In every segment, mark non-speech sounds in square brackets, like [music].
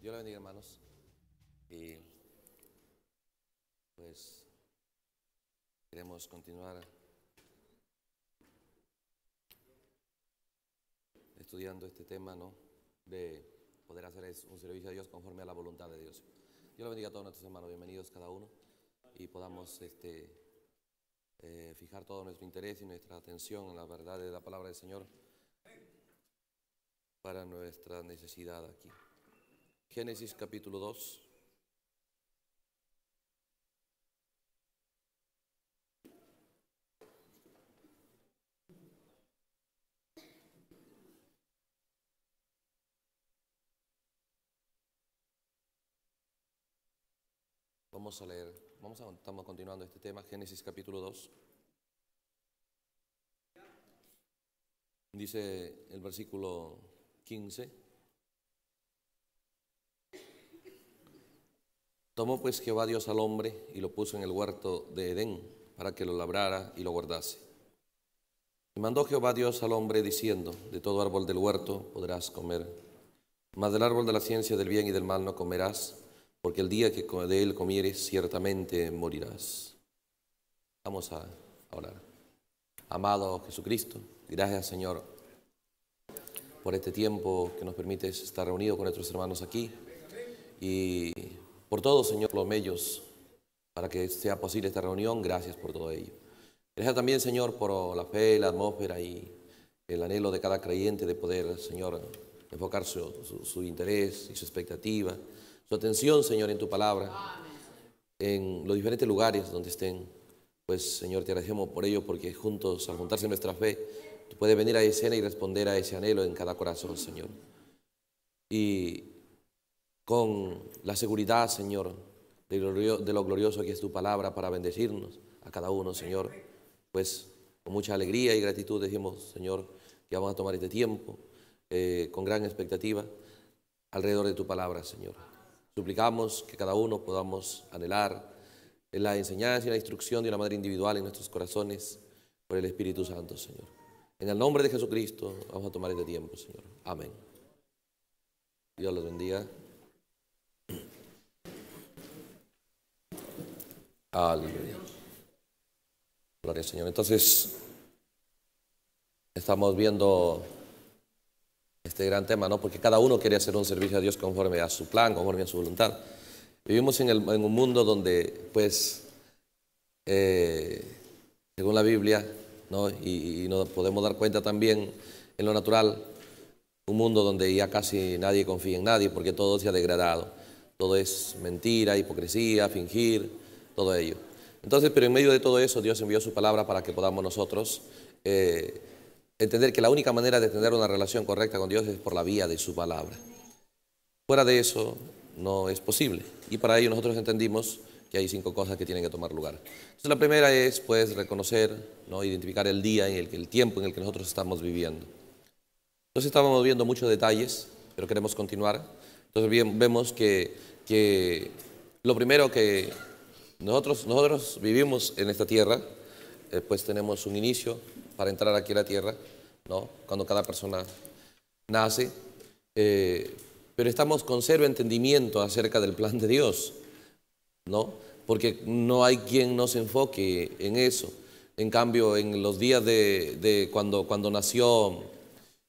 Dios le bendiga, hermanos. Y pues queremos continuar estudiando este tema, ¿no? De poder hacer un servicio a Dios conforme a la voluntad de Dios. Dios le bendiga a todos nuestros hermanos, bienvenidos cada uno, y podamos este, eh, fijar todo nuestro interés y nuestra atención en la verdad de la palabra del Señor para nuestra necesidad aquí. Génesis capítulo 2. Vamos a leer, vamos a, estamos continuando este tema, Génesis capítulo 2. Dice el versículo 15. Tomó pues Jehová Dios al hombre y lo puso en el huerto de Edén para que lo labrara y lo guardase. Y mandó Jehová Dios al hombre diciendo, de todo árbol del huerto podrás comer, mas del árbol de la ciencia del bien y del mal no comerás, porque el día que de él comieres ciertamente morirás. Vamos a orar. Amado Jesucristo, gracias Señor por este tiempo que nos permite estar reunidos con nuestros hermanos aquí y por todo, Señor, los medios para que sea posible esta reunión. Gracias por todo ello. Gracias también, Señor, por la fe, la atmósfera y el anhelo de cada creyente de poder, Señor, enfocar su, interés y su expectativa, su atención, Señor, en tu palabra, en los diferentes lugares donde estén. Pues, Señor, te agradecemos por ello, porque juntos, al juntarse nuestra fe, tú puedes venir a escena y responder a ese anhelo en cada corazón, Señor. Y con la seguridad, Señor, de lo glorioso que es tu palabra para bendecirnos a cada uno, Señor. Pues con mucha alegría y gratitud decimos, Señor, que vamos a tomar este tiempo eh, con gran expectativa alrededor de tu palabra, Señor. Suplicamos que cada uno podamos anhelar la enseñanza y la instrucción de una manera individual en nuestros corazones por el Espíritu Santo, Señor. En el nombre de Jesucristo vamos a tomar este tiempo, Señor. Amén. Dios los bendiga. Aleluya. Gloria al Señor. Entonces, estamos viendo este gran tema, ¿no? Porque cada uno quiere hacer un servicio a Dios conforme a su plan, conforme a su voluntad. Vivimos en, un mundo donde, pues, eh, según la Biblia, ¿no? y, nos podemos dar cuenta también en lo natural, un mundo donde ya casi nadie confía en nadie porque todo se ha degradado. Todo es mentira, hipocresía, fingir, todo ello. Entonces, pero en medio de todo eso, Dios envió su palabra para que podamos nosotros eh, entender que la única manera de tener una relación correcta con Dios es por la vía de su palabra. Fuera de eso, no es posible. Y para ello nosotros entendimos que hay cinco cosas que tienen que tomar lugar. Entonces, la primera es, pues, reconocer, ¿no? identificar el día, en el, el tiempo en el que nosotros estamos viviendo. Entonces, estábamos viendo muchos detalles, pero queremos continuar. Entonces, bien, vemos que, que lo primero que nosotros, vivimos en esta tierra, eh, pues tenemos un inicio para entrar aquí a la tierra, ¿no? cuando cada persona nace, eh, pero estamos con cero entendimiento acerca del plan de Dios, ¿no? porque no hay quien nos enfoque en eso. En cambio, en los días de, cuando, cuando, nació,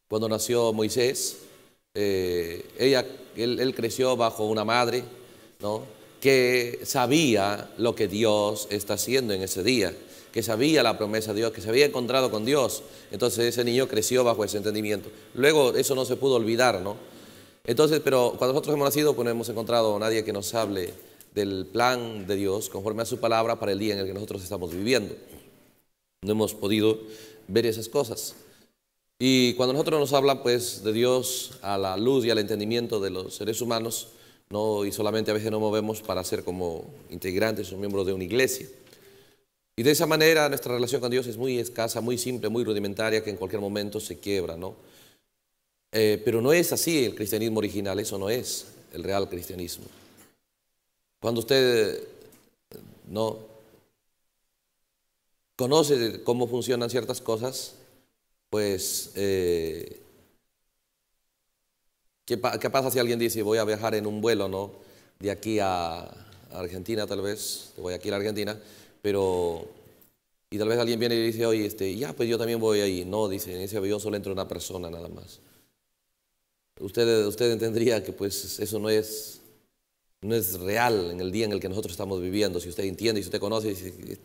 cuando nació Moisés, eh, él, él, creció bajo una madre, ¿no? que sabía lo que Dios está haciendo en ese día, que sabía la promesa de Dios, que se había encontrado con Dios. Entonces ese niño creció bajo ese entendimiento. Luego eso no se pudo olvidar, ¿no? Entonces, pero cuando nosotros hemos nacido, pues no hemos encontrado a nadie que nos hable del plan de Dios conforme a su palabra para el día en el que nosotros estamos viviendo. No hemos podido ver esas cosas. Y cuando nosotros nos hablan, pues, de Dios a la luz y al entendimiento de los seres humanos, no, y solamente a veces nos movemos para ser como integrantes o miembros de una iglesia. Y de esa manera nuestra relación con Dios es muy escasa, muy simple, muy rudimentaria, que en cualquier momento se quiebra, ¿no? Eh, pero no es así el cristianismo original, eso no es el real cristianismo. Cuando usted no conoce cómo funcionan ciertas cosas, pues eh, ¿Qué, pasa si alguien dice, voy a viajar en un vuelo, ¿no? De aquí a Argentina, tal vez, voy aquí a Argentina, pero... Y tal vez alguien viene y dice, oye, este, ya, pues yo también voy ahí. No, dice, en ese avión solo entra una persona nada más. Usted, usted entendería que pues eso no es, no es real en el día en el que nosotros estamos viviendo. Si usted entiende, si usted conoce, dice,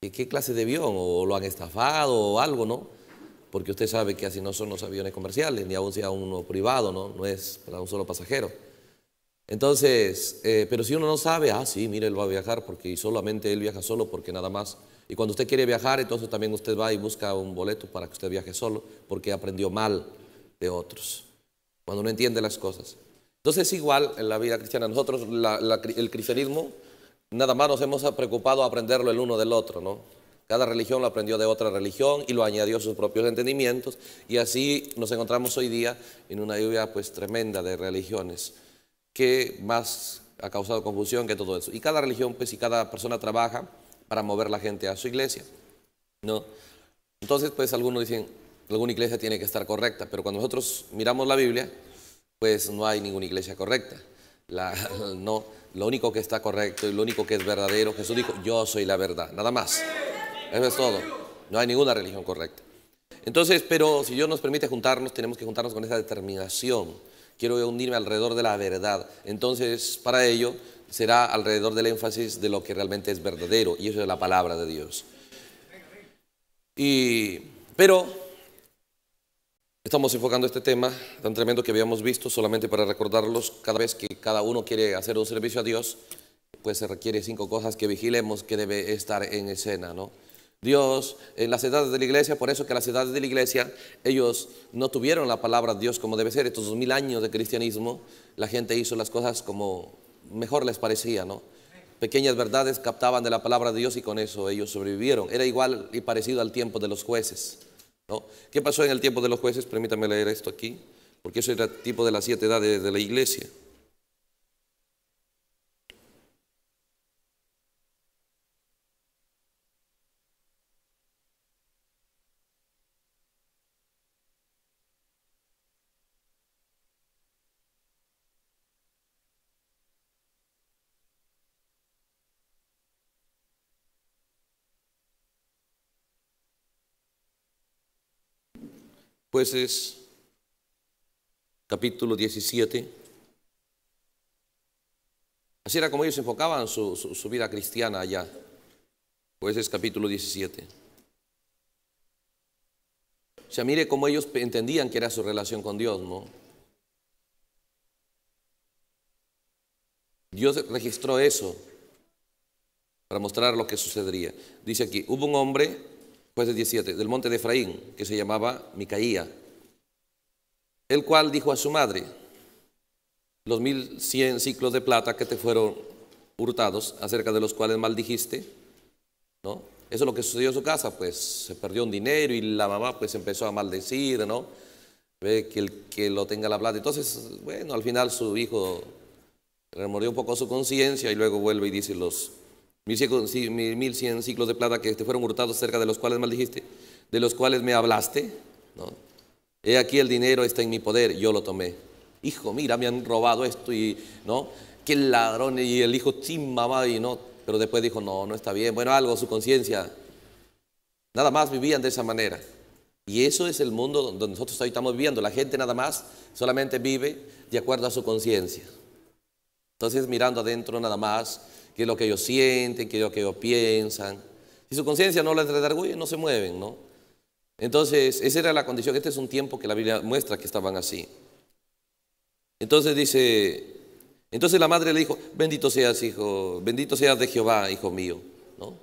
¿qué clase de avión? ¿O lo han estafado o algo, no? porque usted sabe que así no son los aviones comerciales, ni aún sea uno privado, ¿no? No es para un solo pasajero. Entonces, eh, pero si uno no sabe, ah, sí, mire, él va a viajar porque solamente él viaja solo porque nada más. Y cuando usted quiere viajar, entonces también usted va y busca un boleto para que usted viaje solo porque aprendió mal de otros, cuando no entiende las cosas. Entonces es igual en la vida cristiana. Nosotros el cristianismo, nada más nos hemos preocupado a aprenderlo el uno del otro, ¿no? Cada religión lo aprendió de otra religión y lo añadió a sus propios entendimientos. Y así nos encontramos hoy día en una lluvia pues tremenda de religiones que más ha causado confusión que todo eso. Y cada religión pues y cada persona trabaja para mover la gente a su iglesia. ¿no? Entonces pues algunos dicen, alguna iglesia tiene que estar correcta, pero cuando nosotros miramos la Biblia pues no hay ninguna iglesia correcta. [laughs] no, lo único que está correcto y lo único que es verdadero, Jesús dijo, yo soy la verdad, nada más. Eso es todo. No hay ninguna religión correcta. Entonces, pero si Dios nos permite juntarnos, tenemos que juntarnos con esa determinación. Quiero unirme alrededor de la verdad. Entonces, para ello, será alrededor del énfasis de lo que realmente es verdadero. Y eso es la palabra de Dios. Y, pero Estamos enfocando este tema tan tremendo que habíamos visto, solamente para recordarlos, cada vez que cada uno quiere hacer un servicio a Dios, pues se requiere cinco cosas que vigilemos que debe estar en escena, ¿no? Dios en las edades de la iglesia, por eso que las edades de la iglesia ellos no tuvieron la palabra de Dios como debe ser. Estos dos mil años de cristianismo, la gente hizo las cosas como mejor les parecía, ¿no? Pequeñas verdades captaban de la palabra de Dios y con eso ellos sobrevivieron. Era igual y parecido al tiempo de los jueces, ¿no? ¿Qué pasó en el tiempo de los jueces? Permítame leer esto aquí, porque eso era tipo de las siete edades de la iglesia. Pues es capítulo 17. Así era como ellos enfocaban su, vida cristiana allá. Pues es capítulo 17. O sea, mire cómo ellos entendían que era su relación con Dios, ¿no? Dios registró eso para mostrar lo que sucedería. Dice aquí, hubo un hombre de 17, del monte de Efraín, que se llamaba Micaía, el cual dijo a su madre, los mil ciclos de plata que te fueron hurtados, acerca de los cuales maldijiste, ¿no? Eso es lo que sucedió en su casa, pues se perdió un dinero y la mamá pues empezó a maldecir, ¿no? Ve que el que lo tenga la plata. Entonces, bueno, al final su hijo remordió un poco su conciencia y luego vuelve y dice los mil cien ciclos de plata que te fueron hurtados cerca de los cuales dijiste de los cuales me hablaste, He aquí el dinero está en mi poder, yo lo tomé. Hijo, mira, me han robado esto y, ¿no? Qué ladrón y el hijo tim mamá no. Pero después dijo, no, no está bien. Bueno, algo, su conciencia. Nada más vivían de esa manera. Y eso es el mundo donde nosotros hoy estamos viviendo. La gente nada más solamente vive de acuerdo a su conciencia. Entonces mirando adentro nada más qué es lo que ellos sienten, qué es lo que ellos piensan. Si su conciencia no les redarguye, no se mueven, ¿no? Entonces, esa era la condición. Este es un tiempo que la Biblia muestra que estaban así. Entonces dice, entonces la madre le dijo, bendito seas, hijo, bendito seas de Jehová, hijo mío, ¿no?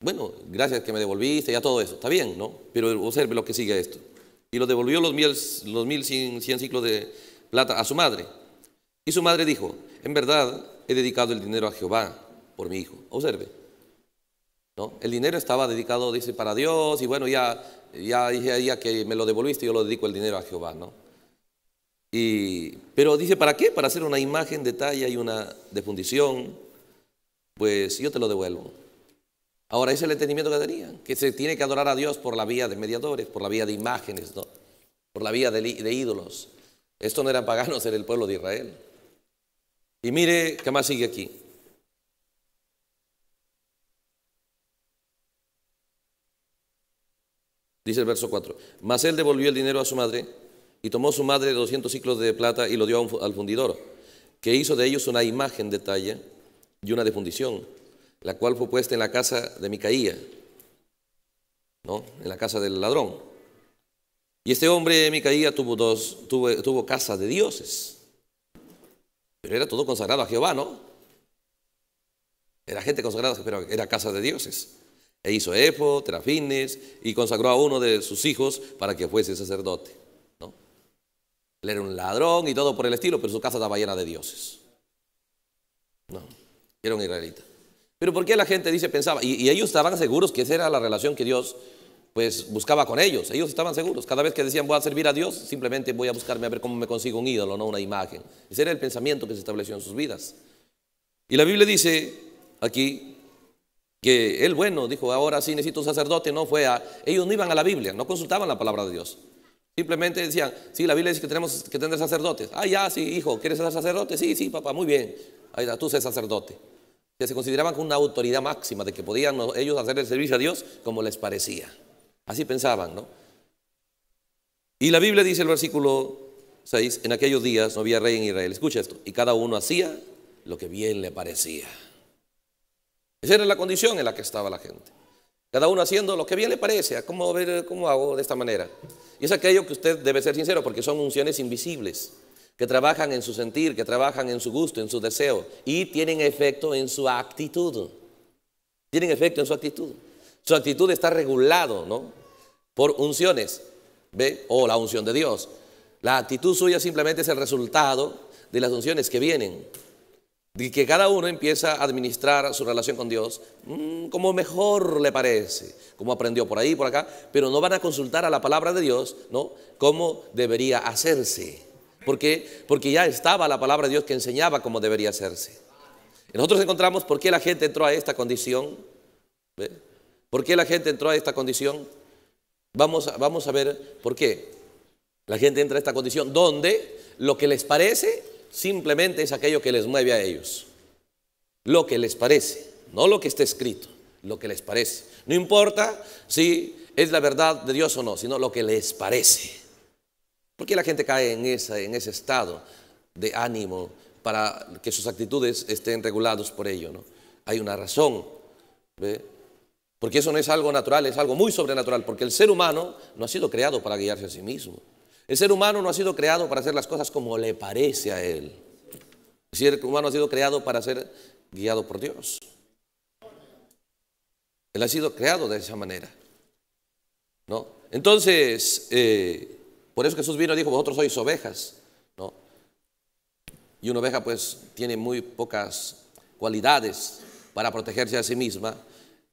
Bueno, gracias que me devolviste, ya todo eso, está bien, ¿no? Pero observe lo que sigue esto. Y lo devolvió los mil, los mil cien ciclos de plata a su madre. Y su madre dijo, en verdad, he dedicado el dinero a Jehová por mi hijo. Observe. ¿no? El dinero estaba dedicado, dice, para Dios, y bueno, ya, ya, ya, ya que me lo devolviste, yo lo dedico el dinero a Jehová, ¿no? Y, pero dice, ¿para qué? Para hacer una imagen de talla y una de fundición, pues yo te lo devuelvo. Ahora, ese es el entendimiento que tenían, que se tiene que adorar a Dios por la vía de mediadores, por la vía de imágenes, por la vía de, ídolos. Esto no era pagano ser [laughs] el pueblo de Israel. Y mire qué más sigue aquí. Dice el verso 4. Mas él devolvió el dinero a su madre y tomó su madre 200 ciclos de plata y lo dio al fundidor, que hizo de ellos una imagen de talla y una de fundición, la cual fue puesta en la casa de Micaía, ¿no? en la casa del ladrón. Y este hombre, Micaía, tuvo, dos, tuvo, tuvo casa de dioses. Pero era todo consagrado a Jehová, ¿no? Era gente consagrada, pero era casa de dioses. E hizo Efo, terafines, y consagró a uno de sus hijos para que fuese sacerdote. ¿no? Él era un ladrón y todo por el estilo, pero su casa estaba llena de dioses. No, era un israelita. Pero ¿por qué la gente dice, pensaba, y ellos estaban seguros que esa era la relación que Dios pues buscaba con ellos, ellos estaban seguros. Cada vez que decían voy a servir a Dios, simplemente voy a buscarme a ver cómo me consigo un ídolo, no una imagen. Ese era el pensamiento que se estableció en sus vidas. Y la Biblia dice aquí que el bueno dijo, ahora sí necesito un sacerdote, no fue a... Ellos no iban a la Biblia, no consultaban la palabra de Dios. Simplemente decían, sí, la Biblia dice que tenemos que tener sacerdotes. Ah, ya, sí, hijo, ¿quieres ser sacerdote? Sí, sí, papá, muy bien. Ahí está, tú sé sacerdote. Que se consideraban con una autoridad máxima de que podían ellos hacer el servicio a Dios como les parecía. Así pensaban, ¿no? Y la Biblia dice el versículo 6, en aquellos días no había rey en Israel. Escucha esto, y cada uno hacía lo que bien le parecía. Esa era la condición en la que estaba la gente. Cada uno haciendo lo que bien le parece, ¿cómo, ver, cómo hago de esta manera? Y es aquello que usted debe ser sincero, porque son unciones invisibles, que trabajan en su sentir, que trabajan en su gusto, en su deseo, y tienen efecto en su actitud. Tienen efecto en su actitud. Su actitud está regulado, ¿no? por unciones, O la unción de Dios. La actitud suya simplemente es el resultado de las unciones que vienen. de que cada uno empieza a administrar su relación con Dios mm, como mejor le parece, como aprendió por ahí, por acá, pero no van a consultar a la palabra de Dios, ¿no? Cómo debería hacerse. Porque ya estaba la palabra de Dios que enseñaba cómo debería hacerse. nosotros encontramos por qué la gente entró a esta condición. ¿Ve? ¿Por qué la gente entró a esta condición? Vamos a, ver por qué la gente entra en esta condición, donde lo que les parece simplemente es aquello que les mueve a ellos. Lo que les parece, no lo que está escrito, lo que les parece. No importa si es la verdad de Dios o no, sino lo que les parece. ¿Por qué la gente cae en, en ese estado de ánimo para que sus actitudes estén reguladas por ello? ¿no? Hay una razón. ¿ve? Porque eso no es algo natural, es algo muy sobrenatural, porque el ser humano no ha sido creado para guiarse a sí mismo. El ser humano no ha sido creado para hacer las cosas como le parece a él. El ser humano ha sido creado para ser guiado por Dios. Él ha sido creado de esa manera. ¿no? Entonces, eh, por eso Jesús vino y dijo, vosotros sois ovejas. ¿no? Y una oveja pues tiene muy pocas cualidades para protegerse a sí misma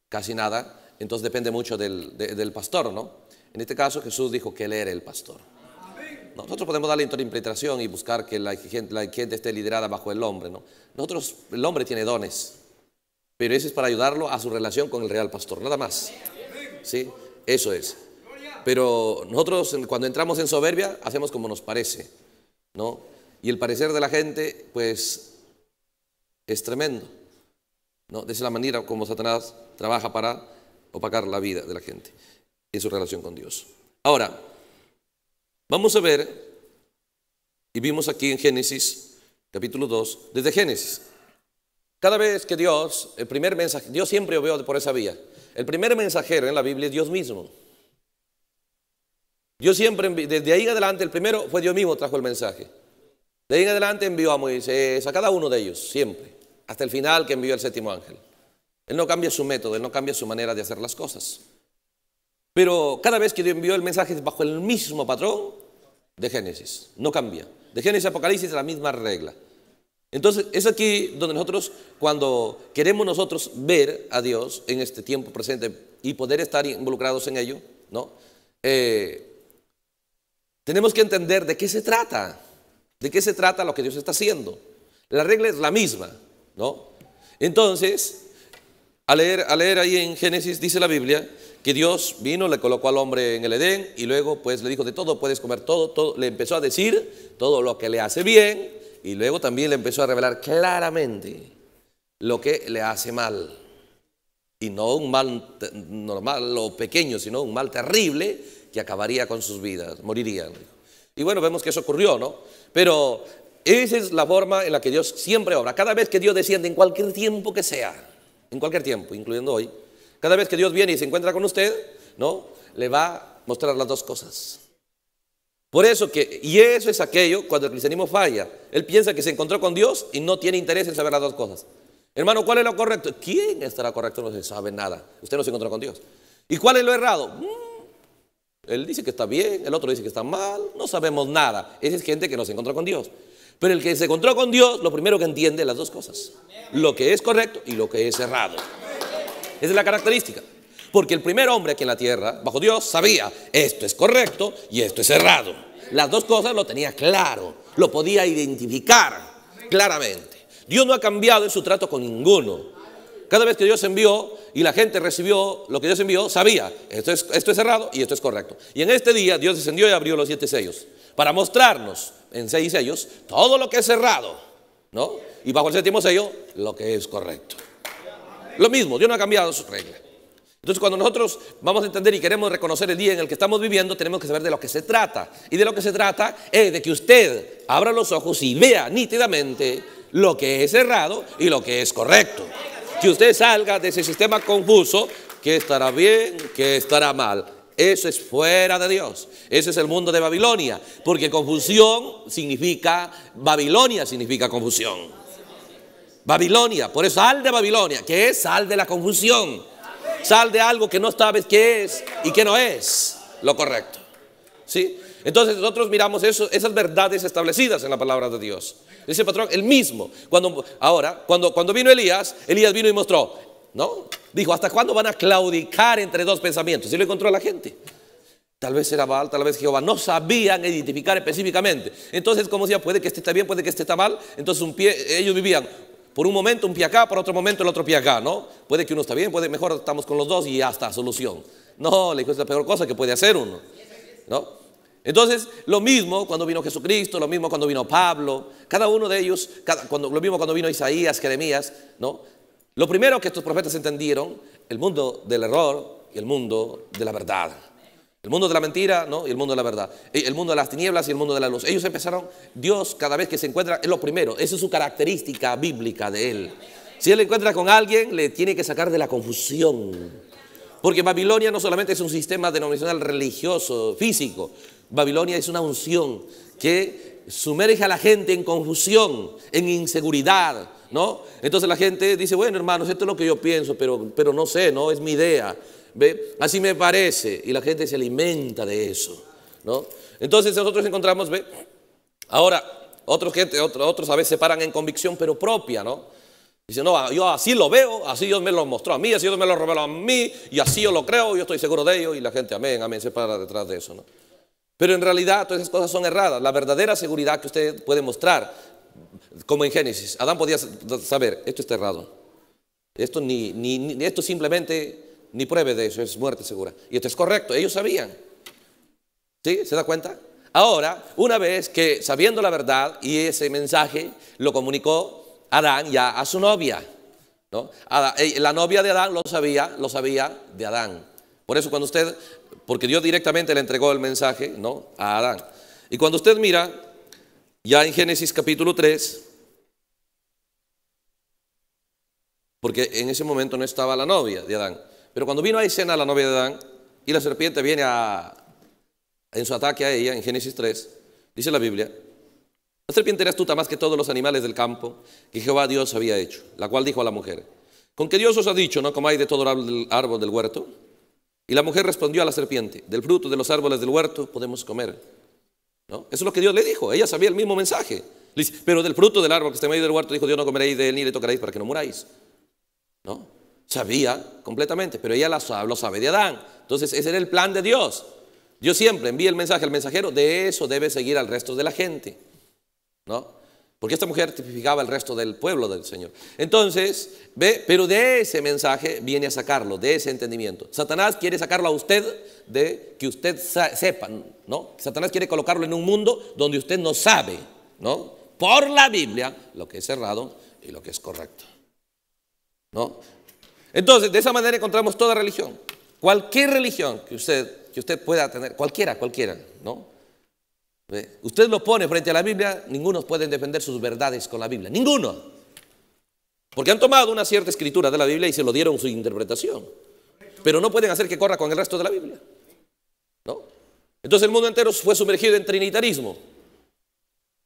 casi nada, entonces depende mucho del, pastor, ¿no? En este caso Jesús dijo que él era el pastor. Nosotros podemos darle interpretación y buscar que la gente, la gente esté liderada bajo el hombre, ¿no? Nosotros, el hombre tiene dones, pero eso es para ayudarlo a su relación con el real pastor, nada más. ¿Sí? Eso es. Pero nosotros cuando entramos en soberbia hacemos como nos parece, ¿no? Y el parecer de la gente, pues, es tremendo. ¿no? Esa es la manera como Satanás trabaja para opacar la vida de la gente En su relación con Dios. Ahora, vamos a ver, y vimos aquí en Génesis, capítulo 2, desde Génesis. Cada vez que Dios, el primer mensaje, Dios siempre veo por esa vía. El primer mensajero en la Biblia es Dios mismo. Dios siempre, desde ahí en adelante, el primero fue Dios mismo trajo el mensaje. De ahí en adelante envió a Moisés, a cada uno de ellos, siempre hasta el final que envió el séptimo ángel. Él no cambia su método, él no cambia su manera de hacer las cosas. Pero cada vez que Dios envió el mensaje bajo el mismo patrón de Génesis, no cambia. De Génesis a Apocalipsis es la misma regla. Entonces, es aquí donde nosotros, cuando queremos nosotros ver a Dios en este tiempo presente y poder estar involucrados en ello, ¿no? Eh, tenemos que entender de qué se trata, de qué se trata lo que Dios está haciendo. La regla es la misma, ¿no? Entonces, a leer, a leer ahí en Génesis dice la Biblia que Dios vino, le colocó al hombre en el Edén y luego pues le dijo de todo, puedes comer todo, todo, le empezó a decir todo lo que le hace bien y luego también le empezó a revelar claramente lo que le hace mal. Y no un mal normal o pequeño, sino un mal terrible que acabaría con sus vidas, morirían. Y bueno, vemos que eso ocurrió, ¿no? Pero esa es la forma en la que Dios siempre obra. Cada vez que Dios desciende, en cualquier tiempo que sea, en cualquier tiempo, incluyendo hoy, cada vez que Dios viene y se encuentra con usted, ¿no? Le va a mostrar las dos cosas. Por eso que, y eso es aquello cuando el cristianismo falla. Él piensa que se encontró con Dios y no tiene interés en saber las dos cosas. Hermano, ¿cuál es lo correcto? ¿Quién estará correcto? No se sabe nada. Usted no se encontró con Dios. ¿Y cuál es lo errado? Mm, él dice que está bien, el otro dice que está mal, no sabemos nada. Esa es gente que no se encontró con Dios. Pero el que se encontró con Dios, lo primero que entiende las dos cosas. Lo que es correcto y lo que es errado. Esa es la característica. Porque el primer hombre aquí en la tierra, bajo Dios, sabía, esto es correcto y esto es errado. Las dos cosas lo tenía claro, lo podía identificar claramente. Dios no ha cambiado en su trato con ninguno. Cada vez que Dios envió y la gente recibió lo que Dios envió, sabía, esto esto es errado y esto es correcto. Y en este día Dios descendió y abrió los siete sellos para mostrarnos en seis sellos, todo lo que es cerrado, ¿no? Y bajo el séptimo sello, lo que es correcto. Lo mismo, Dios no ha cambiado sus reglas. Entonces, cuando nosotros vamos a entender y queremos reconocer el día en el que estamos viviendo, tenemos que saber de lo que se trata. Y de lo que se trata es de que usted abra los ojos y vea nítidamente lo que es cerrado y lo que es correcto. Que usted salga de ese sistema confuso, que estará bien, que estará mal. Eso es fuera de Dios. Ese es el mundo de Babilonia. Porque confusión significa, Babilonia significa confusión. Babilonia, por eso sal de Babilonia, que es sal de la confusión. Sal de algo que no sabes qué es y que no es lo correcto. ¿Sí? Entonces nosotros miramos eso, esas verdades establecidas en la palabra de Dios. Dice el patrón, el mismo. ahora, cuando, cuando vino Elías, Elías vino y mostró, ¿No? Dijo, ¿hasta cuándo van a claudicar entre dos pensamientos? Y lo encontró la gente. Tal vez era mal, tal vez Jehová. No sabían identificar específicamente. Entonces, como decía, puede que este está bien, puede que este está mal. Entonces, un pie, ellos vivían por un momento un pie acá, por otro momento el otro pie acá, ¿no? Puede que uno está bien, puede mejor estamos con los dos y hasta solución. No, le dijo, es la peor cosa que puede hacer uno, ¿no? Entonces, lo mismo cuando vino Jesucristo, lo mismo cuando vino Pablo, cada uno de ellos, cuando, lo mismo cuando vino Isaías, Jeremías, ¿no? Lo primero que estos profetas entendieron, el mundo del error y el mundo de la verdad. El mundo de la mentira ¿no? y el mundo de la verdad. Eh, el mundo de las tinieblas y el mundo de la luz. Ellos empezaron, Dios cada vez que se encuentra, es lo primero. Esa es su característica bíblica de Él. Si Él encuentra con alguien, le tiene que sacar de la confusión. Porque Babilonia no solamente es un sistema denominacional religioso, físico. Babilonia es una unción que sumerge a la gente en confusión, en inseguridad, entonces la gente dice, bueno, hermanos, esto es lo que yo pienso, pero, pero no sé, ¿no? Es mi idea, ¿ve? Así me parece. Y la gente se alimenta de eso, ¿no? Entonces nosotros encontramos, ¿ve? Ahora, otros, gente, otros, otros a veces se paran en convicción, pero propia, ¿no? Dice, no, yo así lo veo, así Dios me lo mostró a mí, así Dios me lo reveló a mí, y así yo lo creo, yo estoy seguro de ello, y la gente, amén, amén, se para detrás de eso, ¿no? Pero en realidad todas esas cosas son erradas. La verdadera seguridad que usted puede mostrar como en Génesis, Adán podía saber, esto está errado. Esto, ni, esto simplemente ni pruebe de eso, es muerte segura. Y esto es correcto, ellos sabían. ¿Sí? ¿Se da cuenta? Ahora, una vez que sabiendo la verdad y ese mensaje lo comunicó Adán ya a su novia. ¿no? Eh, la novia de Adán lo sabía, lo sabía de Adán. Por eso cuando usted, porque Dios directamente le entregó el mensaje ¿no? a Adán. Y cuando usted mira ya en Génesis capítulo 3, porque en ese momento no estaba la novia de Adán, pero cuando vino a escena la novia de Adán y la serpiente viene a, en su ataque a ella, en Génesis 3, dice la Biblia, la serpiente era astuta más que todos los animales del campo que Jehová Dios había hecho, la cual dijo a la mujer, con que Dios os ha dicho, no comáis de todo el árbol del huerto. Y la mujer respondió a la serpiente, del fruto de los árboles del huerto podemos comer. ¿no? Eso es lo que Dios le dijo. Ella sabía el mismo mensaje. pero del fruto del árbol que está en medio del huerto, dijo Dios, no comeréis de él ni le tocaréis para que no muráis. ¿No? Sabía completamente, pero ella lo sabe de Adán. Entonces ese era el plan de Dios. Dios siempre envía el mensaje al mensajero, de eso debe seguir al resto de la gente. ¿No? Porque esta mujer tipificaba el resto del pueblo del Señor. Entonces, ve, pero de ese mensaje viene a sacarlo, de ese entendimiento. Satanás quiere sacarlo a usted de que usted sepa, ¿no? Satanás quiere colocarlo en un mundo donde usted no sabe, ¿no? Por la Biblia, lo que es errado y lo que es correcto, ¿no? Entonces, de esa manera encontramos toda religión. Cualquier religión que usted, que usted pueda tener, cualquiera, cualquiera, ¿no? Usted lo pone frente a la Biblia, ninguno puede defender sus verdades con la Biblia, ninguno. Porque han tomado una cierta escritura de la Biblia y se lo dieron su interpretación. Pero no pueden hacer que corra con el resto de la Biblia. ¿No? Entonces el mundo entero fue sumergido en trinitarismo.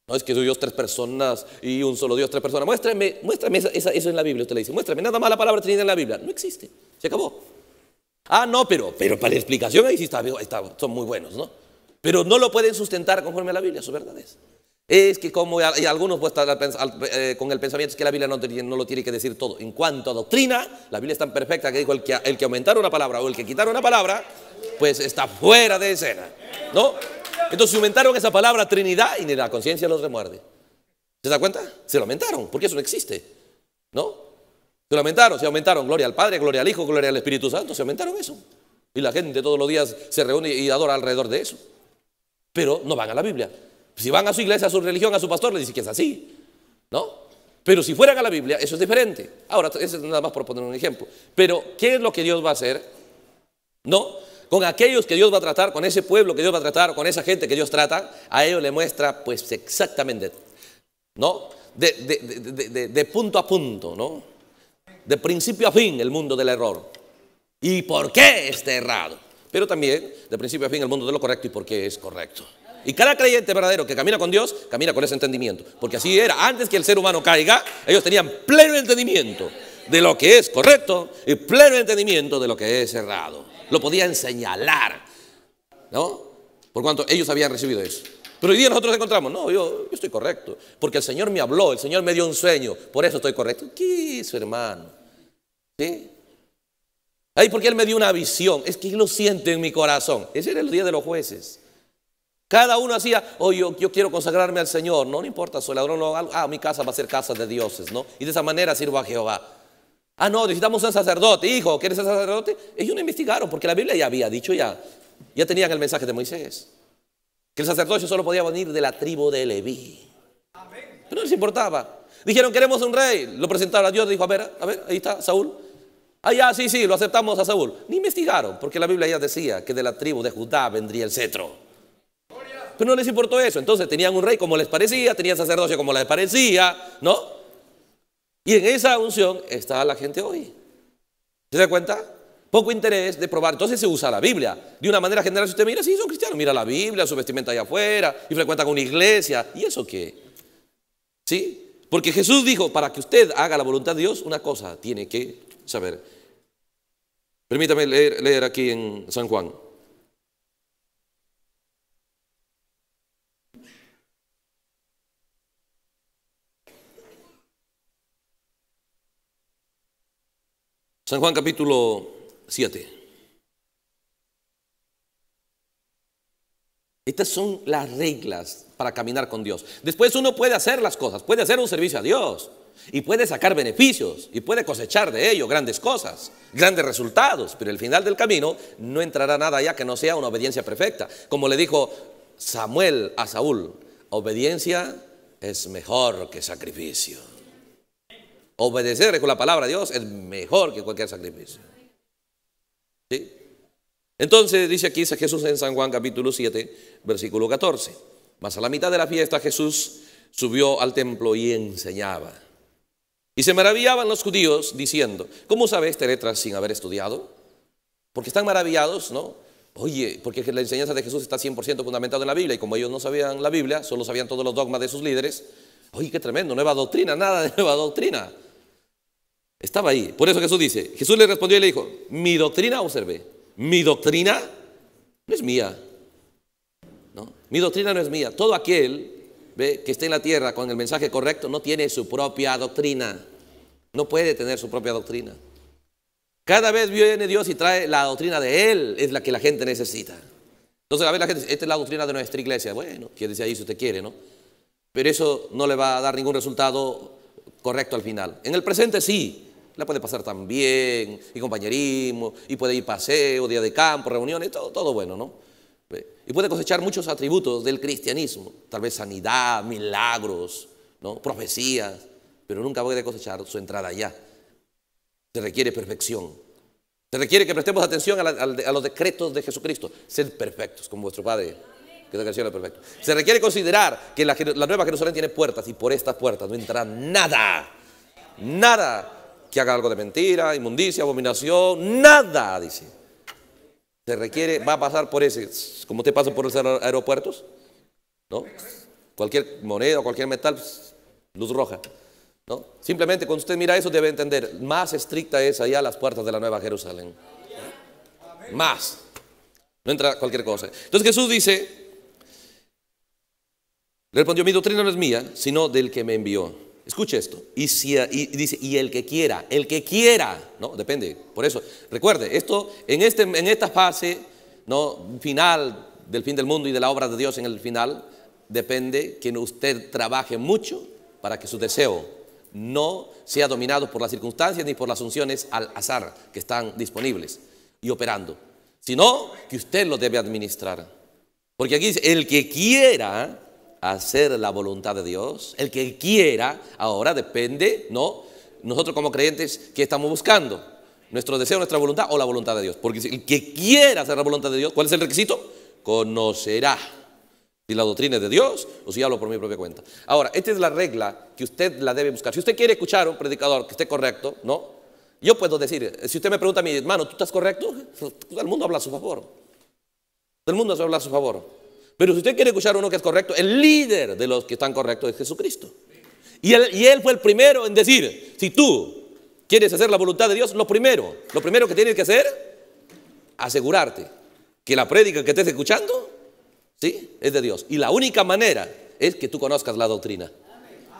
No es que Dios tres personas y un solo Dios tres personas. Muéstrame, muéstrame eso en la Biblia. Usted le dice, muéstrame nada más la palabra Trinidad en la Biblia. No existe. Se acabó. Ah, no, pero, pero para la explicación ahí sí está, son muy buenos, ¿no? pero no lo pueden sustentar conforme a la Biblia, su verdad es. Es que como y algunos pues, eh, con el pensamiento es que la Biblia no, lo tiene que decir todo. En cuanto a doctrina, la Biblia es tan perfecta que dijo el que, el una palabra o el que quitaron una palabra, pues está fuera de escena. ¿No? Entonces aumentaron esa palabra Trinidad y ni la conciencia los remuerde. ¿Se da cuenta? Se lo aumentaron, porque eso no existe. ¿No? Se lo aumentaron, se aumentaron. Gloria al Padre, gloria al Hijo, gloria al Espíritu Santo. Se aumentaron eso. Y la gente todos los días se reúne y adora alrededor de eso pero no van a la Biblia. Si van a su iglesia, a su religión, a su pastor, le dicen que es así, ¿no? Pero si fueran a la Biblia, eso es diferente. Ahora, eso es nada más por poner un ejemplo. Pero, ¿qué es lo que Dios va a hacer? No, con aquellos que Dios va a tratar, con ese pueblo que Dios va a tratar, con esa gente que Dios trata, a ellos le muestra, pues, exactamente, ¿no? De, de punto a punto, ¿no? De principio a fin, el mundo del error. ¿Y por qué está errado? pero también de principio a fin el mundo de lo correcto y por qué es correcto. Y cada creyente verdadero que camina con Dios, camina con ese entendimiento. Porque así era, antes que el ser humano caiga, ellos tenían pleno entendimiento de lo que es correcto y pleno entendimiento de lo que es errado. Lo podían señalar, ¿no? Por cuanto ellos habían recibido eso. Pero hoy día nosotros encontramos, no, yo, estoy correcto, porque el Señor me habló, el Señor me dio un sueño, por eso estoy correcto. ¿Qué hizo, hermano? ¿Sí? ahí porque Él me dio una visión. Es que lo siento en mi corazón. Ese era el día de los jueces. Cada uno hacía, oh, yo, quiero consagrarme al Señor. No, no importa, soy ladrón o Ah, mi casa va a ser casa de dioses, ¿no? Y de esa manera sirvo a Jehová. Ah, no, necesitamos un sacerdote. Hijo, ¿quieres ser sacerdote? Ellos no investigaron, porque la Biblia ya había dicho, ya, ya tenían el mensaje de Moisés. Que el sacerdote solo podía venir de la tribu de Leví. Pero no les importaba. Dijeron, queremos un rey. Lo presentaron a Dios, dijo, a ver, a ver, ahí está, Saúl. Ah, ya, sí, sí, lo aceptamos a Saúl. Ni investigaron, porque la Biblia ya decía que de la tribu de Judá vendría el cetro. Pero no les importó eso. Entonces tenían un rey como les parecía, tenían sacerdocio como les parecía, ¿no? Y en esa unción está la gente hoy. ¿Se da cuenta? Poco interés de probar. Entonces se usa la Biblia. De una manera general, si usted mira, sí, son cristianos, mira la Biblia, su vestimenta allá afuera, y frecuentan una iglesia. ¿Y eso qué? ¿Sí? Porque Jesús dijo, para que usted haga la voluntad de Dios, una cosa tiene que saber Permítame leer, aquí en San Juan. San Juan capítulo 7. Estas son las reglas para caminar con Dios. Después uno puede hacer las cosas, puede hacer un servicio a Dios, y puede sacar beneficios y puede cosechar de ello grandes cosas, grandes resultados, pero el final del camino no entrará nada ya que no sea una obediencia perfecta. Como le dijo Samuel a Saúl, obediencia es mejor que sacrificio. Obedecer con la palabra de Dios es mejor que cualquier sacrificio. Entonces dice aquí Jesús en San Juan capítulo 7, versículo 14. más a la mitad de la fiesta Jesús subió al templo y enseñaba. Y se maravillaban los judíos diciendo, ¿cómo sabe esta letra sin haber estudiado? Porque están maravillados, ¿no? Oye, porque la enseñanza de Jesús está 100% fundamentada en la Biblia y como ellos no sabían la Biblia, solo sabían todos los dogmas de sus líderes, oye, qué tremendo, nueva doctrina, nada de nueva doctrina. Estaba ahí. Por eso Jesús dice, Jesús le respondió y le dijo, mi doctrina, observe, mi doctrina no es mía. ¿no? Mi doctrina no es mía. Todo aquel que esté en la tierra con el mensaje correcto no tiene su propia doctrina. No puede tener su propia doctrina. Cada vez viene Dios y trae la doctrina de Él, es la que la gente necesita. Entonces, a ver, la gente dice, esta es la doctrina de nuestra iglesia. Bueno, decir ahí si usted quiere, ¿no? Pero eso no le va a dar ningún resultado correcto al final. En el presente sí, la puede pasar también, y compañerismo, y puede ir paseo, día de campo, reuniones, todo, todo bueno, ¿no? Y puede cosechar muchos atributos del cristianismo, tal vez sanidad, milagros, ¿no? profecías, pero nunca puede cosechar su entrada allá. Se requiere perfección. Se requiere que prestemos atención a, los decretos de Jesucristo. Ser perfectos como vuestro Padre. Que perfecto. Se requiere considerar que la, la nueva Jerusalén tiene puertas y por estas puertas no entrará nada. Nada que haga algo de mentira, inmundicia, abominación. Nada, dice. Se requiere, va a pasar por ese, como te pasa por los aeropuertos, ¿no? Cualquier moneda cualquier metal, pues, luz roja, ¿no? Simplemente cuando usted mira eso debe entender, más estricta es allá las puertas de la Nueva Jerusalén. Más. No entra cualquier cosa. Entonces Jesús dice, le respondió, mi doctrina no es mía, sino del que me envió. Escuche esto. Y, dice, y el que quiera, el que quiera, ¿no? Depende. Por eso, recuerde, esto, en, este, en esta fase, ¿no? Final del fin del mundo y de la obra de Dios en el final, depende que usted trabaje mucho para que su deseo no sea dominado por las circunstancias ni por las unciones al azar que están disponibles y operando, sino que usted lo debe administrar. Porque aquí dice, el que quiera, hacer la voluntad de Dios. El que quiera, ahora depende, ¿no? Nosotros como creyentes, ¿qué estamos buscando? ¿Nuestro deseo, nuestra voluntad o la voluntad de Dios? Porque el que quiera hacer la voluntad de Dios, ¿cuál es el requisito? Conocerá si la doctrina es de Dios o si hablo por mi propia cuenta. Ahora, esta es la regla que usted la debe buscar. Si usted quiere escuchar a un predicador que esté correcto, ¿no? Yo puedo decir, si usted me pregunta a mi hermano, ¿tú estás correcto? [laughs] Todo El mundo habla a su favor. Todo El mundo habla a su favor. Pero si usted quiere escuchar uno que es correcto, el líder de los que están correctos es Jesucristo. Y él, y él fue el primero en decir, si tú quieres hacer la voluntad de Dios, lo primero, lo primero que tienes que hacer, asegurarte que la prédica que estés escuchando, ¿sí? Es de Dios. Y la única manera es que tú conozcas la doctrina.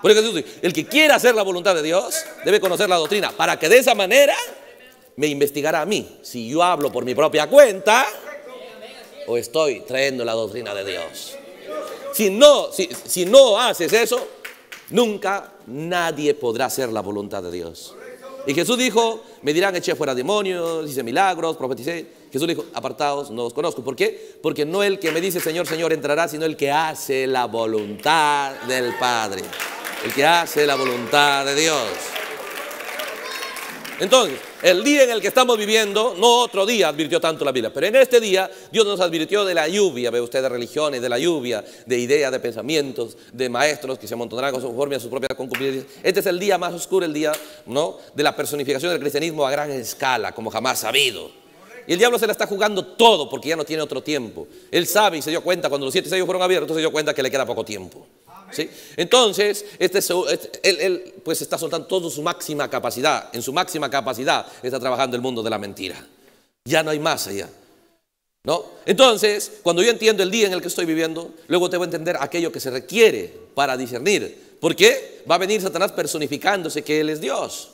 Por el que quiera hacer la voluntad de Dios debe conocer la doctrina para que de esa manera me investigará a mí. Si yo hablo por mi propia cuenta, o estoy trayendo la doctrina de Dios. Si no, si, no haces eso, nunca nadie podrá hacer la voluntad de Dios. Y Jesús dijo, me dirán eché fuera demonios, hice milagros, profeticé. Jesús dijo, apartados, no os conozco. ¿Por qué? Porque no el que me dice Señor, Señor entrará, sino el que hace la voluntad del Padre. El que hace la voluntad de Dios. Entonces, el día en el que estamos viviendo, no otro día advirtió tanto la Biblia, pero en este día Dios nos advirtió de la lluvia, ve usted, de religiones, de la lluvia, de ideas, de pensamientos, de maestros que se amontonarán conforme a sus propias concupiscencias. Este es el día más oscuro, el día ¿no? de la personificación del cristianismo a gran escala, como jamás sabido. Y el diablo se la está jugando todo porque ya no tiene otro tiempo. Él sabe y se dio cuenta cuando los siete sellos fueron abiertos, se dio cuenta que le queda poco tiempo. Entonces, este, este él, pues está soltando toda su máxima capacidad. En su máxima capacidad está trabajando el mundo de la mentira. Ya no hay más allá. ¿No? Entonces, cuando yo entiendo el día en el que estoy viviendo, luego te a entender aquello que se requiere para discernir. porque Va a venir Satanás personificándose que Él es Dios.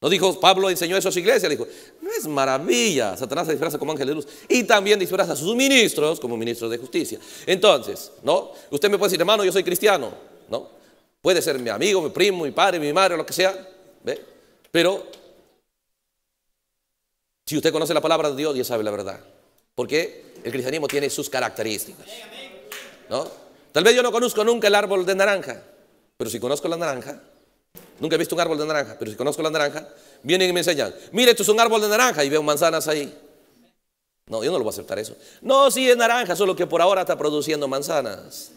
No dijo, Pablo enseñó eso a su iglesia, dijo, no es maravilla, Satanás se disfraza como ángel de luz y también disfraza a sus ministros como ministros de justicia. Entonces, ¿no? Usted me puede decir, hermano, yo soy cristiano, ¿no? Puede ser mi amigo, mi primo, mi padre, mi madre, lo que sea, ¿ve? Pero, si usted conoce la palabra de Dios, Dios sabe la verdad. Porque el cristianismo tiene sus características, ¿no? Tal vez yo no conozco nunca el árbol de naranja, pero si conozco la naranja, Nunca he visto un árbol de naranja, pero si conozco la naranja, vienen y me enseñan, mire, esto es un árbol de naranja y veo manzanas ahí. No, yo no lo voy a aceptar eso. No, si es naranja, solo que por ahora está produciendo manzanas.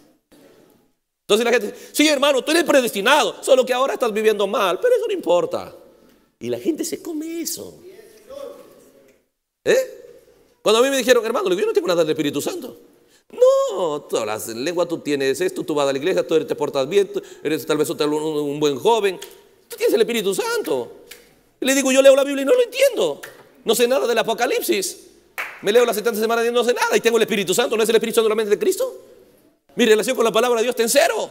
Entonces la gente dice, sí hermano, tú eres predestinado, solo que ahora estás viviendo mal, pero eso no importa. Y la gente se come eso. ¿Eh? Cuando a mí me dijeron, hermano, yo no tengo nada del Espíritu Santo. No, todas las lenguas, tú tienes esto, tú vas a la iglesia, tú te portas bien, eres tal vez un, buen joven. Tú tienes el Espíritu Santo. le digo, yo leo la Biblia y no lo entiendo. No sé nada del Apocalipsis. Me leo las 70 semanas y no sé nada. Y tengo el Espíritu Santo. ¿No es el Espíritu Santo solamente de Cristo? Mi relación con la palabra de Dios está en cero.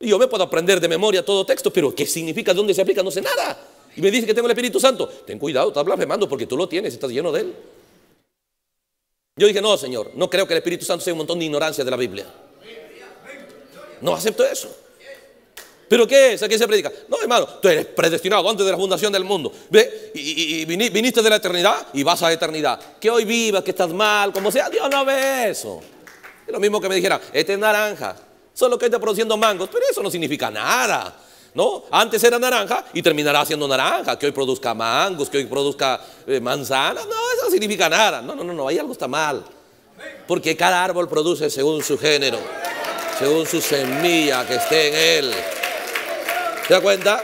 Y yo me puedo aprender de memoria todo texto, pero ¿qué significa? ¿Dónde se aplica? No sé nada. Y me dice que tengo el Espíritu Santo. Ten cuidado, estás blasfemando porque tú lo tienes, estás lleno de él. Yo dije, no, Señor, no creo que el Espíritu Santo sea un montón de ignorancia de la Biblia. No acepto eso. ¿Pero qué es? ¿A quién se predica? No, hermano, tú eres predestinado antes de la fundación del mundo. Ve, y, viniste de la eternidad y vas a la eternidad. Que hoy vivas, que estás mal, como sea, Dios no ve eso. Es lo mismo que me dijera, este es naranja, solo que está produciendo mangos, pero eso no significa nada. ¿no? Antes era naranja y terminará siendo naranja, que hoy produzca mangos, que hoy produzca eh, manzanas. No, eso no significa nada. No, no, no, no, ahí algo está mal. Porque cada árbol produce según su género, según su semilla que esté en él. ¿Se da cuenta?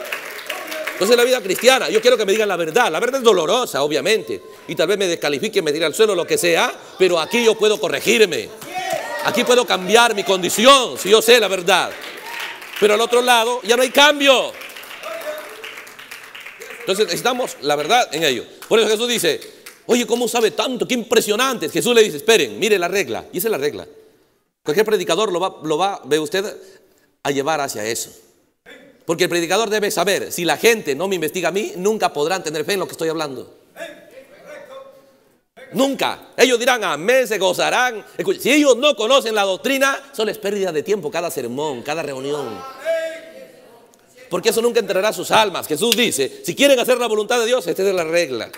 Entonces la vida cristiana, yo quiero que me digan la verdad. La verdad es dolorosa, obviamente. Y tal vez me descalifique, me tire al suelo, lo que sea. Pero aquí yo puedo corregirme. Aquí puedo cambiar mi condición si yo sé la verdad. Pero al otro lado ya no hay cambio. Entonces necesitamos la verdad en ello. Por eso Jesús dice, oye, ¿cómo sabe tanto? Qué impresionante. Jesús le dice, esperen, mire la regla. Y esa es la regla. Cualquier predicador lo va, lo va, ve usted, a llevar hacia eso. Porque el predicador debe saber, si la gente no me investiga a mí, nunca podrán tener fe en lo que estoy hablando. Nunca. Ellos dirán amén, se gozarán. Si ellos no conocen la doctrina, son les pérdida de tiempo cada sermón, cada reunión. Porque eso nunca enterrará sus almas. Jesús dice, si quieren hacer la voluntad de Dios, esta es la regla.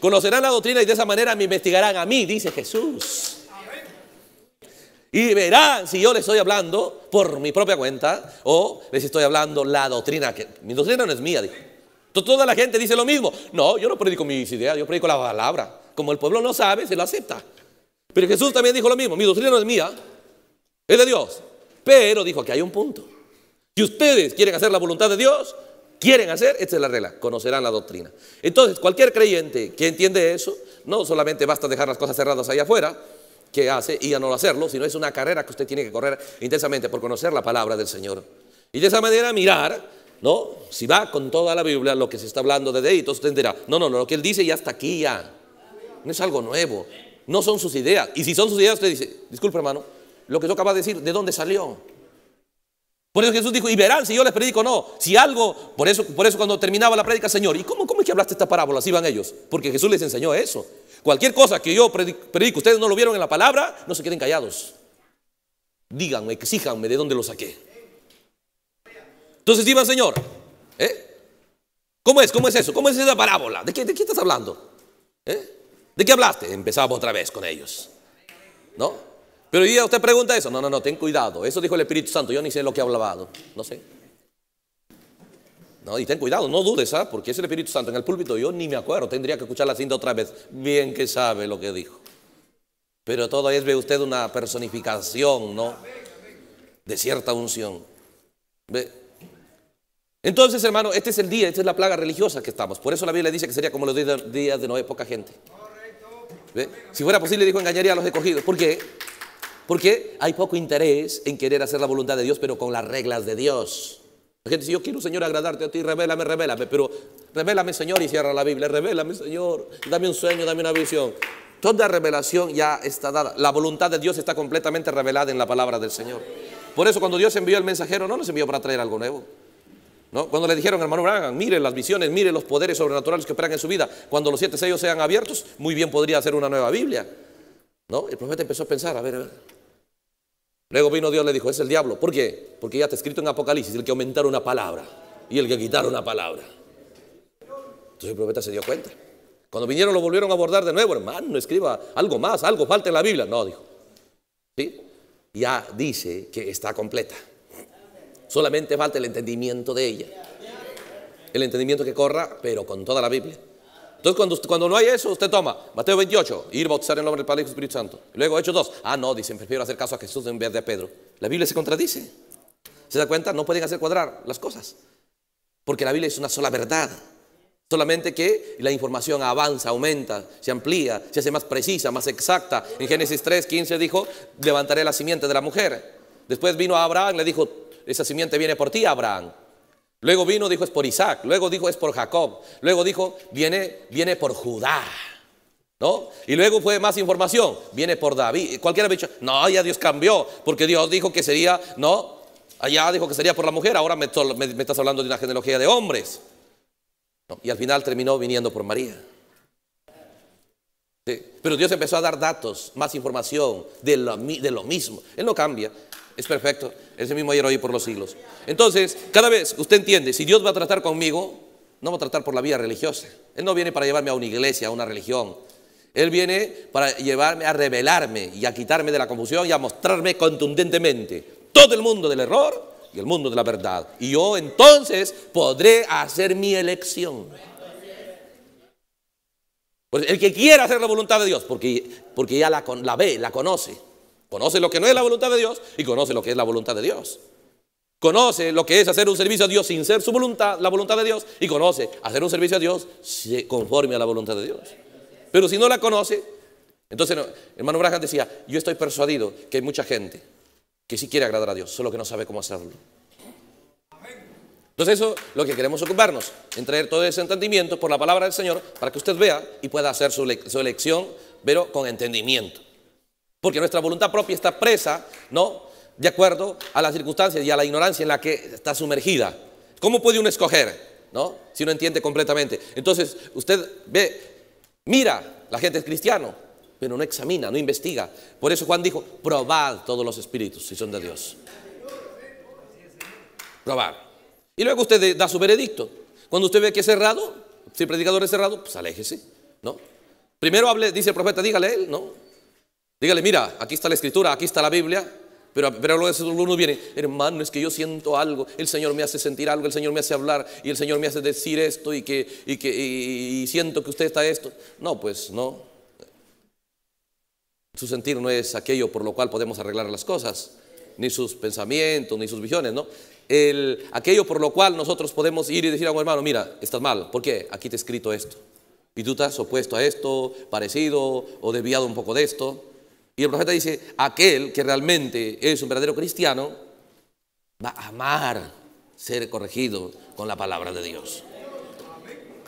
Conocerán la doctrina y de esa manera me investigarán a mí, dice Jesús. Y verán si yo les estoy hablando por mi propia cuenta o les estoy hablando la doctrina. Que, mi doctrina no es mía, dijo. Toda la gente dice lo mismo. No, yo no predico mis ideas, yo predico la palabra. Como el pueblo no sabe, se lo acepta. Pero Jesús también dijo lo mismo. Mi doctrina no es mía, es de Dios. Pero dijo que hay un punto. Si ustedes quieren hacer la voluntad de Dios, quieren hacer, esta es la regla, conocerán la doctrina. Entonces, cualquier creyente que entiende eso, no solamente basta dejar las cosas cerradas allá afuera, que hace y a no hacerlo, sino es una carrera que usted tiene que correr intensamente por conocer la palabra del Señor. Y de esa manera mirar no, si va con toda la Biblia lo que se está hablando de entonces usted entenderá. No, no, no, lo que él dice ya está aquí ya. No es algo nuevo. No son sus ideas. Y si son sus ideas, usted dice, disculpe hermano, lo que yo acabo de decir, ¿de dónde salió? Por eso Jesús dijo, y verán si yo les predico no. Si algo, por eso, por eso cuando terminaba la prédica, Señor, ¿y cómo, cómo es que hablaste esta parábola? Así van ellos. Porque Jesús les enseñó eso. Cualquier cosa que yo predico, ustedes no lo vieron en la palabra, no se queden callados. Díganme, exíjanme de dónde lo saqué. Entonces iba Señor. ¿Eh? ¿Cómo es? ¿Cómo es eso? ¿Cómo es esa parábola? ¿De qué, estás hablando? ¿Eh? ¿De qué hablaste? Empezamos otra vez con ellos. ¿No? Pero día usted pregunta eso. No, no, no, ten cuidado. Eso dijo el Espíritu Santo. Yo ni sé lo que ha hablado. No sé. No, y ten cuidado, no dudes, ¿ah? porque es el Espíritu Santo en el púlpito. Yo ni me acuerdo, tendría que escuchar la cinta otra vez. Bien que sabe lo que dijo. Pero todavía es, ve usted, una personificación, ¿no? De cierta unción. ¿Ve? Entonces, hermano, este es el día, esta es la plaga religiosa que estamos. Por eso la Biblia dice que sería como los días de Noé, poca gente. Si fuera posible, dijo, engañaría a los escogidos. ¿Por qué? Porque hay poco interés en querer hacer la voluntad de Dios, pero con las reglas de Dios. La gente dice, yo quiero, Señor, agradarte a ti, revélame, revélame, pero revélame, Señor, y cierra la Biblia, revélame, Señor, dame un sueño, dame una visión. Toda revelación ya está dada. La voluntad de Dios está completamente revelada en la palabra del Señor. Por eso cuando Dios envió al mensajero, no nos envió para traer algo nuevo. Cuando le dijeron, hermano Branham, mire las visiones, mire los poderes sobrenaturales que operan en su vida, cuando los siete sellos sean abiertos, muy bien podría hacer una nueva Biblia. ¿No? El profeta empezó a pensar, a ver, a ver. Luego vino Dios y le dijo, es el diablo. ¿Por qué? Porque ya está escrito en Apocalipsis, el que aumentara una palabra y el que quitara una palabra. Entonces el profeta se dio cuenta. Cuando vinieron lo volvieron a abordar de nuevo, hermano, escriba algo más, algo falta en la Biblia. No, dijo. ¿Sí? Ya dice que está completa. Solamente falta el entendimiento de ella. El entendimiento que corra, pero con toda la Biblia. Entonces, cuando, cuando no hay eso, usted toma Mateo 28, ir a bautizar en nombre del Padre y del Espíritu Santo. Luego Hechos 2, ah, no, dicen, prefiero hacer caso a Jesús en vez de a Pedro. La Biblia se contradice. ¿Se da cuenta? No pueden hacer cuadrar las cosas. Porque la Biblia es una sola verdad. Solamente que la información avanza, aumenta, se amplía, se hace más precisa, más exacta. En Génesis 3, 15 dijo, levantaré la simiente de la mujer. Después vino a Abraham y le dijo, esa simiente viene por ti, Abraham. Luego vino, dijo, es por Isaac. Luego dijo, es por Jacob. Luego dijo, viene, viene por Judá. ¿No? Y luego fue más información, viene por David. Cualquiera me ha dicho, no, ya Dios cambió, porque Dios dijo que sería, no, allá dijo que sería por la mujer, ahora me, estás hablando de una genealogía de hombres. Y al final terminó viniendo por María. Pero Dios empezó a dar datos, más información de lo, de lo mismo. Él no cambia. Es perfecto. Ese mismo ayer hoy por los siglos. Entonces, cada vez usted entiende, si Dios va a tratar conmigo, no va a tratar por la vía religiosa. Él no viene para llevarme a una iglesia, a una religión. Él viene para llevarme a revelarme y a quitarme de la confusión y a mostrarme contundentemente todo el mundo del error y el mundo de la verdad. Y yo entonces podré hacer mi elección. Pues el que quiera hacer la voluntad de Dios, porque, porque ya la ve, la conoce. Conoce lo que no es la voluntad de Dios y conoce lo que es la voluntad de Dios. Conoce lo que es hacer un servicio a Dios sin ser su voluntad, la voluntad de Dios, y conoce hacer un servicio a Dios conforme a la voluntad de Dios. Pero si no la conoce, entonces hermano Brajas decía, yo estoy persuadido que hay mucha gente que sí quiere agradar a Dios, solo que no sabe cómo hacerlo. Entonces eso lo que queremos ocuparnos, en traer todo ese entendimiento por la palabra del Señor para que usted vea y pueda hacer su elección, pero con entendimiento. Porque nuestra voluntad propia está presa, ¿no? De acuerdo a las circunstancias y a la ignorancia en la que está sumergida. ¿Cómo puede uno escoger, ¿no? Si no entiende completamente. Entonces, usted ve, mira, la gente es cristiano, pero no examina, no investiga. Por eso Juan dijo, probad todos los espíritus si son de Dios. Probad. Y luego usted da su veredicto. Cuando usted ve que es cerrado, si el predicador es cerrado, pues aléjese, ¿no? Primero hable, dice el profeta, dígale él, ¿no? Dígale, mira, aquí está la escritura, aquí está la Biblia. Pero, pero luego uno viene, hermano, es que yo siento algo, el Señor me hace sentir algo, el Señor me hace hablar y el Señor me hace decir esto y que, y que siento que usted está esto. No, pues no. Su sentir no es aquello por lo cual podemos arreglar las cosas, ni sus pensamientos, ni sus visiones, ¿no? El, aquello por lo cual nosotros podemos ir y decir a un hermano, mira, estás mal, ¿por qué? Aquí te he escrito esto. Y tú estás opuesto a esto, parecido o desviado un poco de esto. Y el profeta dice, aquel que realmente es un verdadero cristiano va a amar ser corregido con la palabra de Dios.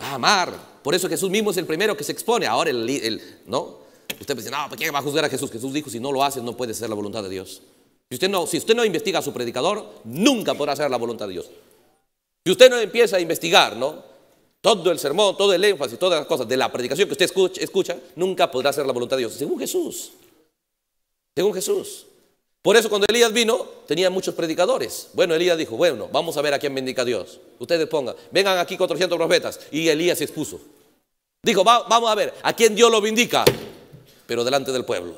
Va a amar. Por eso Jesús mismo es el primero que se expone. Ahora el, ¿no? Usted dice, no, qué va a juzgar a Jesús? Jesús dijo, si no lo haces, no puede ser la voluntad de Dios. Si usted no, si usted no investiga a su predicador, nunca podrá hacer la voluntad de Dios. Si usted no empieza a investigar, ¿no? Todo el sermón, todo el énfasis, todas las cosas de la predicación que usted escucha, nunca podrá hacer la voluntad de Dios. Según Jesús según Jesús. Por eso cuando Elías vino, tenía muchos predicadores. Bueno, Elías dijo, bueno, vamos a ver a quién bendica Dios. Ustedes pongan, vengan aquí 400 profetas. Y Elías se expuso. Dijo, vamos a ver a quién Dios lo bendica, pero delante del pueblo.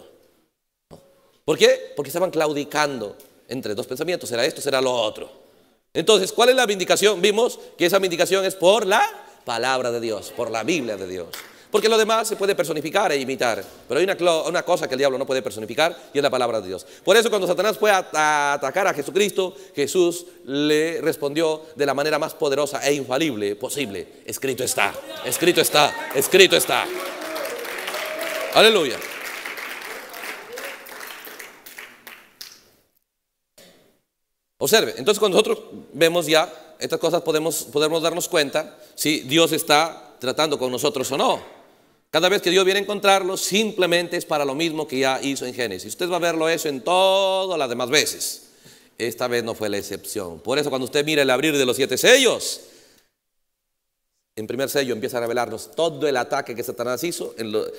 ¿Por qué? Porque estaban claudicando entre dos pensamientos, será esto, será lo otro. Entonces, ¿cuál es la vindicación? Vimos que esa vindicación es por la palabra de Dios, por la Biblia de Dios. Porque lo demás se puede personificar e imitar. Pero hay una, cosa que el diablo no puede personificar y es la palabra de Dios. Por eso cuando Satanás fue a, atacar a Jesucristo, Jesús le respondió de la manera más poderosa e infalible posible. Escrito está, escrito está, escrito está. Aleluya. Observe, entonces cuando nosotros vemos ya estas cosas podemos, podemos darnos cuenta si Dios está tratando con nosotros o no. Cada vez que Dios viene a encontrarlo simplemente es para lo mismo que ya hizo en Génesis. Usted va a verlo eso en todas las demás veces. Esta vez no fue la excepción. Por eso cuando usted mira el abrir de los siete sellos, en primer sello empieza a revelarnos todo el ataque que Satanás hizo eh,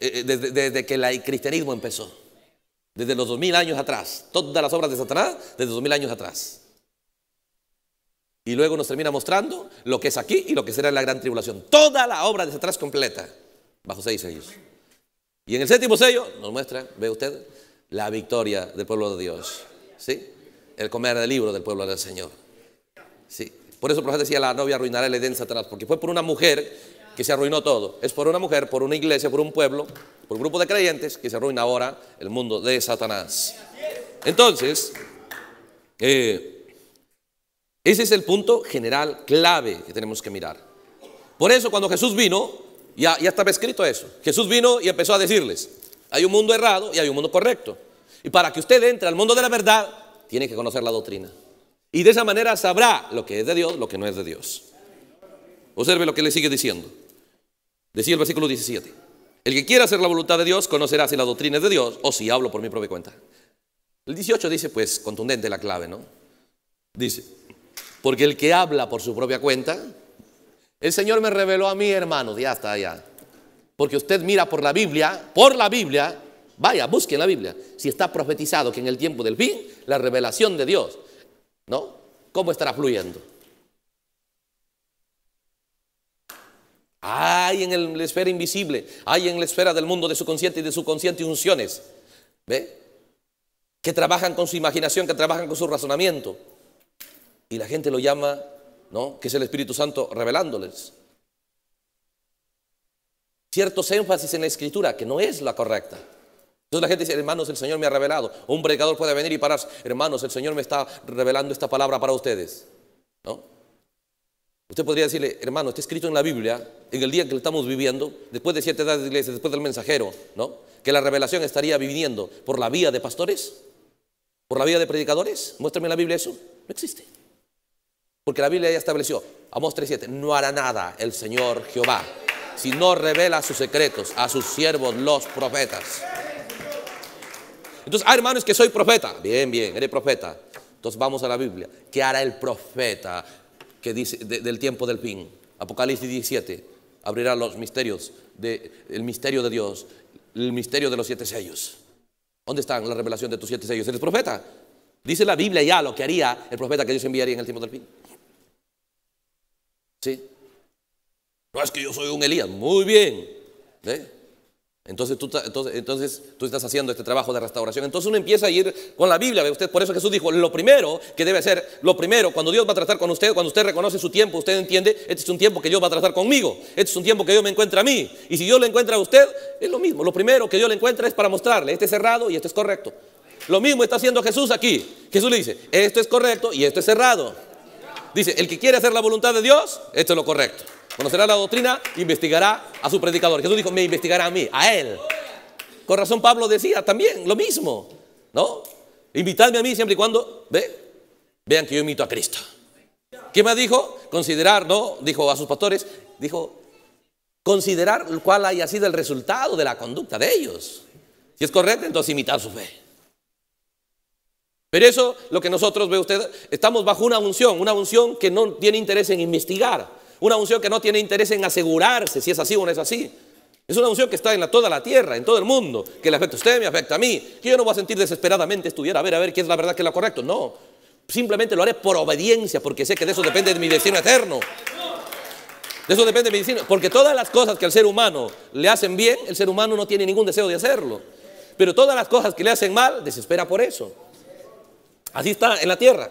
eh, desde, que el cristianismo empezó. Desde los dos mil años atrás. Todas las obras de Satanás desde dos mil años atrás. Y luego nos termina mostrando lo que es aquí y lo que será en la gran tribulación. Toda la obra de Satanás completa bajo seis sellos. Y en el séptimo sello nos muestra, ve usted, la victoria del pueblo de Dios. ¿Sí? El comer del libro del pueblo del Señor. ¿Sí? Por eso el profeta decía, la novia arruinará el Edén Satanás, porque fue por una mujer que se arruinó todo. Es por una mujer, por una iglesia, por un pueblo, por un grupo de creyentes que se arruina ahora el mundo de Satanás. Entonces, eh, ese es el punto general clave que tenemos que mirar. Por eso cuando Jesús vino, ya, estaba escrito eso. Jesús vino y empezó a decirles, hay un mundo errado y hay un mundo correcto. Y para que usted entre al mundo de la verdad, tiene que conocer la doctrina. Y de esa manera sabrá lo que es de Dios, lo que no es de Dios. Observe lo que le sigue diciendo. Decía el versículo 17. El que quiera hacer la voluntad de Dios conocerá si la doctrina es de Dios o si hablo por mi propia cuenta. El 18 dice, pues, contundente la clave, ¿no? Dice, porque el que habla por su propia cuenta el Señor me reveló a mí, hermanos, ya está, allá. Porque usted mira por la Biblia, por la Biblia, vaya, busque en la Biblia. Si está profetizado que en el tiempo del fin, la revelación de Dios, ¿no? ¿Cómo estará fluyendo? Hay en la esfera invisible, hay en la esfera del mundo de su consciente y de su consciente unciones, ¿ve? Que trabajan con su imaginación, que trabajan con su razonamiento. Y la gente lo llama ¿no? Que es el Espíritu Santo revelándoles. Ciertos énfasis en la escritura que no es la correcta. Entonces la gente dice, hermanos, el Señor me ha revelado. Un predicador puede venir y pararse, hermanos, el Señor me está revelando esta palabra para ustedes. ¿No? Usted podría decirle, hermano, está escrito en la Biblia, en el día en que lo estamos viviendo, después de siete edades de iglesia, después del mensajero, ¿no? Que la revelación estaría viviendo por la vía de pastores, por la vía de predicadores. Muéstrame en la Biblia eso. No existe. Porque la Biblia ya estableció, Amos 3.7, no hará nada el Señor Jehová si no revela sus secretos a sus siervos los profetas. Entonces, ah, hermanos, que soy profeta. Bien, bien, eres profeta. Entonces vamos a la Biblia. ¿Qué hará el profeta que dice del tiempo del fin? Apocalipsis 17 abrirá los misterios de, el misterio de Dios, el misterio de los siete sellos. ¿Dónde están la revelación de tus siete sellos? ¿Eres profeta? Dice la Biblia ya lo que haría el profeta que Dios enviaría en el tiempo del fin. ¿Sí? No es que yo soy un Elías. Muy bien. ¿Eh? Entonces tú, entonces, tú estás haciendo este trabajo de restauración. Entonces uno empieza a ir con la Biblia. usted? Por eso Jesús dijo, lo primero que debe hacer, lo primero, cuando Dios va a tratar con usted, cuando usted reconoce su tiempo, usted entiende, este es un tiempo que Dios va a tratar conmigo, este es un tiempo que Dios me encuentra a mí. Y si Dios le encuentra a usted, es lo mismo. Lo primero que Dios le encuentra es para mostrarle, este es cerrado y este es correcto. Lo mismo está haciendo Jesús aquí. Jesús le dice, esto es correcto y esto es cerrado. Dice, el que quiere hacer la voluntad de Dios, esto es lo correcto. Conocerá la doctrina, investigará a su predicador. Jesús dijo, me investigará a mí, a él. Con razón Pablo decía también lo mismo, ¿no? Invitadme a mí siempre y cuando, ve, vean que yo imito a Cristo. ¿Qué me dijo? Considerar, ¿no? Dijo a sus pastores, dijo, considerar cuál haya sido el resultado de la conducta de ellos. Si es correcto, entonces imitar su fe. Pero eso, lo que nosotros ve usted, estamos bajo una unción, una unción que no tiene interés en investigar, una unción que no tiene interés en asegurarse si es así o no es así. Es una unción que está en toda la tierra, en todo el mundo, que le afecta a usted, me afecta a mí, que yo no voy a sentir desesperadamente estudiar a ver, a ver qué es la verdad, qué es lo correcto. No, simplemente lo haré por obediencia, porque sé que de eso depende de mi destino eterno. De eso depende mi destino, porque todas las cosas que al ser humano le hacen bien, el ser humano no tiene ningún deseo de hacerlo. Pero todas las cosas que le hacen mal, desespera por eso. Así está en la tierra.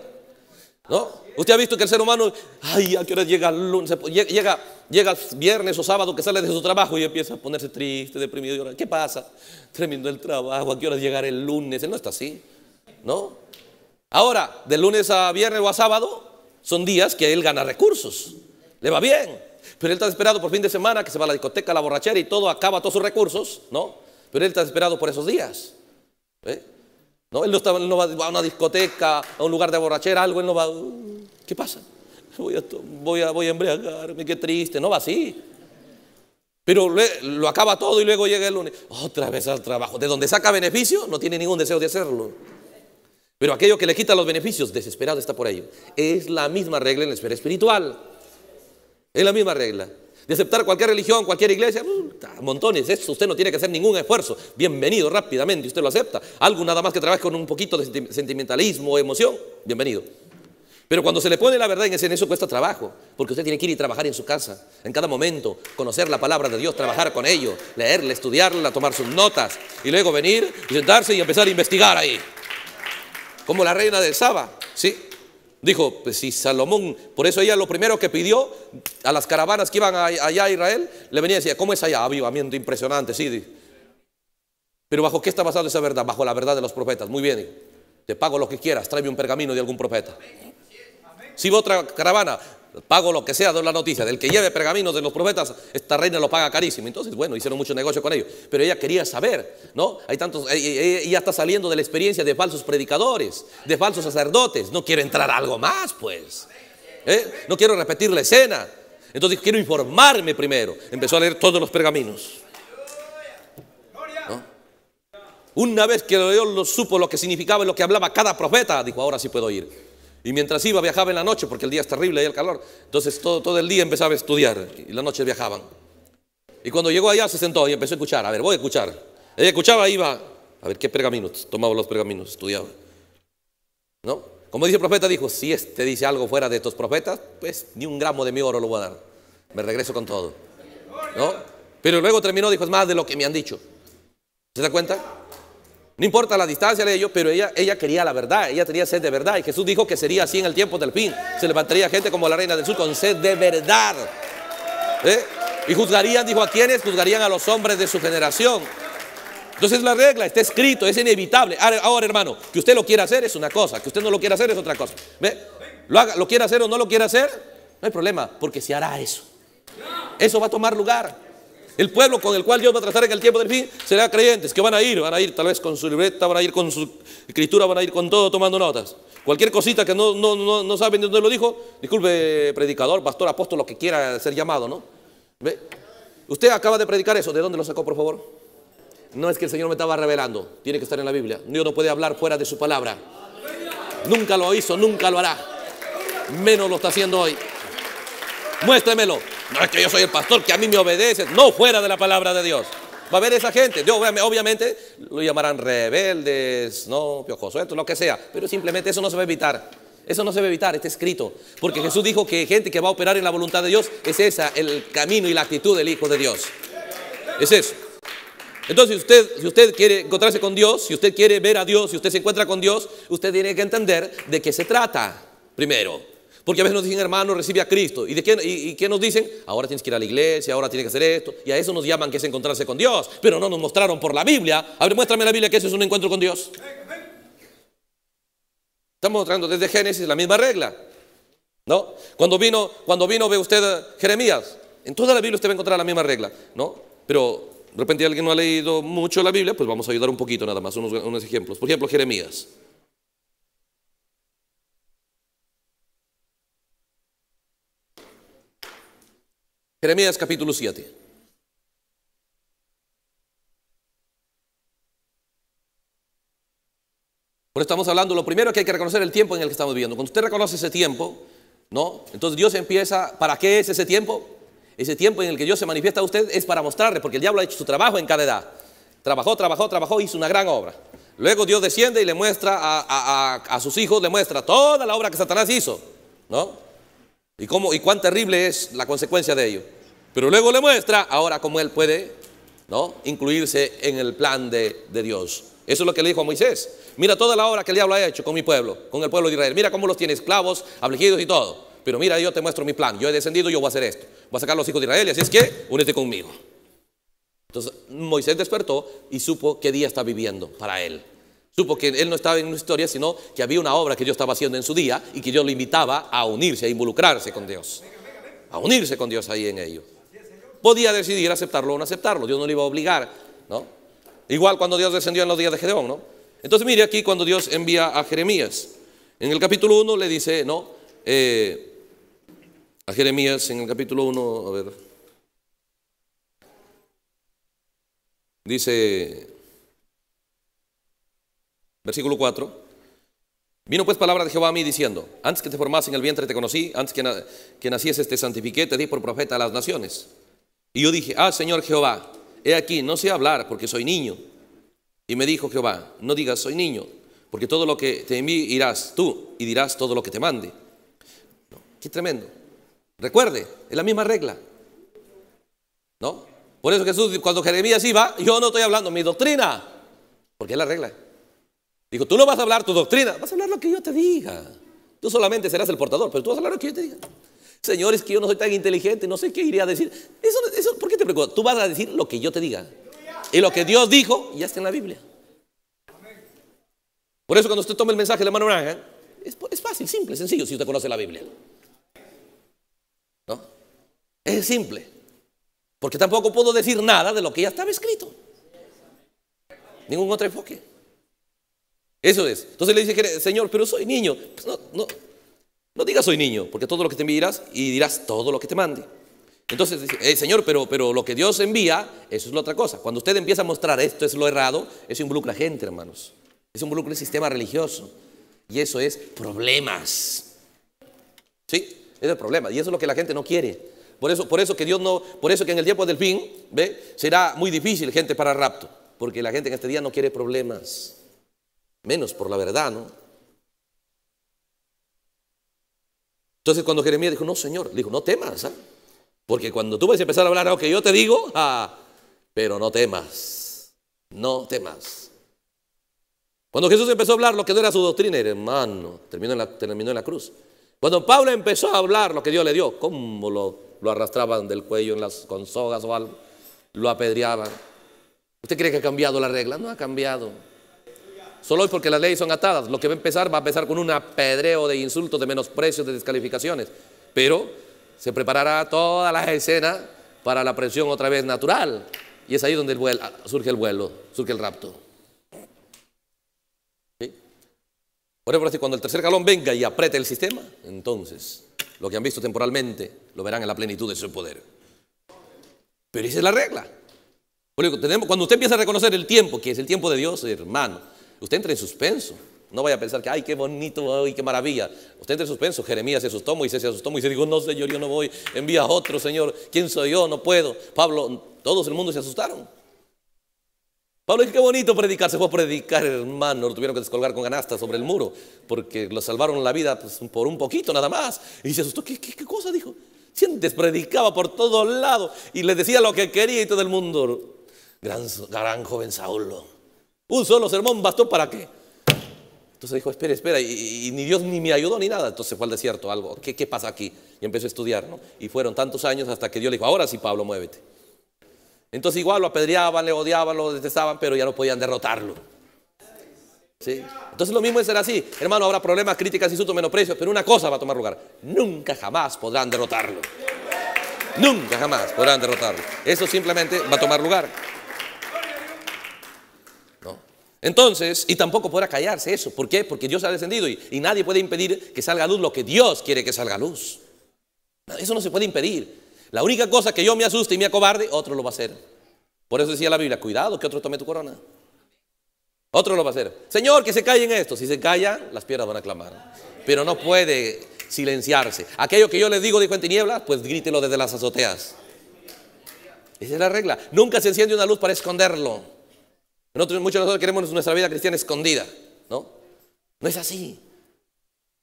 ¿No? Usted ha visto que el ser humano, ay, a qué hora llega el lunes, llega, llega viernes o sábado que sale de su trabajo y empieza a ponerse triste, deprimido, llorar. ¿Qué pasa? Tremendo el trabajo, a qué hora llegar el lunes. Él no está así, ¿no? Ahora, de lunes a viernes o a sábado, son días que él gana recursos, le va bien, pero él está esperado por fin de semana, que se va a la discoteca, a la borrachera y todo, acaba todos sus recursos, ¿no? Pero él está esperado por esos días. ¿eh? No, él no, va a una discoteca, a un lugar de borrachera, algo, él no va. Uh, ¿Qué pasa? Voy a, voy a, voy a embriagarme, qué triste. No va así. Pero lo acaba todo y luego llega el lunes. Otra vez al trabajo. De donde saca beneficio, no tiene ningún deseo de hacerlo. Pero aquello que le quita los beneficios, desesperado está por ello. Es la misma regla en la esfera espiritual. Es la misma regla de aceptar cualquier religión, cualquier iglesia, montones, eso usted no tiene que hacer ningún esfuerzo. Bienvenido rápidamente, usted lo acepta. Algo nada más que trabaje con un poquito de sentimentalismo o emoción, bienvenido. Pero cuando se le pone la verdad en ese en eso cuesta trabajo, porque usted tiene que ir y trabajar en su casa, en cada momento, conocer la palabra de Dios, trabajar con ello, leerla, estudiarla, tomar sus notas y luego venir y sentarse y empezar a investigar ahí. Como la reina de Saba, ¿sí? Dijo, pues si Salomón, por eso ella lo primero que pidió a las caravanas que iban allá a Israel, le venía y decía, ¿cómo es allá? Avivamiento impresionante, sí. Pero ¿bajo qué está basada esa verdad? Bajo la verdad de los profetas. Muy bien, te pago lo que quieras, tráeme un pergamino de algún profeta. Si otra caravana, pago lo que sea, doy la noticia, del que lleve pergaminos de los profetas, esta reina lo paga carísimo. Entonces, bueno, hicieron mucho negocio con ellos, pero ella quería saber, ¿no? Hay tantos, eh, eh, eh, ella está saliendo de la experiencia de falsos predicadores, de falsos sacerdotes, no quiero entrar a algo más, pues. No quiero repetir la escena. Entonces quiero informarme primero. Empezó a leer todos los pergaminos. Una vez que lo lo supo lo que significaba y lo que hablaba cada profeta, dijo, ahora sí puedo ir. Y mientras iba, viajaba en la noche, porque el día es terrible y el calor. Entonces todo, todo el día empezaba a estudiar y la noche viajaban. Y cuando llegó allá se sentó y empezó a escuchar. A ver, voy a escuchar. Ella escuchaba, iba a ver qué pergaminos. Tomaba los pergaminos, estudiaba. ¿No? Como dice el profeta, dijo, si este dice algo fuera de estos profetas, pues ni un gramo de mi oro lo voy a dar. Me regreso con todo. ¿No? Pero luego terminó, dijo, es más de lo que me han dicho. ¿Se da cuenta? No importa la distancia de ellos, pero ella, ella quería la verdad, ella tenía sed de verdad. Y Jesús dijo que sería así en el tiempo del fin. Se levantaría gente como la reina del sur con sed de verdad. ¿eh? Y juzgarían, dijo, ¿a quienes Juzgarían a los hombres de su generación. Entonces la regla está escrito, es inevitable. Ahora, hermano, que usted lo quiera hacer es una cosa, que usted no lo quiera hacer es otra cosa. ¿Ve? Lo, haga, lo quiera hacer o no lo quiera hacer, no hay problema, porque se hará eso. Eso va a tomar lugar. El pueblo con el cual Dios va a tratar en el tiempo del fin será creyentes, que van a ir, van a ir tal vez con su libreta, van a ir con su escritura, van a ir con todo tomando notas. Cualquier cosita que no, no, no, no saben de dónde lo dijo, disculpe, predicador, pastor, apóstol, lo que quiera ser llamado, ¿no? ¿Ve? Usted acaba de predicar eso, ¿de dónde lo sacó, por favor? No es que el Señor me estaba revelando, tiene que estar en la Biblia. Dios no puede hablar fuera de su palabra. Nunca lo hizo, nunca lo hará. Menos lo está haciendo hoy. Muéstremelo. No es que yo soy el pastor, que a mí me obedece, No, fuera de la palabra de Dios. Va a haber esa gente. obviamente lo llamarán rebeldes, no, esto, lo que sea. Pero simplemente eso no se va a evitar. Eso no se va a evitar, está escrito. Porque Jesús dijo que gente que va a operar en la voluntad de Dios es esa, el camino y la actitud del Hijo de Dios. Es eso. Entonces, usted, si usted quiere encontrarse con Dios, si usted quiere ver a Dios, si usted se encuentra con Dios, usted tiene que entender de qué se trata primero. Porque a veces nos dicen, hermano, recibe a Cristo. ¿Y, de qué, y, qué nos dicen? Ahora tienes que ir a la iglesia, ahora tienes que hacer esto. Y a eso nos llaman que es encontrarse con Dios. Pero no nos mostraron por la Biblia. A ver, muéstrame la Biblia que eso es un encuentro con Dios. Estamos mostrando desde Génesis la misma regla. ¿No? Cuando vino, cuando vino, ve usted Jeremías. En toda la Biblia usted va a encontrar la misma regla. ¿No? Pero de repente alguien no ha leído mucho la Biblia, pues vamos a ayudar un poquito nada más, unos ejemplos. Por ejemplo, Jeremías. Jeremías capítulo 7. Por estamos hablando, lo primero que hay que reconocer el tiempo en el que estamos viviendo. Cuando usted reconoce ese tiempo, ¿no? Entonces Dios empieza, ¿para qué es ese tiempo? Ese tiempo en el que Dios se manifiesta a usted es para mostrarle, porque el diablo ha hecho su trabajo en cada edad. Trabajó, trabajó, trabajó, hizo una gran obra. Luego Dios desciende y le muestra a, a sus hijos, le muestra toda la obra que Satanás hizo, ¿no? ¿Y, cómo, y cuán terrible es la consecuencia de ello. Pero luego le muestra ahora cómo él puede ¿no? incluirse en el plan de, Dios. Eso es lo que le dijo a Moisés. Mira toda la obra que el diablo ha hecho con mi pueblo, con el pueblo de Israel. Mira cómo los tiene esclavos, afligidos y todo. Pero mira, yo te muestro mi plan. Yo he descendido, yo voy a hacer esto. Voy a sacar a los hijos de Israel y así es que únete conmigo. Entonces Moisés despertó y supo qué día está viviendo para él. Supo que él no estaba en una historia, sino que había una obra que yo estaba haciendo en su día y que yo lo invitaba a unirse, a involucrarse con Dios. A unirse con Dios ahí en ello. Podía decidir aceptarlo o no aceptarlo. Dios no le iba a obligar, ¿no? Igual cuando Dios descendió en los días de Gedeón, ¿no? Entonces mire aquí cuando Dios envía a Jeremías. En el capítulo 1 le dice, ¿no? Eh, a Jeremías en el capítulo 1, a ver. Dice Versículo 4. Vino pues palabra de Jehová a mí diciendo, antes que te formase en el vientre te conocí, antes que, na naciese te santifiqué, te di por profeta a las naciones. Y yo dije, ah, Señor Jehová, he aquí, no sé hablar porque soy niño. Y me dijo Jehová, no digas soy niño, porque todo lo que te envíe irás tú y dirás todo lo que te mande. qué tremendo. Recuerde, es la misma regla. ¿No? Por eso Jesús, cuando Jeremías iba, yo no estoy hablando mi doctrina, porque es la regla. Dijo, tú no vas a hablar tu doctrina, vas a hablar lo que yo te diga. Tú solamente serás el portador, pero tú vas a hablar lo que yo te diga. Señores, que yo no soy tan inteligente, no sé qué iría a decir. Eso, eso, ¿Por qué te preocupas? Tú vas a decir lo que yo te diga. Y lo que Dios dijo ya está en la Biblia. Por eso cuando usted toma el mensaje de la mano es, fácil, simple, sencillo, si usted conoce la Biblia. ¿No? Es simple. Porque tampoco puedo decir nada de lo que ya estaba escrito. Ningún otro enfoque. Eso es. Entonces le dice, Señor, pero soy niño. Pues no, no, no digas soy niño, porque todo lo que te enviarás y dirás todo lo que te mande. Entonces dice, eh, Señor, pero, pero lo que Dios envía, eso es la otra cosa. Cuando usted empieza a mostrar esto es lo errado, eso involucra gente, hermanos. Eso involucra el sistema religioso. Y eso es problemas. ¿Sí? Es el problema. Y eso es lo que la gente no quiere. Por eso, por eso que Dios no, por eso que en el tiempo del fin, ¿ve? Será muy difícil gente para rapto. Porque la gente en este día no quiere problemas menos por la verdad, ¿no? Entonces cuando Jeremías dijo, no, Señor, le dijo, no temas, ¿ah? porque cuando tú vas a empezar a hablar algo que yo te digo, ah, pero no temas, no temas. Cuando Jesús empezó a hablar lo que no era su doctrina, hermano, terminó en la, terminó la cruz. Cuando Pablo empezó a hablar lo que Dios le dio, ¿cómo lo, lo arrastraban del cuello en las, con sogas o algo? Lo apedreaban. ¿Usted cree que ha cambiado la regla? No ha cambiado. Solo hoy porque las leyes son atadas. Lo que va a empezar va a empezar con un apedreo de insultos, de menosprecios, de descalificaciones. Pero se preparará toda la escena para la presión otra vez natural. Y es ahí donde surge el vuelo, surge el rapto. Por ejemplo, cuando el tercer galón venga y apriete el sistema, entonces lo que han visto temporalmente lo verán en la plenitud de su poder. Pero esa es la regla. Cuando usted empieza a reconocer el tiempo, que es el tiempo de Dios, hermano, Usted entra en suspenso. No vaya a pensar que, ay, qué bonito, ay, qué maravilla. Usted entra en suspenso. Jeremías se asustó, Moisés se asustó, Moisés dijo, no, Señor, yo no voy. Envía a otro, Señor. ¿Quién soy yo? No puedo. Pablo, todos el mundo se asustaron. Pablo dijo, qué bonito predicar. Se fue a predicar, hermano. Lo tuvieron que descolgar con canasta sobre el muro porque lo salvaron la vida pues, por un poquito nada más. Y se asustó, ¿qué, cosa? Dijo. Sientes, predicaba por todos lados y le decía lo que quería y todo el mundo. Gran, gran joven Saulo. Un solo sermón bastó para qué. Entonces dijo, espera, espera, y, ni Dios ni me ayudó ni nada. Entonces fue al desierto, algo, ¿qué, pasa aquí? Y empezó a estudiar, ¿no? Y fueron tantos años hasta que Dios le dijo, ahora sí, Pablo, muévete. Entonces igual lo apedreaban, le odiaban, lo detestaban, pero ya no podían derrotarlo. ¿Sí? Entonces lo mismo es ser así. Hermano, habrá problemas, críticas, y insultos, menosprecios, pero una cosa va a tomar lugar. Nunca jamás podrán derrotarlo. Nunca jamás podrán derrotarlo. Eso simplemente va a tomar lugar. Entonces, y tampoco podrá callarse eso. ¿Por qué? Porque Dios ha descendido y, nadie puede impedir que salga a luz lo que Dios quiere que salga a luz. Eso no se puede impedir. La única cosa que yo me asuste y me acobarde, otro lo va a hacer. Por eso decía la Biblia, cuidado que otro tome tu corona. Otro lo va a hacer. Señor, que se callen esto. Si se callan, las piedras van a clamar. Pero no puede silenciarse. Aquello que yo les digo, dijo en tinieblas, pues grítelo desde las azoteas. Esa es la regla. Nunca se enciende una luz para esconderlo muchos de nosotros queremos nuestra vida cristiana escondida, ¿no? No es así.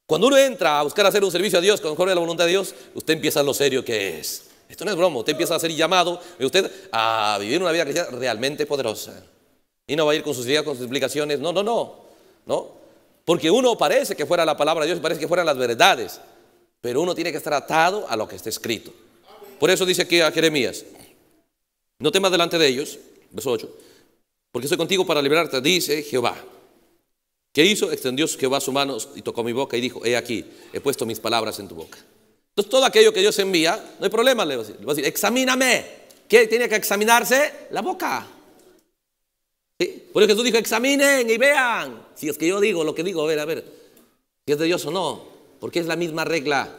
Cuando uno entra a buscar hacer un servicio a Dios conforme a la voluntad de Dios, usted empieza lo serio que es. Esto no es broma, usted empieza a ser llamado usted a vivir una vida cristiana realmente poderosa. Y no va a ir con sus ideas, con sus explicaciones, no, no, no, no. Porque uno parece que fuera la palabra de Dios, parece que fueran las verdades, pero uno tiene que estar atado a lo que está escrito. Por eso dice aquí a Jeremías, no temas delante de ellos, verso 8, porque estoy contigo para liberarte, dice Jehová. ¿Qué hizo? Extendió Jehová su mano y tocó mi boca y dijo, he aquí, he puesto mis palabras en tu boca. Entonces todo aquello que Dios envía, no hay problema, le va a decir, examíname. ¿Qué tiene que examinarse? La boca. Por eso Jesús dijo, examinen y vean. Si es que yo digo lo que digo, a ver, a ver, si es de Dios o no, porque es la misma regla.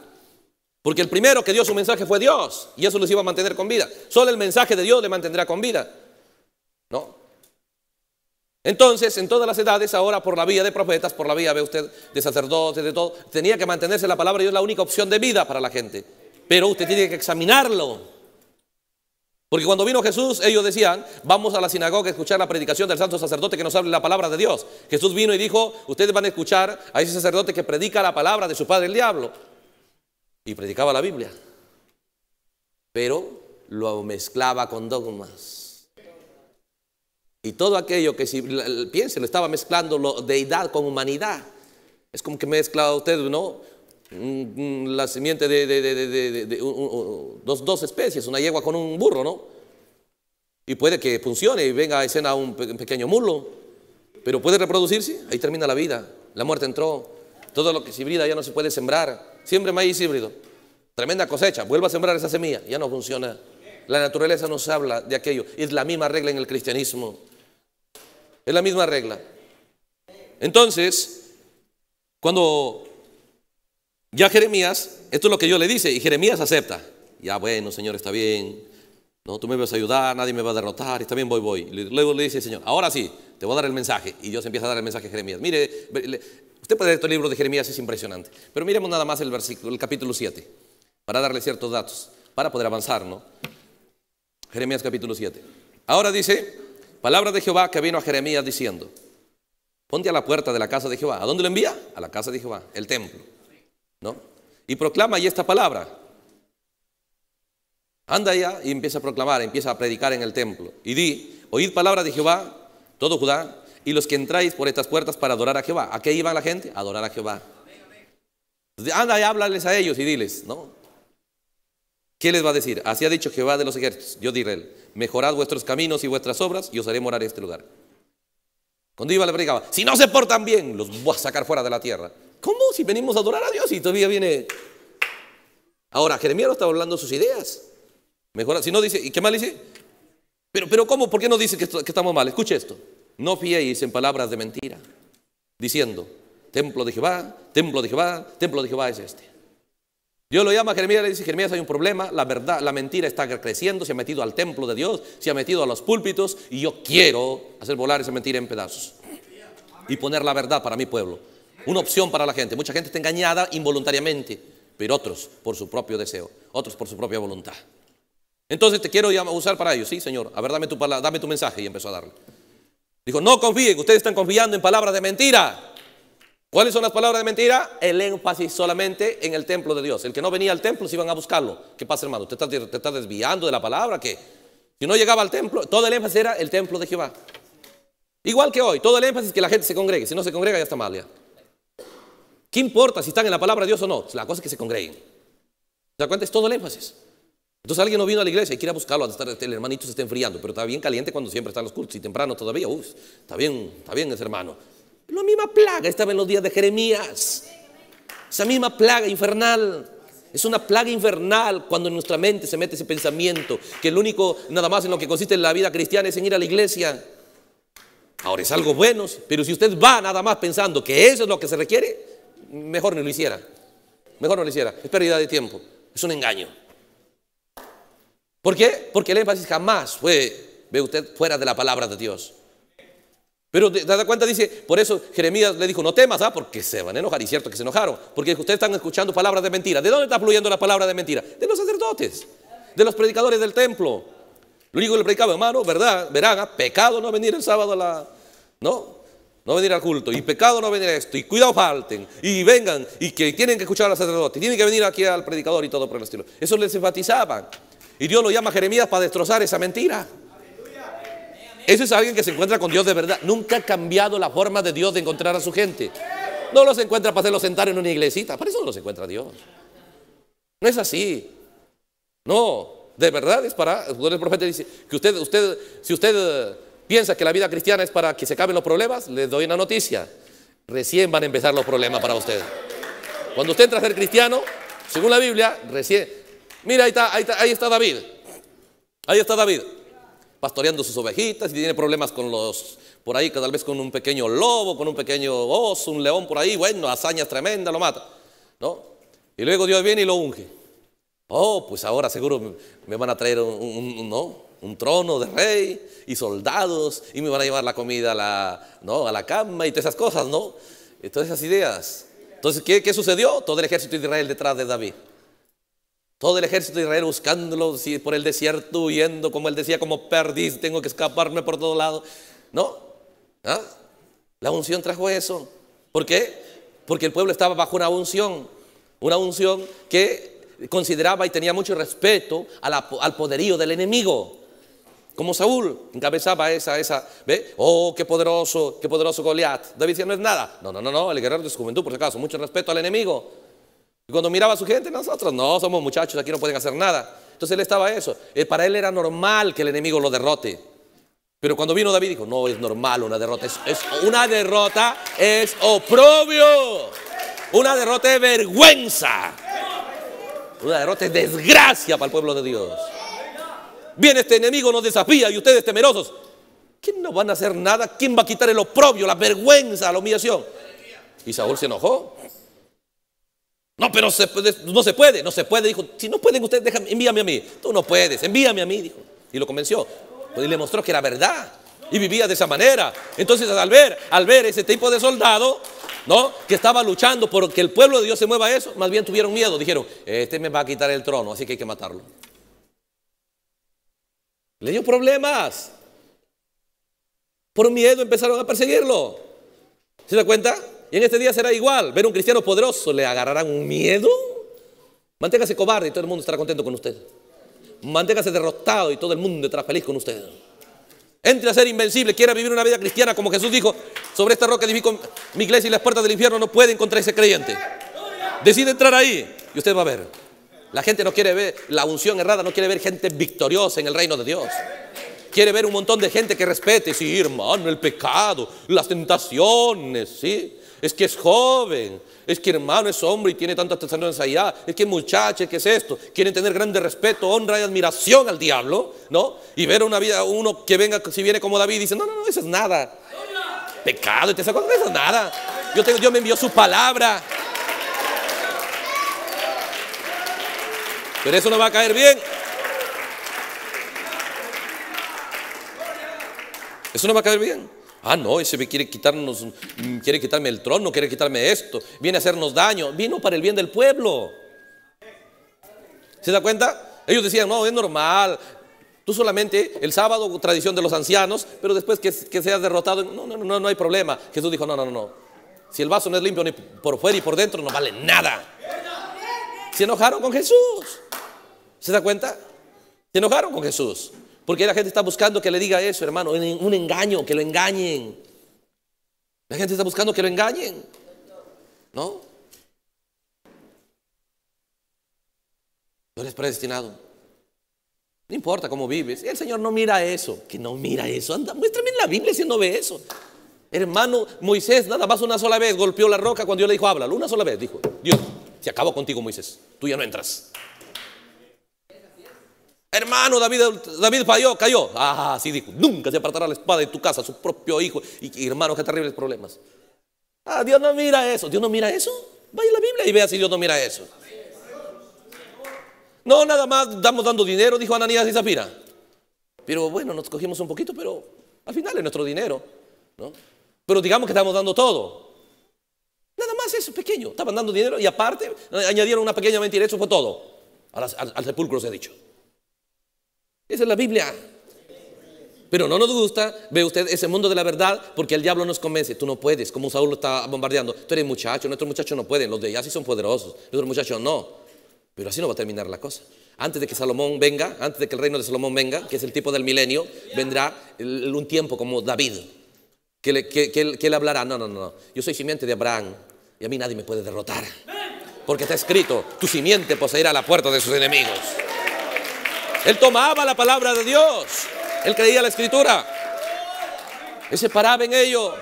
Porque el primero que dio su mensaje fue Dios y eso lo iba a mantener con vida. Solo el mensaje de Dios le mantendrá con vida. ¿No? Entonces, en todas las edades, ahora por la vía de profetas, por la vía, ve usted, de sacerdotes, de todo, tenía que mantenerse la palabra y es la única opción de vida para la gente. Pero usted tiene que examinarlo. Porque cuando vino Jesús, ellos decían, vamos a la sinagoga a escuchar la predicación del santo sacerdote que nos hable la palabra de Dios. Jesús vino y dijo, ustedes van a escuchar a ese sacerdote que predica la palabra de su padre el diablo. Y predicaba la Biblia. Pero lo mezclaba con dogmas. Y todo aquello que si piensen, estaba mezclando lo, deidad con humanidad. Es como que mezcla usted, ¿no? La simiente de, dos, dos, especies, una yegua con un burro, ¿no? Y puede que funcione y venga a escena un pequeño mulo, pero puede reproducirse, ahí termina la vida, la muerte entró, todo lo que se hibrida ya no se puede sembrar, siempre maíz híbrido, tremenda cosecha, vuelva a sembrar esa semilla, ya no funciona. La naturaleza nos habla de aquello, es la misma regla en el cristianismo. Es la misma regla. Entonces, cuando ya Jeremías, esto es lo que yo le dice, y Jeremías acepta. Ya bueno, Señor, está bien. No, tú me vas a ayudar, nadie me va a derrotar, está bien, voy, voy. Luego le dice el Señor, ahora sí, te voy a dar el mensaje. Y Dios empieza a dar el mensaje a Jeremías. Mire, usted puede leer este libro de Jeremías, es impresionante. Pero miremos nada más el, versículo, el capítulo 7, para darle ciertos datos, para poder avanzar, ¿no? Jeremías capítulo 7. Ahora dice, Palabra de Jehová que vino a Jeremías diciendo, ponte a la puerta de la casa de Jehová. ¿A dónde lo envía? A la casa de Jehová, el templo. ¿No? Y proclama ahí esta palabra. Anda ya y empieza a proclamar, empieza a predicar en el templo. Y di, oíd palabra de Jehová, todo Judá, y los que entráis por estas puertas para adorar a Jehová. ¿A qué iba la gente? A adorar a Jehová. Anda y háblales a ellos y diles, ¿no? ¿Qué les va a decir? Así ha dicho Jehová de los ejércitos, yo diré él, mejorad vuestros caminos y vuestras obras y os haré morar en este lugar. Cuando iba le predicaba, si no se portan bien, los voy a sacar fuera de la tierra. ¿Cómo? Si venimos a adorar a Dios y todavía viene... Ahora, Jeremías no está hablando sus ideas. Mejora. si no dice, ¿y qué mal dice? Pero, pero ¿cómo? ¿Por qué no dice que, que estamos mal? Escuche esto. No fiéis en palabras de mentira, diciendo, templo de Jehová, templo de Jehová, templo de Jehová es este. Yo lo llama a Jeremías, le dice, Jeremías hay un problema, la verdad, la mentira está creciendo, se ha metido al templo de Dios, se ha metido a los púlpitos y yo quiero hacer volar esa mentira en pedazos y poner la verdad para mi pueblo. Una opción para la gente. Mucha gente está engañada involuntariamente, pero otros por su propio deseo, otros por su propia voluntad. Entonces te quiero usar para ello, sí, Señor. A ver, dame tu, dame tu mensaje y empezó a darle. Dijo, no confíen, ustedes están confiando en palabras de mentira. ¿Cuáles son las palabras de mentira? El énfasis solamente en el templo de Dios. El que no venía al templo se iban a buscarlo. ¿Qué pasa, hermano? ¿Te estás, te estás desviando de la palabra? que Si no llegaba al templo, todo el énfasis era el templo de Jehová. Igual que hoy, todo el énfasis es que la gente se congregue. Si no se congrega, ya está mal. ¿Qué importa si están en la palabra de Dios o no? La cosa es que se congreguen. ¿Te das cuenta? Es todo el énfasis. Entonces alguien no vino a la iglesia y quiere buscarlo, este, el hermanito se está enfriando, pero está bien caliente cuando siempre están los cultos y temprano todavía, Uf, está bien, está bien ese hermano. La misma plaga estaba en los días de Jeremías. Esa misma plaga infernal. Es una plaga infernal cuando en nuestra mente se mete ese pensamiento que el único nada más en lo que consiste en la vida cristiana es en ir a la iglesia. Ahora es algo bueno, pero si usted va nada más pensando que eso es lo que se requiere, mejor no lo hiciera. Mejor no lo hiciera. Es pérdida de tiempo. Es un engaño. ¿Por qué? Porque el énfasis jamás fue, ve usted, fuera de la palabra de Dios. Pero te das cuenta, dice, por eso Jeremías le dijo, no temas, ¿ah? porque se van a enojar, y cierto que se enojaron, porque ustedes están escuchando palabras de mentira. ¿De dónde está fluyendo la palabra de mentira? De los sacerdotes, de los predicadores del templo. Lo único que le predicaba, hermano, ¿verdad? Verán, ah, pecado no venir el sábado a la... ¿No? No venir al culto, y pecado no venir a esto, y cuidado falten, y vengan, y que tienen que escuchar al sacerdote, y tienen que venir aquí al predicador y todo por el estilo. Eso les enfatizaban. Y Dios lo llama a Jeremías para destrozar esa mentira eso es alguien que se encuentra con Dios de verdad. Nunca ha cambiado la forma de Dios de encontrar a su gente. No los encuentra para hacerlos sentar en una iglesita. Para eso no los encuentra Dios. No es así. No, de verdad es para. El profeta dice que usted, usted, si usted eh, piensa que la vida cristiana es para que se acaben los problemas, le doy una noticia. Recién van a empezar los problemas para usted. Cuando usted entra a ser cristiano, según la Biblia, recién. Mira, ahí está, ahí está, ahí está David. Ahí está David pastoreando sus ovejitas, y tiene problemas con los, por ahí, tal vez con un pequeño lobo, con un pequeño oso, un león por ahí, bueno, hazañas tremendas, lo mata, ¿no? Y luego Dios viene y lo unge. Oh, pues ahora seguro me van a traer un, trono de rey y soldados y me van a llevar la comida a la, ¿no? a la cama y todas esas cosas, ¿no? Y todas esas ideas. Entonces, ¿qué, ¿qué sucedió? Todo el ejército de Israel detrás de David. Todo el ejército de Israel buscándolo por el desierto, huyendo, como él decía, como perdiz, tengo que escaparme por todos lados. No, ¿ah? la unción trajo eso. ¿Por qué? Porque el pueblo estaba bajo una unción, una unción que consideraba y tenía mucho respeto al poderío del enemigo. Como Saúl encabezaba esa, esa, ¿ve? Oh, qué poderoso, qué poderoso Goliat. David decía, no es nada. No, no, no, no, el guerrero de su juventud, por si acaso, mucho respeto al enemigo. Y cuando miraba a su gente, nosotros no, somos muchachos, aquí no pueden hacer nada. Entonces él estaba eso. Eh, para él era normal que el enemigo lo derrote. Pero cuando vino David dijo, no es normal una derrota. Es, una derrota es oprobio. Una derrota es vergüenza. Una derrota es desgracia para el pueblo de Dios. Viene este enemigo, nos desafía y ustedes temerosos. ¿Quién no van a hacer nada? ¿Quién va a quitar el oprobio, la vergüenza, la humillación? Y Saúl se enojó. No, pero no se puede, no se puede. Dijo, si no pueden ustedes, déjame, envíame a mí. Tú no puedes, envíame a mí, dijo. Y lo convenció. Pues, y le mostró que era verdad. Y vivía de esa manera. Entonces, al ver, al ver ese tipo de soldado, ¿no? Que estaba luchando por que el pueblo de Dios se mueva a eso, más bien tuvieron miedo. Dijeron, este me va a quitar el trono, así que hay que matarlo. Le dio problemas. Por miedo empezaron a perseguirlo. ¿Se da cuenta? Y en este día será igual. Ver un cristiano poderoso, ¿le agarrarán un miedo? Manténgase cobarde y todo el mundo estará contento con usted. Manténgase derrotado y todo el mundo estará feliz con usted. Entre a ser invencible, quiera vivir una vida cristiana como Jesús dijo, sobre esta roca edifico mi iglesia y las puertas del infierno no pueden encontrar ese creyente. Decide entrar ahí y usted va a ver. La gente no quiere ver, la unción errada no quiere ver gente victoriosa en el reino de Dios quiere ver un montón de gente que respete, sí, hermano, el pecado, las tentaciones, sí es que es joven, es que hermano es hombre y tiene tantas tesoreras allá, es que muchacha, es que es esto, quieren tener grande respeto, honra y admiración al diablo, ¿no? Y ver una vida, uno que venga, si viene como David, dice, no, no, no, eso es nada, pecado, y te eso es nada, yo tengo, Dios me envió su palabra. Pero eso no va a caer bien. Eso no va a caer bien. Ah, no, ese quiere quitarnos, quiere quitarme el trono, quiere quitarme esto, viene a hacernos daño, vino para el bien del pueblo. ¿Se da cuenta? Ellos decían, no, es normal. Tú solamente el sábado, tradición de los ancianos, pero después que, seas derrotado, no, no, no, no hay problema. Jesús dijo, no, no, no, no. Si el vaso no es limpio ni por fuera y por dentro, no vale nada. Se enojaron con Jesús. ¿Se da cuenta? Se enojaron con Jesús. Porque la gente está buscando que le diga eso, hermano, un engaño, que lo engañen. La gente está buscando que lo engañen. ¿No? Tú eres predestinado. No importa cómo vives. El Señor no mira eso. Que no mira eso. Anda, muéstrame en la Biblia si no ve eso. Hermano, Moisés nada más una sola vez golpeó la roca cuando Dios le dijo, háblalo. Una sola vez, dijo. Dios, se acabó contigo, Moisés. Tú ya no entras. Hermano, David, David falló, cayó. Ah, sí dijo, nunca se apartará la espada de tu casa, su propio hijo. Y, hermano, qué terribles problemas. Ah, Dios no mira eso. Dios no mira eso. Vaya a la Biblia y vea si Dios no mira eso. No, nada más estamos dando dinero, dijo Ananías y Zafira. Pero bueno, nos cogimos un poquito, pero al final es nuestro dinero. Pero digamos que estamos dando todo. Nada más eso, pequeño. Estaban dando dinero y aparte eh, añadieron una pequeña mentira. Eso fue todo. al sepulcro se ha dicho. Esa es la Biblia. Pero no nos gusta, ve usted, ese mundo de la verdad, porque el diablo nos convence. Tú no puedes, como Saúl lo está bombardeando. Tú eres muchacho, nuestros muchachos no pueden, los de allá son poderosos, nuestros muchachos no. Pero así no va a terminar la cosa. Antes de que Salomón venga, antes de que el reino de Salomón venga, que es el tipo del milenio, vendrá un tiempo como David, que que le hablará, no, no, no, yo soy simiente de Abraham y a mí nadie me puede derrotar. Porque está escrito, tu simiente poseerá la puerta de sus enemigos. Él tomaba la palabra de Dios. Él creía la escritura. Él se paraba en ello.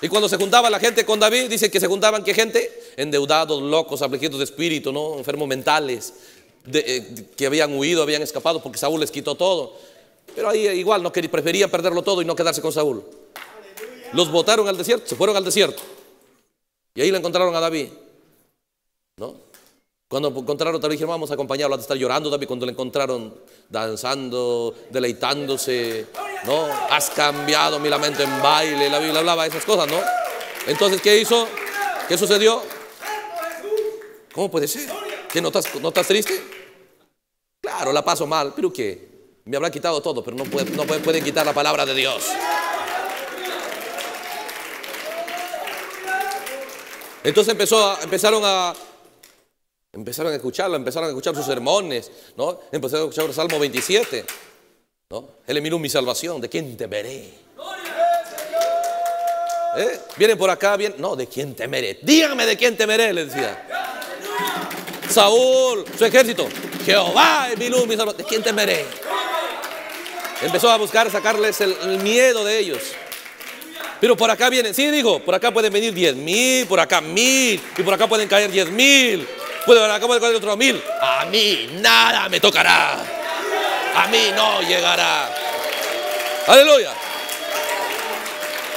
Y cuando se juntaba la gente con David, dice que se juntaban qué gente? Endeudados, locos, afligidos de espíritu, ¿no? Enfermos mentales, eh, que habían huido, habían escapado porque Saúl les quitó todo. Pero ahí igual no quería, prefería perderlo todo y no quedarse con Saúl. Los botaron al desierto, se fueron al desierto. Y ahí le encontraron a David. ¿No? Cuando encontraron, tal vez dijeron, vamos a acompañarlo, hasta estar llorando también cuando lo encontraron, danzando, deleitándose, ¿no? Has cambiado mi lamento en baile, la Biblia hablaba esas cosas, ¿no? Entonces, ¿qué hizo? ¿Qué sucedió? ¿Cómo puede ser? ¿Que no estás, no estás triste? Claro, la paso mal, pero ¿qué? Me habrá quitado todo, pero no, no pueden quitar la palabra de Dios. Entonces empezó empezaron a, Empezaron a escucharlo, empezaron a escuchar sus sermones, ¿no? Empezaron a escuchar el Salmo 27, ¿no? Él es mi salvación, ¿de quién temeré? ¿Eh? Vienen por acá, bien, no, ¿de quién temeré? Díganme de quién temeré, le decía. Saúl, su ejército, Jehová es mi luz, mi salvación, ¿de quién temeré? Empezó a buscar sacarles el, miedo de ellos. Pero por acá vienen, sí, digo, por acá pueden venir diez mil, por acá mil, y por acá pueden caer diez mil puede ver la otro mil. A mí nada me tocará. A mí no llegará. Aleluya.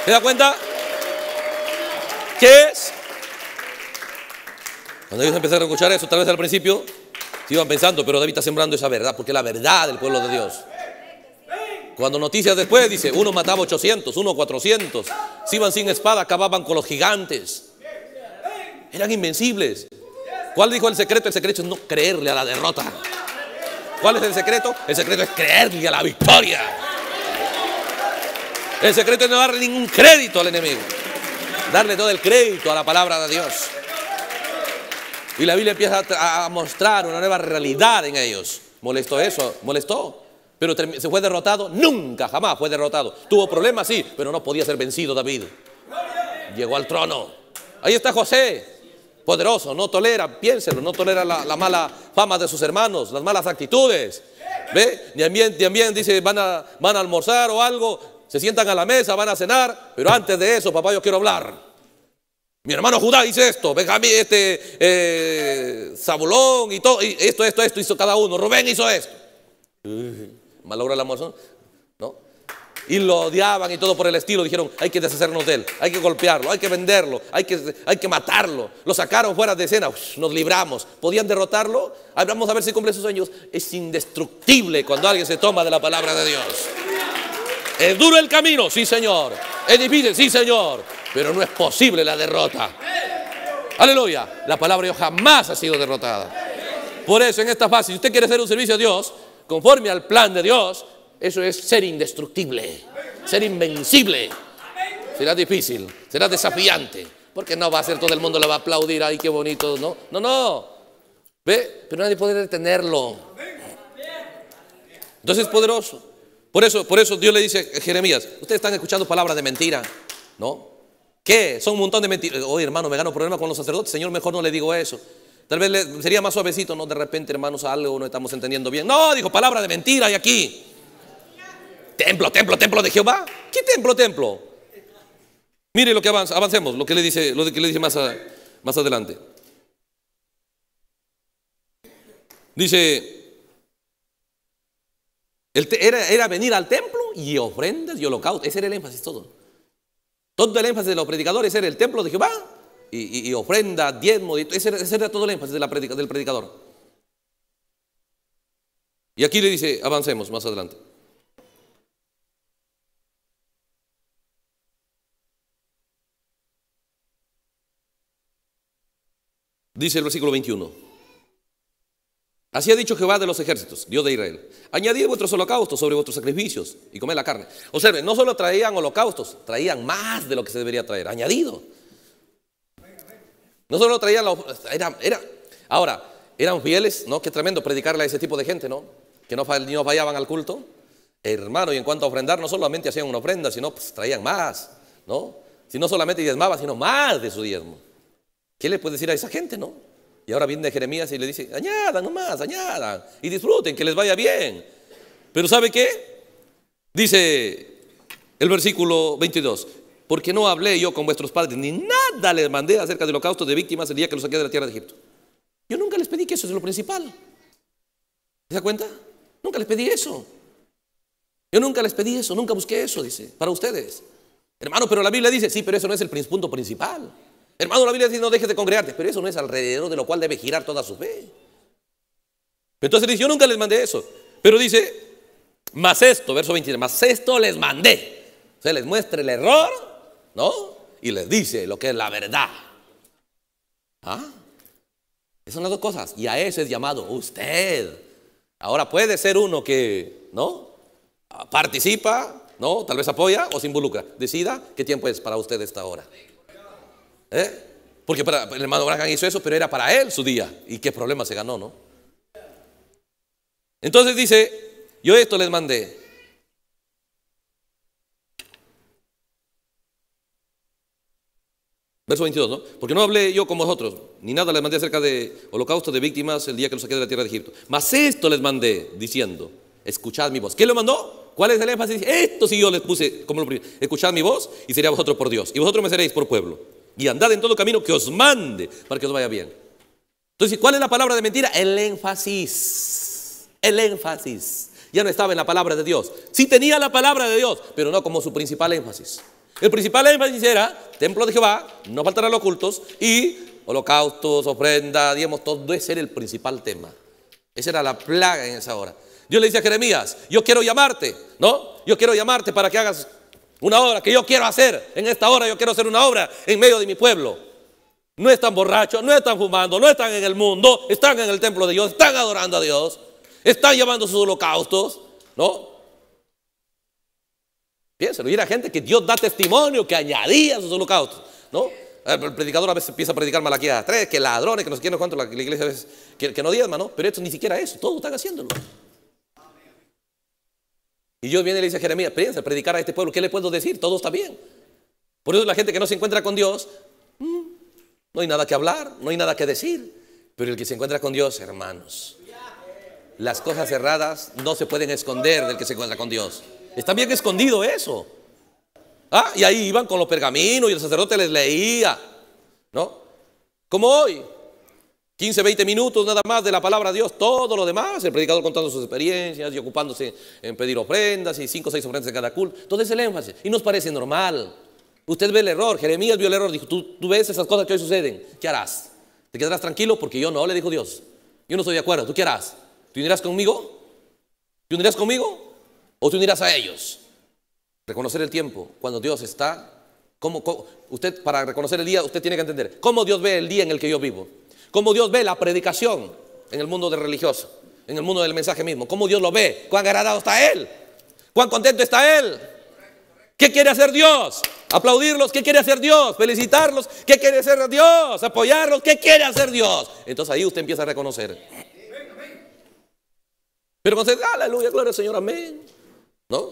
¿Se da cuenta? ¿Qué es? Cuando ellos empezaron a escuchar eso, tal vez al principio, se iban pensando, pero David está sembrando esa verdad, porque es la verdad del pueblo de Dios. Cuando noticias después dice, uno mataba 800, uno 400, se iban sin espada, acababan con los gigantes. Eran invencibles. ¿Cuál dijo el secreto? El secreto es no creerle a la derrota. ¿Cuál es el secreto? El secreto es creerle a la victoria. El secreto es no darle ningún crédito al enemigo. Darle todo el crédito a la palabra de Dios. Y la Biblia empieza a, mostrar una nueva realidad en ellos. ¿Molestó eso? ¿Molestó? Pero se fue derrotado. Nunca, jamás fue derrotado. Tuvo problemas, sí, pero no podía ser vencido David. Llegó al trono. Ahí está José. Poderoso, no tolera, piénselo, no tolera la, mala fama de sus hermanos, las malas actitudes. ¿Ve? También, también dice, van a, van a almorzar o algo, se sientan a la mesa, van a cenar, pero antes de eso, papá, yo quiero hablar. Mi hermano Judá dice esto, a mí este, eh, Zabulón y todo, y esto, esto, esto hizo cada uno, Rubén hizo esto. malogra el almorzón y lo odiaban y todo por el estilo. Dijeron, hay que deshacernos de él, hay que golpearlo, hay que venderlo, hay que, hay que matarlo. Lo sacaron fuera de escena, nos libramos. ¿Podían derrotarlo? Vamos a ver si cumple sus sueños. Es indestructible cuando alguien se toma de la palabra de Dios. Es duro el camino, sí señor. Es difícil, sí señor. Pero no es posible la derrota. Aleluya. La palabra de Dios jamás ha sido derrotada. Por eso en esta fase, si usted quiere hacer un servicio a Dios, conforme al plan de Dios, eso es ser indestructible, ser invencible. Será difícil, será desafiante, porque no va a ser todo el mundo la va a aplaudir, ay, qué bonito, no, no, no. ¿Ve? Pero nadie puede detenerlo. Entonces es poderoso. Por eso, por eso Dios le dice a Jeremías, ustedes están escuchando palabras de mentira, ¿no? ¿Qué? Son un montón de mentiras. Oye, hermano, me gano problemas con los sacerdotes. Señor, mejor no le digo eso. Tal vez sería más suavecito, ¿no? De repente, hermanos, algo no estamos entendiendo bien. No, dijo, palabra de mentira hay aquí. Templo, templo, templo de Jehová. ¿Qué templo, templo? Mire lo que avanza, avancemos, lo que le dice, lo que le dice más, más adelante. Dice, era, venir al templo y ofrendas y holocaustos. Ese era el énfasis todo. Todo el énfasis de los predicadores era el templo de Jehová y, ofrenda, diezmo. ese, era, todo el énfasis de la del predicador. Y aquí le dice, avancemos más adelante. Dice el versículo 21. Así ha dicho Jehová de los ejércitos, Dios de Israel. Añadid vuestros holocaustos sobre vuestros sacrificios y comed la carne. Observen, no solo traían holocaustos, traían más de lo que se debería traer, añadido. No solo traían la, era, era, ahora, eran fieles, ¿no? Qué tremendo predicarle a ese tipo de gente, ¿no? Que no, fallaban al culto. Hermano, y en cuanto a ofrendar, no solamente hacían una ofrenda, sino pues, traían más, ¿no? Si no solamente diezmaban, sino más de su diezmo. ¿Qué le puede decir a esa gente, no? Y ahora viene Jeremías y le dice, añadan nomás, añadan, y disfruten, que les vaya bien. Pero ¿sabe qué? Dice el versículo 22, porque no hablé yo con vuestros padres, ni nada les mandé acerca del holocausto de víctimas el día que los saqué de la tierra de Egipto. Yo nunca les pedí que eso es lo principal. ¿Se da cuenta? Nunca les pedí eso. Yo nunca les pedí eso, nunca busqué eso, dice, para ustedes. Hermano, pero la Biblia dice, sí, pero eso no es el punto principal. Hermano, la Biblia dice, no dejes de congregarte, pero eso no es alrededor de lo cual debe girar toda su fe. Entonces dice, yo nunca les mandé eso, pero dice, más esto, verso 23, más esto les mandé. O sea, les muestra el error, ¿no? Y les dice lo que es la verdad. ¿Ah? Esas son las dos cosas. Y a eso es llamado usted. Ahora puede ser uno que, ¿no? Ah, participa, ¿no? Tal vez apoya o se involucra. Decida qué tiempo es para usted esta hora. ¿Eh? Porque el hermano Bragan hizo eso, pero era para él su día. ¿Y qué problema se ganó, no? Entonces dice, yo esto les mandé. Verso 22, ¿no? Porque no hablé yo con vosotros, ni nada les mandé acerca de Holocausto, de víctimas el día que los saqué de la tierra de Egipto. Mas esto les mandé, diciendo, escuchad mi voz. ¿qué le mandó? ¿Cuál es el énfasis? Esto sí yo les puse como lo primero. Escuchad mi voz y sería vosotros por Dios. Y vosotros me seréis por pueblo y andad en todo camino que os mande para que os vaya bien. Entonces, ¿cuál es la palabra de mentira? El énfasis. El énfasis. Ya no estaba en la palabra de Dios. Sí tenía la palabra de Dios, pero no como su principal énfasis. El principal énfasis era templo de Jehová, no faltarán los cultos y holocaustos, ofrenda, digamos, todo ese era el principal tema. Esa era la plaga en esa hora. Dios le dice a Jeremías, yo quiero llamarte, ¿no? Yo quiero llamarte para que hagas una obra que yo quiero hacer. En esta hora yo quiero hacer una obra en medio de mi pueblo. No están borrachos, no están fumando, no están en el mundo, están en el templo de Dios, están adorando a Dios, están llevando sus holocaustos, ¿no? Piénselo, y era gente que Dios da testimonio, que añadía sus holocaustos, ¿no? El predicador a veces empieza a predicar malaquías a tres, que ladrones, que no sé quién, no cuánto, la, iglesia a veces que, que no diezma, ¿no? Pero esto ni siquiera eso, todos están haciéndolo. Y Dios viene y le dice a Jeremías, piensa, predicar a este pueblo, ¿qué le puedo decir? Todo está bien. Por eso la gente que no se encuentra con Dios, mm, no hay nada que hablar, no hay nada que decir. Pero el que se encuentra con Dios, hermanos, las cosas cerradas no se pueden esconder del que se encuentra con Dios. Está bien escondido eso. Ah, y ahí iban con los pergaminos y el sacerdote les leía, ¿no? Como hoy, 15, 20 minutos nada más de la palabra de Dios, todo lo demás, el predicador contando sus experiencias y ocupándose en pedir ofrendas y 5 o 6 ofrendas en cada culto. es el énfasis, y nos parece normal. Usted ve el error, Jeremías vio el error, dijo, tú, ves esas cosas que hoy suceden, ¿qué harás? ¿Te quedarás tranquilo? Porque yo no, le dijo Dios. Yo no estoy de acuerdo, ¿tú qué harás? ¿Te unirás conmigo? ¿Te unirás conmigo? ¿O te unirás a ellos? Reconocer el tiempo, cuando Dios está, cómo? usted para reconocer el día, usted tiene que entender, ¿cómo Dios ve el día en el que yo vivo? Cómo Dios ve la predicación en el mundo del religioso, en el mundo del mensaje mismo. Cómo Dios lo ve, cuán agradado está Él, cuán contento está Él. ¿Qué quiere hacer Dios? Aplaudirlos, ¿qué quiere hacer Dios? Felicitarlos, ¿qué quiere hacer Dios? Apoyarlos, ¿qué quiere hacer Dios? Entonces ahí usted empieza a reconocer. Pero cuando dice, aleluya, gloria al Señor, amén. ¿No?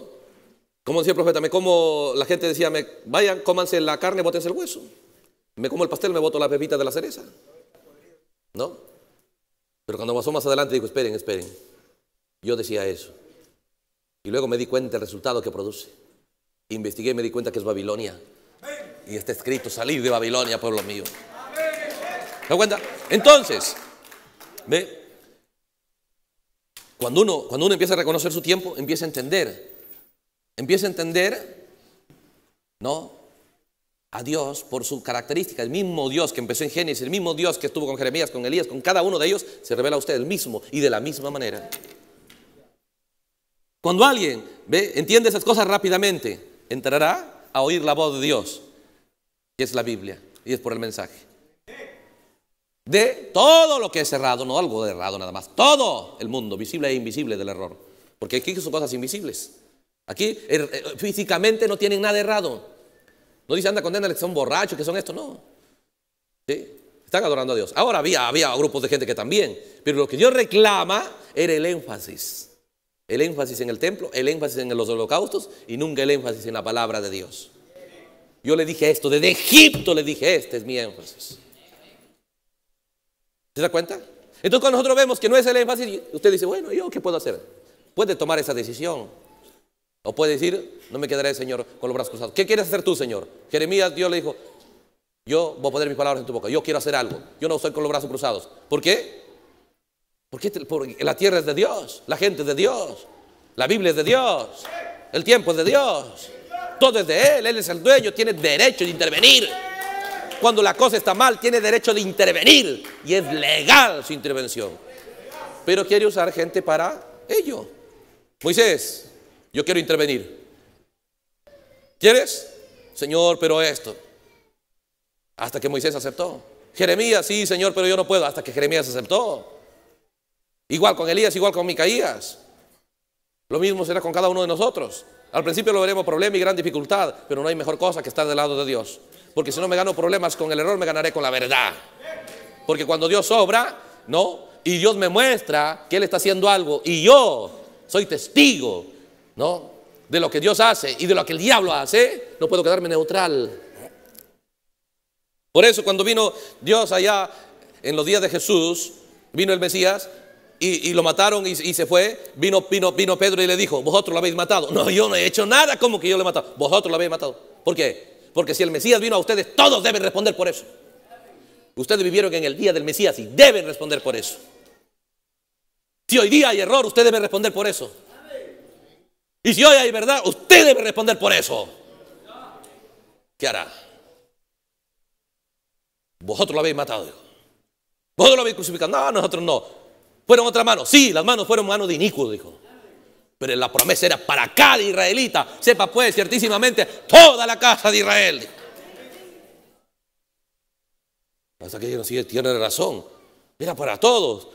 Como decía el profeta, me como, la gente decía, me, vayan, cómanse la carne, bótense el hueso. Me como el pastel, me boto las pepitas de la cereza. ¿No? Pero cuando pasó más adelante, digo, esperen, esperen. Yo decía eso. Y luego me di cuenta del resultado que produce. Investigué y me di cuenta que es Babilonia. Y está escrito, salir de Babilonia, pueblo mío. ¿Se cuenta? Entonces, ¿ve? Cuando uno, cuando uno empieza a reconocer su tiempo, empieza a entender. Empieza a entender, ¿no? a Dios por su característica. El mismo Dios que empezó en Génesis, el mismo Dios que estuvo con Jeremías, con Elías, con cada uno de ellos, se revela a usted el mismo y de la misma manera. Cuando alguien entiende esas cosas rápidamente, entrará a oír la voz de Dios. que es la Biblia, y es por el mensaje. De todo lo que es errado, no algo de errado nada más, todo el mundo, visible e invisible del error. Porque aquí son cosas invisibles. Aquí er, eh, físicamente no tienen nada errado. No dice, anda, condena que son borrachos, que son esto, no. Están adorando a Dios. Ahora había, había grupos de gente que también, pero lo que Dios reclama era el énfasis. El énfasis en el templo, el énfasis en los holocaustos y nunca el énfasis en la palabra de Dios. Yo le dije esto, desde Egipto le dije, este es mi énfasis. ¿Se da cuenta? Entonces cuando nosotros vemos que no es el énfasis, usted dice, bueno, ¿yo qué puedo hacer? Puede tomar esa decisión. O puede decir, no me quedaré, Señor, con los brazos cruzados. ¿Qué quieres hacer tú, Señor? Jeremías, Dios le dijo, yo voy a poner mis palabras en tu boca, yo quiero hacer algo. Yo no soy con los brazos cruzados. ¿Por qué? Porque, este, porque la tierra es de Dios, la gente es de Dios, la Biblia es de Dios, el tiempo es de Dios. Todo es de Él, Él es el dueño, tiene derecho de intervenir. Cuando la cosa está mal, tiene derecho de intervenir y es legal su intervención. Pero quiere usar gente para ello. Moisés, yo quiero intervenir. ¿Quieres? Señor, pero esto. Hasta que Moisés aceptó. Jeremías, sí, Señor, pero yo no puedo. Hasta que Jeremías aceptó. Igual con Elías, igual con Micaías. Lo mismo será con cada uno de nosotros. Al principio lo veremos problema y gran dificultad, pero no hay mejor cosa que estar del lado de Dios. Porque si no me gano problemas con el error, me ganaré con la verdad. Porque cuando Dios obra, ¿no? Y Dios me muestra que Él está haciendo algo y yo soy testigo ¿no? De lo que Dios hace y de lo que el diablo hace, no puedo quedarme neutral. Por eso cuando vino Dios allá en los días de Jesús, vino el Mesías y, lo mataron y, se fue, vino, Pedro y le dijo, vosotros lo habéis matado. No, yo no he hecho nada como que yo lo he matado. Vosotros lo habéis matado. ¿Por qué? Porque si el Mesías vino a ustedes, todos deben responder por eso. Ustedes vivieron en el día del Mesías y deben responder por eso. Si hoy día hay error, Ustedes deben responder por eso. Y si hoy hay verdad, usted debe responder por eso. ¿Qué hará? Vosotros lo habéis matado, dijo. Vosotros lo habéis crucificado. No, nosotros no. Fueron otras manos. Sí, las manos fueron manos de inicuo, dijo. Pero la promesa era para cada israelita. Sepa pues ciertísimamente toda la casa de Israel. pasa? que no sigue tiene razón. Era para todos.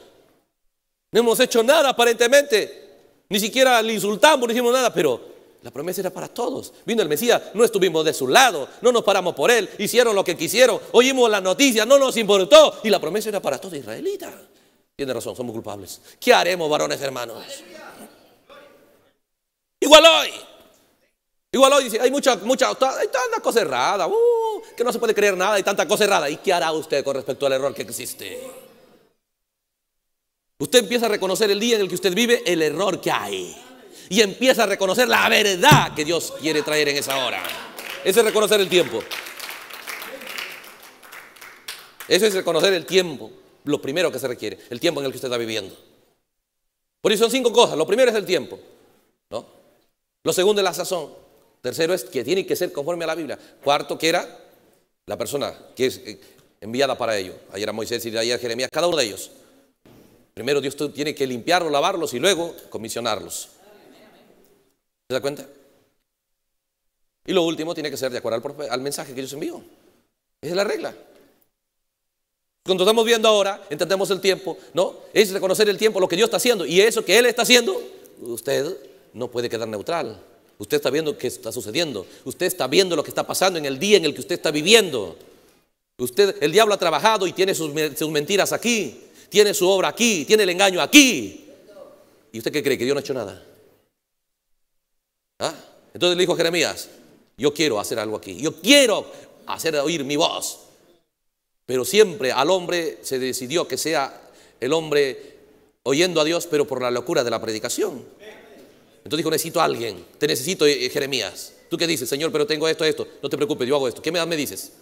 No hemos hecho nada aparentemente. Ni siquiera le insultamos, no hicimos nada, pero la promesa era para todos. Vino el Mesías, no estuvimos de su lado, no nos paramos por él, hicieron lo que quisieron, oímos la noticia, no nos importó. Y la promesa era para todos israelita Tiene razón, somos culpables. ¿Qué haremos, varones hermanos? Igual hoy. Igual hoy dice, hay mucha, mucha, hay tanta cosa errada, uh, que no se puede creer nada, hay tanta cosa errada. ¿Y qué hará usted con respecto al error que existe? Usted empieza a reconocer el día en el que usted vive el error que hay. Y empieza a reconocer la verdad que Dios quiere traer en esa hora. Eso es reconocer el tiempo. Eso es reconocer el tiempo. Lo primero que se requiere. El tiempo en el que usted está viviendo. Por eso son cinco cosas. Lo primero es el tiempo. ¿no? Lo segundo es la sazón. Tercero es que tiene que ser conforme a la Biblia. Cuarto, que era la persona que es eh, enviada para ello. Ayer era Moisés y ayer Jeremías. Cada uno de ellos. Primero Dios tiene que limpiarlos, lavarlos y luego comisionarlos. ¿Se da cuenta? Y lo último tiene que ser de acuerdo al, mensaje que yo envío. Esa es la regla. Cuando estamos viendo ahora, entendemos el tiempo, ¿no? Es reconocer el tiempo, lo que Dios está haciendo. Y eso que Él está haciendo, usted no puede quedar neutral. Usted está viendo qué está sucediendo. Usted está viendo lo que está pasando en el día en el que usted está viviendo. Usted, el diablo ha trabajado y tiene sus mentiras aquí tiene su obra aquí, tiene el engaño aquí. ¿Y usted qué cree? Que Dios no ha hecho nada. ¿Ah? Entonces le dijo Jeremías, yo quiero hacer algo aquí, yo quiero hacer oír mi voz. Pero siempre al hombre se decidió que sea el hombre oyendo a Dios, pero por la locura de la predicación. Entonces dijo, necesito a alguien, te necesito, eh, Jeremías. ¿Tú qué dices, Señor? Pero tengo esto, esto. No te preocupes, yo hago esto. ¿Qué me Me dices.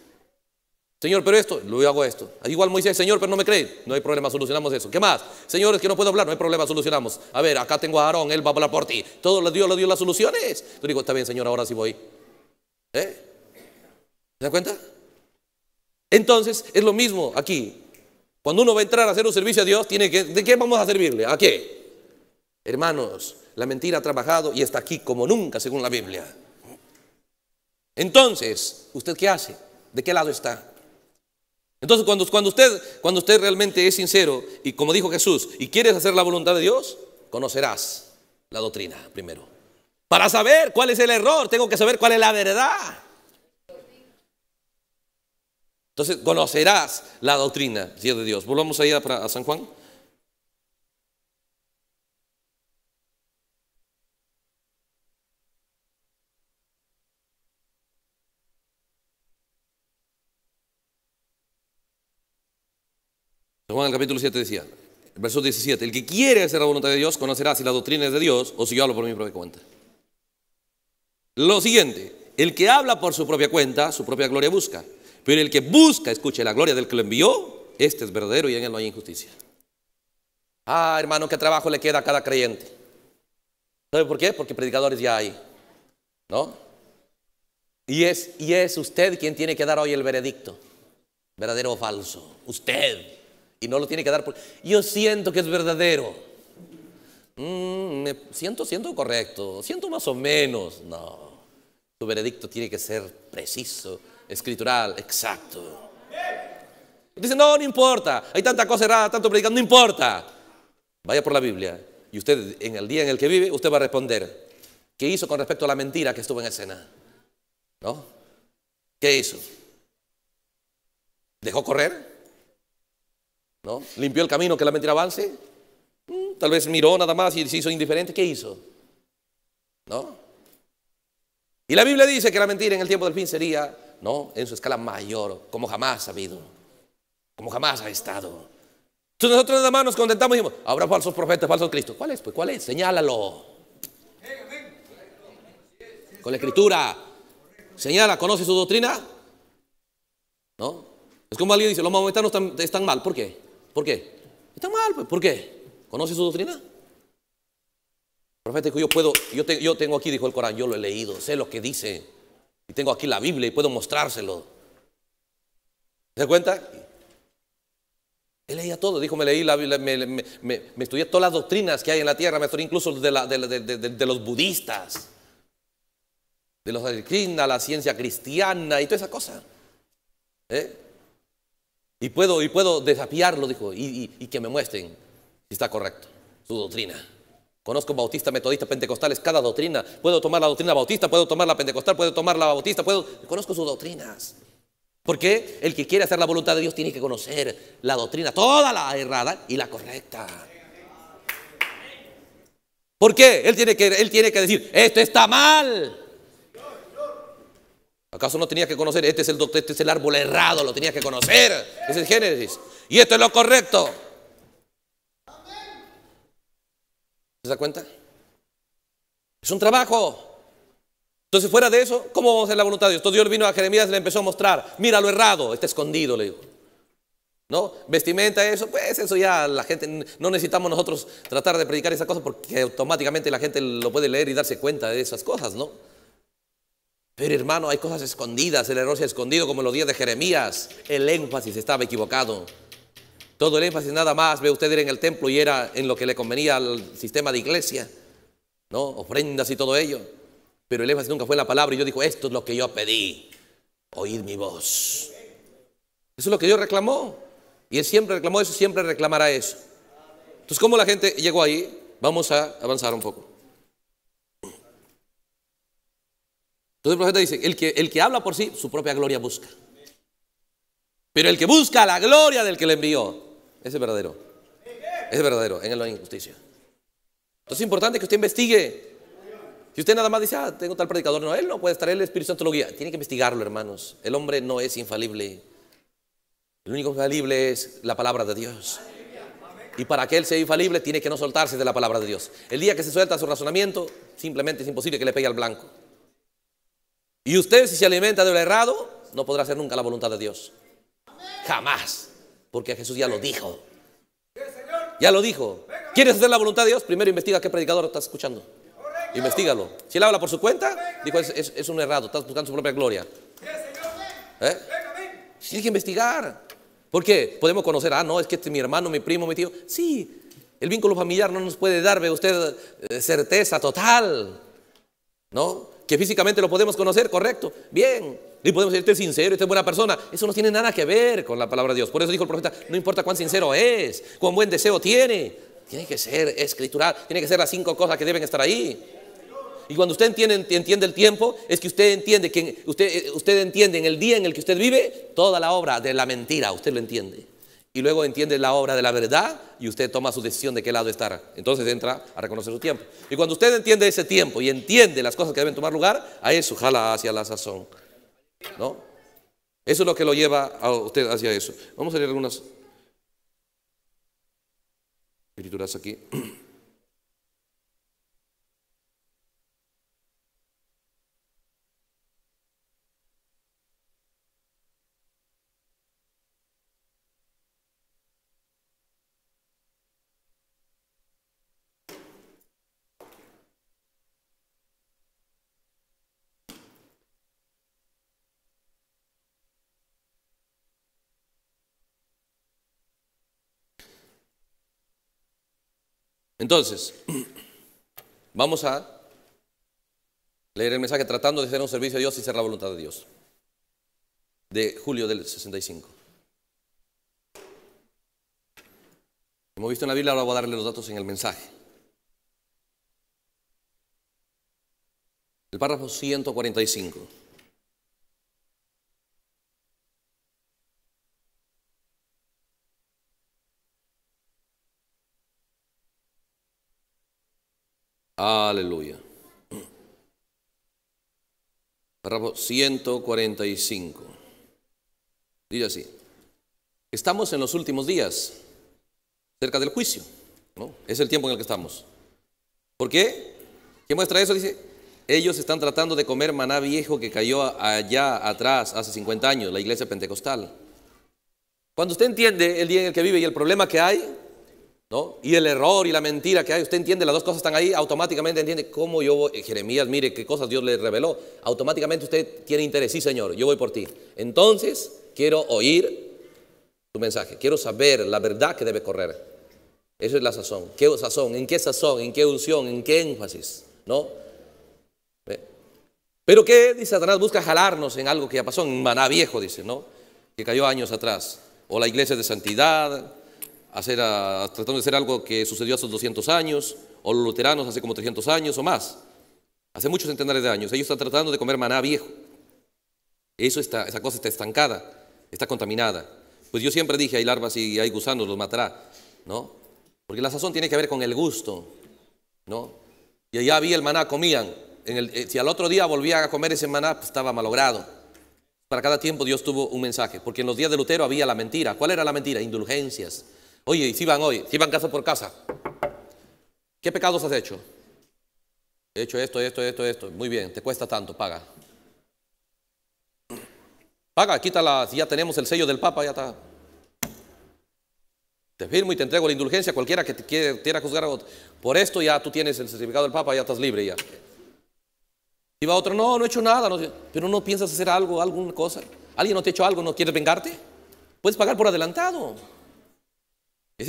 Señor, pero esto, lo hago esto. Ah, igual Moisés, Señor, pero no me cree. No hay problema, solucionamos eso. ¿Qué más? Señores, que no puedo hablar, no hay problema, solucionamos. A ver, acá tengo a Aarón, él va a hablar por ti. Todo Dios le dio las soluciones. Yo digo, está bien, Señor, ahora sí voy. ¿Eh? ¿Se da cuenta? Entonces, es lo mismo aquí. Cuando uno va a entrar a hacer un servicio a Dios, tiene que, ¿de qué vamos a servirle? ¿A qué? Hermanos, la mentira ha trabajado y está aquí como nunca, según la Biblia. Entonces, ¿usted qué hace? ¿De qué lado está? Entonces, cuando, cuando, usted, cuando usted realmente es sincero y como dijo Jesús, y quieres hacer la voluntad de Dios, conocerás la doctrina primero. Para saber cuál es el error, tengo que saber cuál es la verdad. Entonces, conocerás la doctrina, de Dios. Volvamos ahí ir a San Juan. Juan el capítulo 7 decía, verso 17, el que quiere hacer la voluntad de Dios conocerá si la doctrina es de Dios o si yo hablo por mi propia cuenta. Lo siguiente, el que habla por su propia cuenta, su propia gloria busca. Pero el que busca, escuche la gloria del que lo envió, este es verdadero y en él no hay injusticia. Ah, hermano, qué trabajo le queda a cada creyente. ¿Sabe por qué? Porque predicadores ya hay. ¿No? Y es, y es usted quien tiene que dar hoy el veredicto, verdadero o falso. Usted. Y no lo tiene que dar por... Yo siento que es verdadero. Mm, siento, siento correcto. Siento más o menos. No. Tu veredicto tiene que ser preciso, escritural, exacto. Dice, no, no importa. Hay tanta cosa errada, tanto predicando, no importa. Vaya por la Biblia. Y usted, en el día en el que vive, usted va a responder. ¿Qué hizo con respecto a la mentira que estuvo en escena? ¿No? ¿Qué hizo? ¿Dejó correr? ¿No? ¿Limpió el camino que la mentira avance? Mm, tal vez miró nada más y se hizo indiferente. ¿Qué hizo? ¿No? Y la Biblia dice que la mentira en el tiempo del fin sería, ¿no? En su escala mayor, como jamás ha habido, como jamás ha estado. Entonces nosotros nada más nos contentamos y decimos, habrá falsos profetas, falsos Cristo. ¿Cuál es? Pues cuál es, señálalo. Con la escritura. Señala, ¿conoce su doctrina? ¿No? Es como alguien dice, los maometanos están, están mal. ¿Por qué? ¿Por qué? Está mal, pues, ¿por qué? ¿Conoce su doctrina? El profeta dijo, yo puedo, yo, tengo aquí, dijo el Corán, yo lo he leído, sé lo que dice. Y tengo aquí la Biblia y puedo mostrárselo. ¿Se da cuenta? Él leía todo, dijo, me leí la Biblia, me, estudié todas las doctrinas que hay en la tierra, me estudié incluso de, los budistas, de los la ciencia cristiana y toda esa cosa. ¿Eh? Y puedo, y puedo desafiarlo, dijo, y, que me muestren si está correcto su doctrina. Conozco bautistas, metodistas, pentecostales, cada doctrina. Puedo tomar la doctrina bautista, puedo tomar la pentecostal, puedo tomar la bautista, puedo... Conozco sus doctrinas. Porque el que quiere hacer la voluntad de Dios tiene que conocer la doctrina, toda la errada y la correcta. ¿Por qué? Él tiene que, él tiene que decir, esto está mal. ¿Acaso no tenías que conocer? Este es el, este es el árbol errado, lo tenías que conocer. Es el Génesis. Y esto es lo correcto. ¿Se da cuenta? Es un trabajo. Entonces, fuera de eso, ¿cómo vamos a hacer la voluntad de Dios? Entonces Dios vino a Jeremías y le empezó a mostrar, mira lo errado, está escondido, le digo. ¿No? Vestimenta, eso, pues eso ya la gente, no necesitamos nosotros tratar de predicar esa cosa porque automáticamente la gente lo puede leer y darse cuenta de esas cosas, ¿no? Pero hermano, hay cosas escondidas, el error se ha escondido como en los días de Jeremías. El énfasis estaba equivocado. Todo el énfasis nada más, ve usted, era en el templo y era en lo que le convenía al sistema de iglesia, ¿no? Ofrendas y todo ello. Pero el énfasis nunca fue la palabra y yo dijo, esto es lo que yo pedí, oíd mi voz. Eso es lo que Dios reclamó. Y él siempre reclamó eso, siempre reclamará eso. Entonces, ¿cómo la gente llegó ahí? Vamos a avanzar un poco. Entonces el profeta dice, el que, el que habla por sí, su propia gloria busca. Pero el que busca la gloria del que le envió, ese es verdadero. Es verdadero, en él no hay injusticia. Entonces es importante que usted investigue. Si usted nada más dice, ah, tengo tal predicador, no, él no puede estar, en el Espíritu Santo lo guía. Tiene que investigarlo, hermanos. El hombre no es infalible. El único infalible es la palabra de Dios. Y para que él sea infalible, tiene que no soltarse de la palabra de Dios. El día que se suelta su razonamiento, simplemente es imposible que le pegue al blanco. Y usted si se alimenta de lo errado, no podrá hacer nunca la voluntad de Dios. Jamás. Porque Jesús ya lo dijo. Ya lo dijo. ¿Quieres hacer la voluntad de Dios? Primero investiga qué predicador estás escuchando. Investígalo. Si él habla por su cuenta, dijo, es, un errado, estás buscando su propia gloria. ¿Eh? Tiene que investigar. porque Podemos conocer, ah, no, es que este es mi hermano, mi primo, mi tío. Sí, el vínculo familiar no nos puede dar, ve usted, eh, certeza total. ¿No? que físicamente lo podemos conocer, correcto, bien. Y podemos decir, usted es sincero, usted es buena persona. Eso no tiene nada que ver con la palabra de Dios. Por eso dijo el profeta, no importa cuán sincero es, cuán buen deseo tiene. Tiene que ser escritural, tiene que ser las cinco cosas que deben estar ahí. Y cuando usted entiende, entiende el tiempo, es que usted entiende que usted, eh, usted entiende en el día en el que usted vive toda la obra de la mentira, usted lo entiende y luego entiende la obra de la verdad y usted toma su decisión de qué lado estar. Entonces entra a reconocer su tiempo. Y cuando usted entiende ese tiempo y entiende las cosas que deben tomar lugar, a eso jala hacia la sazón. ¿No? Eso es lo que lo lleva a usted hacia eso. Vamos a leer algunas escrituras aquí. [clears throat] Entonces, [clears throat] vamos a leer el mensaje tratando de hacer un servicio a Dios y ser la voluntad de Dios. De julio del 65. Hemos visto en la Biblia, ahora voy a darle los datos en el mensaje. El párrafo 145. Aleluya. Párrafo 145. Dice así. Estamos en los últimos días, cerca del juicio. ¿no? Es el tiempo en el que estamos. ¿Por qué? ¿Qué muestra eso? Dice, ellos están tratando de comer maná viejo que cayó allá atrás, hace 50 años, la iglesia pentecostal. Cuando usted entiende el día en el que vive y el problema que hay, y el error y la mentira que hay, usted entiende, las dos cosas están ahí, automáticamente entiende cómo yo voy. Jeremías, mire qué cosas Dios le reveló. Automáticamente usted tiene interés, sí, Señor, yo voy por ti. Entonces, quiero oír tu mensaje, quiero saber la verdad que debe correr. Esa es la sazón. ¿Qué sazón? ¿En qué sazón? ¿En qué unción? ¿En qué énfasis? ¿No? Pero qué dice Satanás busca jalarnos en algo que ya pasó, en maná viejo, dice, ¿no? Que cayó años atrás. O la iglesia de santidad, hacer tratando de hacer algo que sucedió hace 200 años, o los luteranos hace como 300 años o más, hace muchos centenares de años. Ellos están tratando de comer maná viejo. Eso está, esa cosa está estancada, está contaminada. Pues yo siempre dije, hay larvas y hay gusanos, los matará, ¿no? Porque la sazón tiene que ver con el gusto, ¿no? Y allá había el maná, comían. En eh, si al otro día volvían a comer ese maná, pues estaba malogrado. Para cada tiempo Dios tuvo un mensaje, porque en los días de Lutero había la mentira. ¿Cuál era la mentira? Indulgencias Oye, y si van hoy, si van casa por casa, ¿qué pecados has hecho? He hecho esto, esto, esto, esto. Muy bien, te cuesta tanto, paga. Paga, quítala, si ya tenemos el sello del Papa, ya está. Te firmo y te entrego la indulgencia, cualquiera que te quiera juzgar a otro. Por esto ya tú tienes el certificado del Papa, ya estás libre ya. Y va otro, no, no he hecho nada, pero no piensas hacer algo, alguna cosa. ¿Alguien no te ha hecho algo, no quieres vengarte? Puedes pagar por adelantado.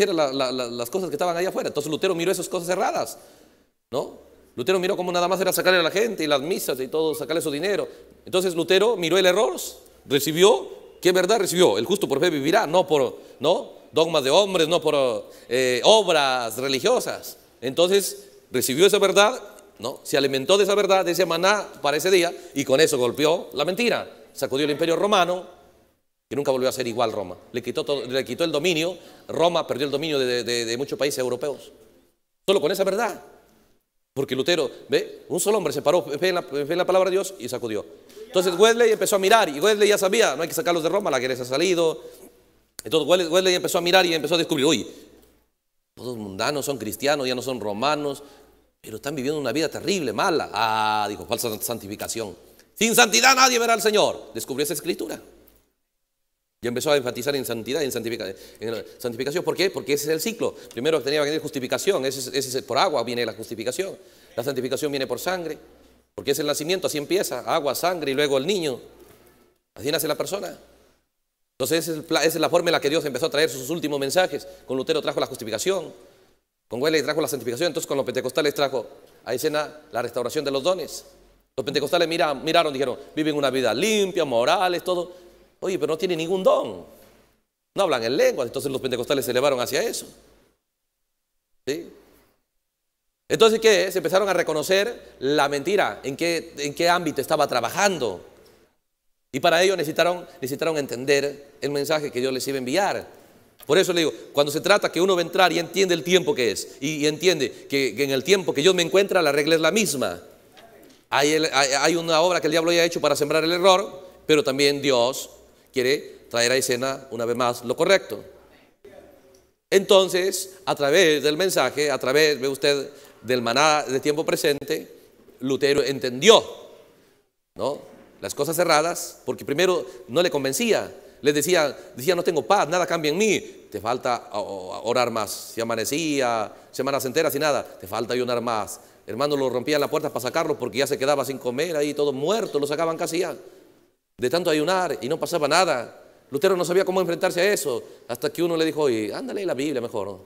Esas las cosas que estaban allá afuera. Entonces Lutero miró esas cosas cerradas, ¿no? Lutero miró como nada más era sacarle a la gente y las misas y todo, sacarle su dinero. Entonces Lutero miró el error, recibió, ¿qué verdad recibió? El justo por fe vivirá, no por, ¿no? Dogmas de hombres, no por eh, obras religiosas. Entonces recibió esa verdad, ¿no? Se alimentó de esa verdad, de ese maná para ese día y con eso golpeó la mentira. Sacudió el imperio romano, nunca volvió a ser igual Roma. Le quitó, le quitó el dominio, Roma perdió el dominio de, muchos países europeos. Solo con esa verdad. Porque Lutero, ve, un solo hombre se paró, en la, en la palabra de Dios y sacudió. Entonces Wesley empezó a mirar y Wesley ya sabía, no hay que sacarlos de Roma, la guerra se ha salido. Entonces Wesley, Wesley empezó a mirar y empezó a descubrir, uy, todos mundanos son cristianos, ya no son romanos, pero están viviendo una vida terrible, mala. Ah, dijo, falsa santificación. Sin santidad nadie verá al Señor. Descubrió esa escritura. Y empezó a enfatizar en santidad y en, santificación. ¿Por qué? Porque ese es el ciclo. Primero tenía que venir justificación, ese es, por agua viene la justificación. La santificación viene por sangre, porque es el nacimiento, así empieza, agua, sangre y luego el niño. Así nace la persona. Entonces esa es la forma en la que Dios empezó a traer sus últimos mensajes. Con Lutero trajo la justificación, con Wesley trajo la santificación, entonces con los pentecostales trajo a escena la restauración de los dones. Los pentecostales miraron, miraron dijeron, viven una vida limpia, morales, todo. Oye, pero no tiene ningún don. No hablan en lengua Entonces los pentecostales se elevaron hacia eso. Entonces, ¿qué? Se empezaron a reconocer la mentira, en qué, en qué ámbito estaba trabajando. Y para ello necesitaron, necesitaron entender el mensaje que Dios les iba a enviar. Por eso le digo, cuando se trata que uno va a entrar y entiende el tiempo que es, y, entiende que, en el tiempo que Dios me encuentra, la regla es la misma. Hay, una obra que el diablo ya ha hecho para sembrar el error, pero también Dios quiere traer a escena una vez más lo correcto. Entonces, a través del mensaje, a través, ve usted, del maná de tiempo presente, Lutero entendió, ¿no? Las cosas cerradas, porque primero no le convencía, le decía, decía, no tengo paz, nada cambia en mí, te falta orar más, si amanecía, semanas enteras y nada, te falta ayunar más. Hermano, lo rompían la puerta para sacarlo porque ya se quedaba sin comer ahí, todo muerto, lo sacaban casi ya. De tanto ayunar y no pasaba nada. Lutero no sabía cómo enfrentarse a eso, hasta que uno le dijo, oye, ándale la Biblia mejor.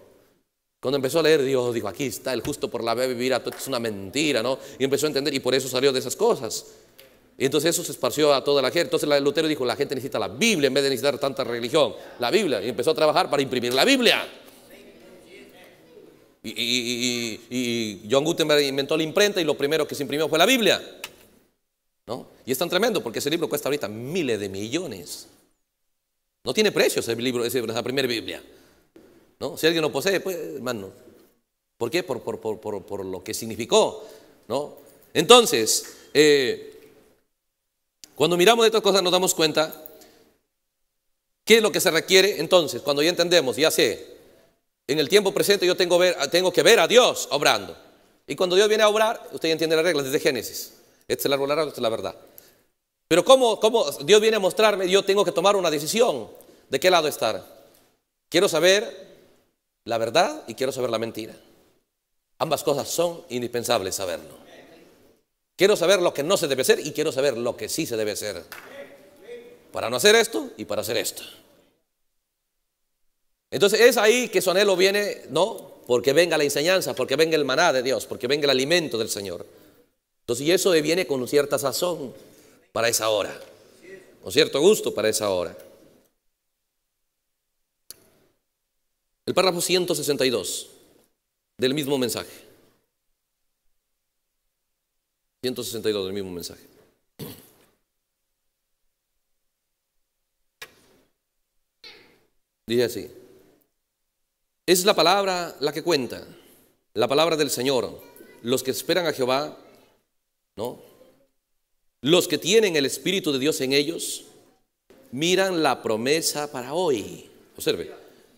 Cuando empezó a leer, Dios dijo, aquí está el justo por la fe es una mentira, ¿no? Y empezó a entender, y por eso salió de esas cosas. Y entonces eso se esparció a toda la gente. Entonces Lutero dijo, la gente necesita la Biblia en vez de necesitar tanta religión. La Biblia. Y empezó a trabajar para imprimir la Biblia. Y, y John Gutenberg inventó la imprenta y lo primero que se imprimió fue la Biblia. ¿no? Y es tan tremendo porque ese libro cuesta ahorita miles de millones. No tiene precio ese libro, esa primera Biblia. ¿no? Si alguien lo posee, pues, hermano. ¿Por qué? Por, lo que significó. ¿no? Entonces, eh, cuando miramos estas cosas nos damos cuenta ¿Qué es lo que se requiere entonces? Cuando ya entendemos, ya sé, en el tiempo presente yo tengo, tengo, que ver a Dios obrando. Y cuando Dios viene a obrar, usted entiende las reglas desde Génesis. Este es el árbol largo, es la verdad. Pero ¿cómo, ¿cómo Dios viene a mostrarme? Yo tengo que tomar una decisión. ¿De qué lado estar? Quiero saber la verdad y quiero saber la mentira. Ambas cosas son indispensables saberlo. Quiero saber lo que no se debe hacer y quiero saber lo que sí se debe hacer. Para no hacer esto y para hacer esto. Entonces es ahí que su anhelo viene, ¿no? Porque venga la enseñanza, porque venga el maná de Dios, porque venga el alimento del Señor. Entonces, y eso viene con cierta sazón para esa hora, con cierto gusto para esa hora. El párrafo 162 del mismo mensaje. 162 del mismo mensaje. Dice así. Es la palabra la que cuenta, la palabra del Señor. Los que esperan a Jehová ¿no? Los que tienen el Espíritu de Dios en ellos miran la promesa para hoy. Observe,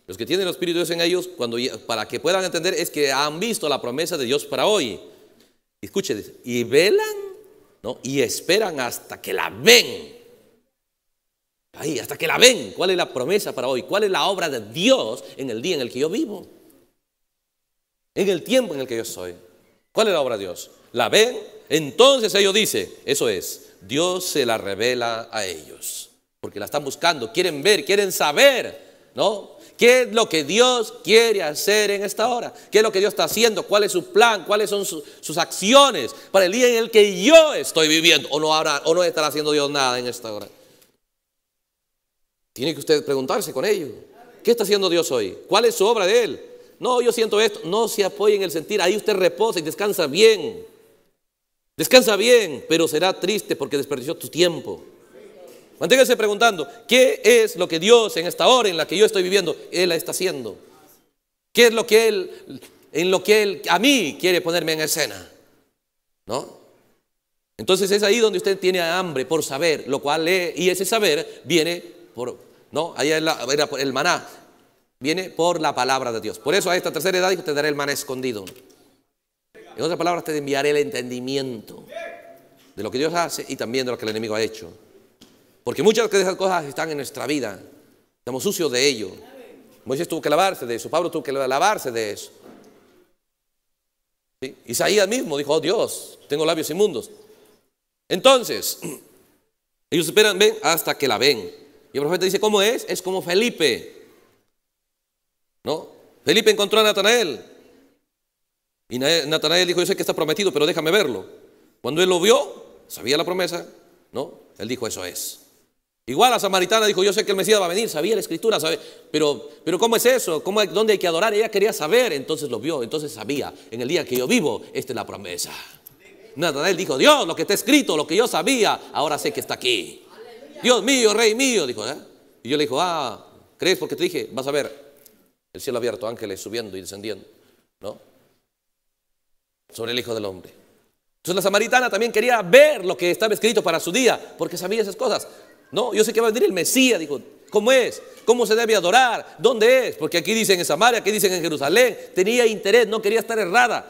los que tienen el Espíritu de Dios en ellos, cuando, para que puedan entender, es que han visto la promesa de Dios para hoy. Escuchen, y velan, ¿no? Y esperan hasta que la ven. Ahí, hasta que la ven. ¿Cuál es la promesa para hoy? ¿Cuál es la obra de Dios en el día en el que yo vivo? En el tiempo en el que yo soy. ¿Cuál es la obra de Dios? La ven, entonces ellos dicen, eso es, Dios se la revela a ellos, porque la están buscando, quieren ver, quieren saber, ¿no? ¿Qué es lo que Dios quiere hacer en esta hora? ¿Qué es lo que Dios está haciendo? ¿Cuál es su plan? ¿Cuáles son sus acciones para el día en el que yo estoy viviendo? ¿O no, habrá, no estará haciendo Dios nada en esta hora? Tiene que usted preguntarse con ellos, ¿Qué está haciendo Dios hoy? ¿Cuál es su obra de Él? No, yo siento esto. No se apoyen en el sentir. Ahí usted reposa y descansa bien. Descansa bien, pero será triste porque desperdició tu tiempo. Manténgase preguntando, ¿qué es lo que Dios en esta hora en la que yo estoy viviendo, Él está haciendo? ¿Qué es lo que Él, en lo que Él a mí quiere ponerme en escena? ¿No? Entonces es ahí donde usted tiene hambre por saber, lo cual y ese saber viene por, ¿no? Ahí era, el maná, viene por la palabra de Dios. Por eso a esta tercera edad te daré el maná escondido. En otras palabras, te enviaré el entendimiento de lo que Dios hace y también de lo que el enemigo ha hecho. Porque muchas de esas cosas están en nuestra vida. Estamos sucios de ello. Moisés tuvo que lavarse de eso. Pablo tuvo que lavarse de eso. Isaías mismo dijo, oh Dios, tengo labios inmundos. Entonces, [clears throat] ellos esperan, ven, hasta que la ven. Y el profeta dice, ¿cómo es? Es como Felipe. ¿No? Felipe encontró a Natanael y Natanael dijo, yo sé que está prometido, pero déjame verlo. Cuando él lo vio, sabía la promesa, ¿no? Él dijo, eso es. Igual la samaritana dijo, yo sé que el Mesías va a venir, sabía la escritura, sabe pero, pero ¿cómo es eso? ¿Cómo, ¿Dónde hay que adorar? Ella quería saber, entonces lo vio, entonces sabía, en el día que yo vivo, esta es la promesa. Natanael dijo, Dios, lo que está escrito, lo que yo sabía, ahora sé que está aquí. Dios mío, rey mío, dijo. ¿eh? Y yo le dijo, ah, ¿crees porque te dije? Vas a ver el cielo abierto, ángeles subiendo y descendiendo, ¿no? sobre el Hijo del Hombre. Entonces la samaritana también quería ver lo que estaba escrito para su día, porque sabía esas cosas. No, yo sé que va a venir el Mesías, dijo, ¿cómo es? ¿Cómo se debe adorar? ¿Dónde es? Porque aquí dicen en Samaria, aquí dicen en Jerusalén. Tenía interés, no quería estar errada.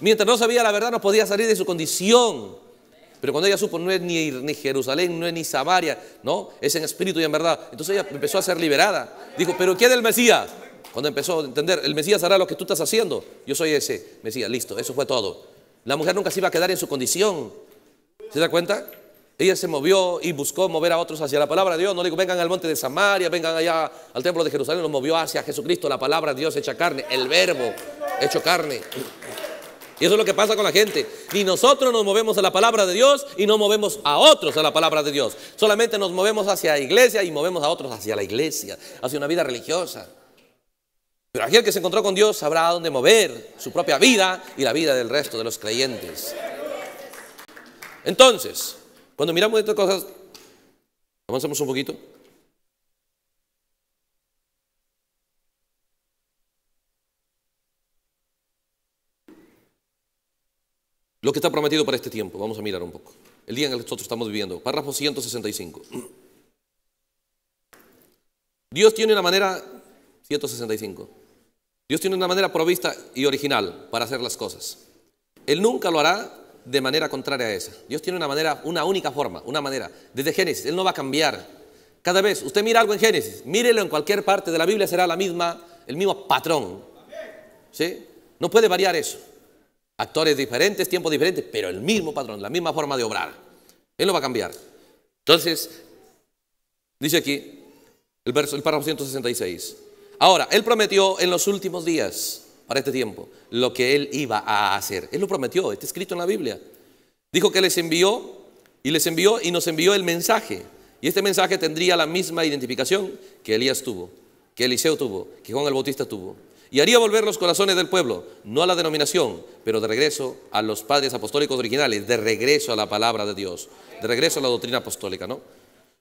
Mientras no sabía la verdad, no podía salir de su condición. Pero cuando ella supo, no es ni, ni Jerusalén, no es ni Samaria, no, es en espíritu y en verdad. Entonces ella empezó a ser liberada. Dijo, ¿pero qué el Mesías? Cuando empezó a entender, el Mesías hará lo que tú estás haciendo. Yo soy ese Mesías, listo, eso fue todo. La mujer nunca se iba a quedar en su condición. ¿Se da cuenta? Ella se movió y buscó mover a otros hacia la palabra de Dios. No digo, vengan al monte de Samaria, vengan allá al templo de Jerusalén. Nos movió hacia Jesucristo, la palabra de Dios hecha carne, el verbo hecho carne. Y eso es lo que pasa con la gente. Ni nosotros nos movemos a la palabra de Dios y no movemos a otros a la palabra de Dios. Solamente nos movemos hacia la iglesia y movemos a otros hacia la iglesia, hacia una vida religiosa. Pero aquel que se encontró con Dios sabrá dónde mover su propia vida y la vida del resto de los creyentes. Entonces, cuando miramos estas cosas, avanzamos un poquito. Lo que está prometido para este tiempo, vamos a mirar un poco. El día en el que nosotros estamos viviendo, párrafo 165. Dios tiene una manera, 165 Dios tiene una manera provista y original para hacer las cosas. Él nunca lo hará de manera contraria a esa. Dios tiene una manera, una única forma, una manera. Desde Génesis, Él no va a cambiar. Cada vez usted mira algo en Génesis, mírelo en cualquier parte de la Biblia, será la misma, el mismo patrón. ¿Sí? No puede variar eso. Actores diferentes, tiempos diferentes, pero el mismo patrón, la misma forma de obrar. Él no va a cambiar. Entonces, dice aquí el, verso, el párrafo 166. Ahora, Él prometió en los últimos días, para este tiempo, lo que Él iba a hacer. Él lo prometió, está escrito en la Biblia. Dijo que les envió y les envió y nos envió el mensaje. Y este mensaje tendría la misma identificación que Elías tuvo, que Eliseo tuvo, que Juan el Bautista tuvo. Y haría volver los corazones del pueblo, no a la denominación, pero de regreso a los padres apostólicos originales, de regreso a la palabra de Dios, de regreso a la doctrina apostólica, ¿no?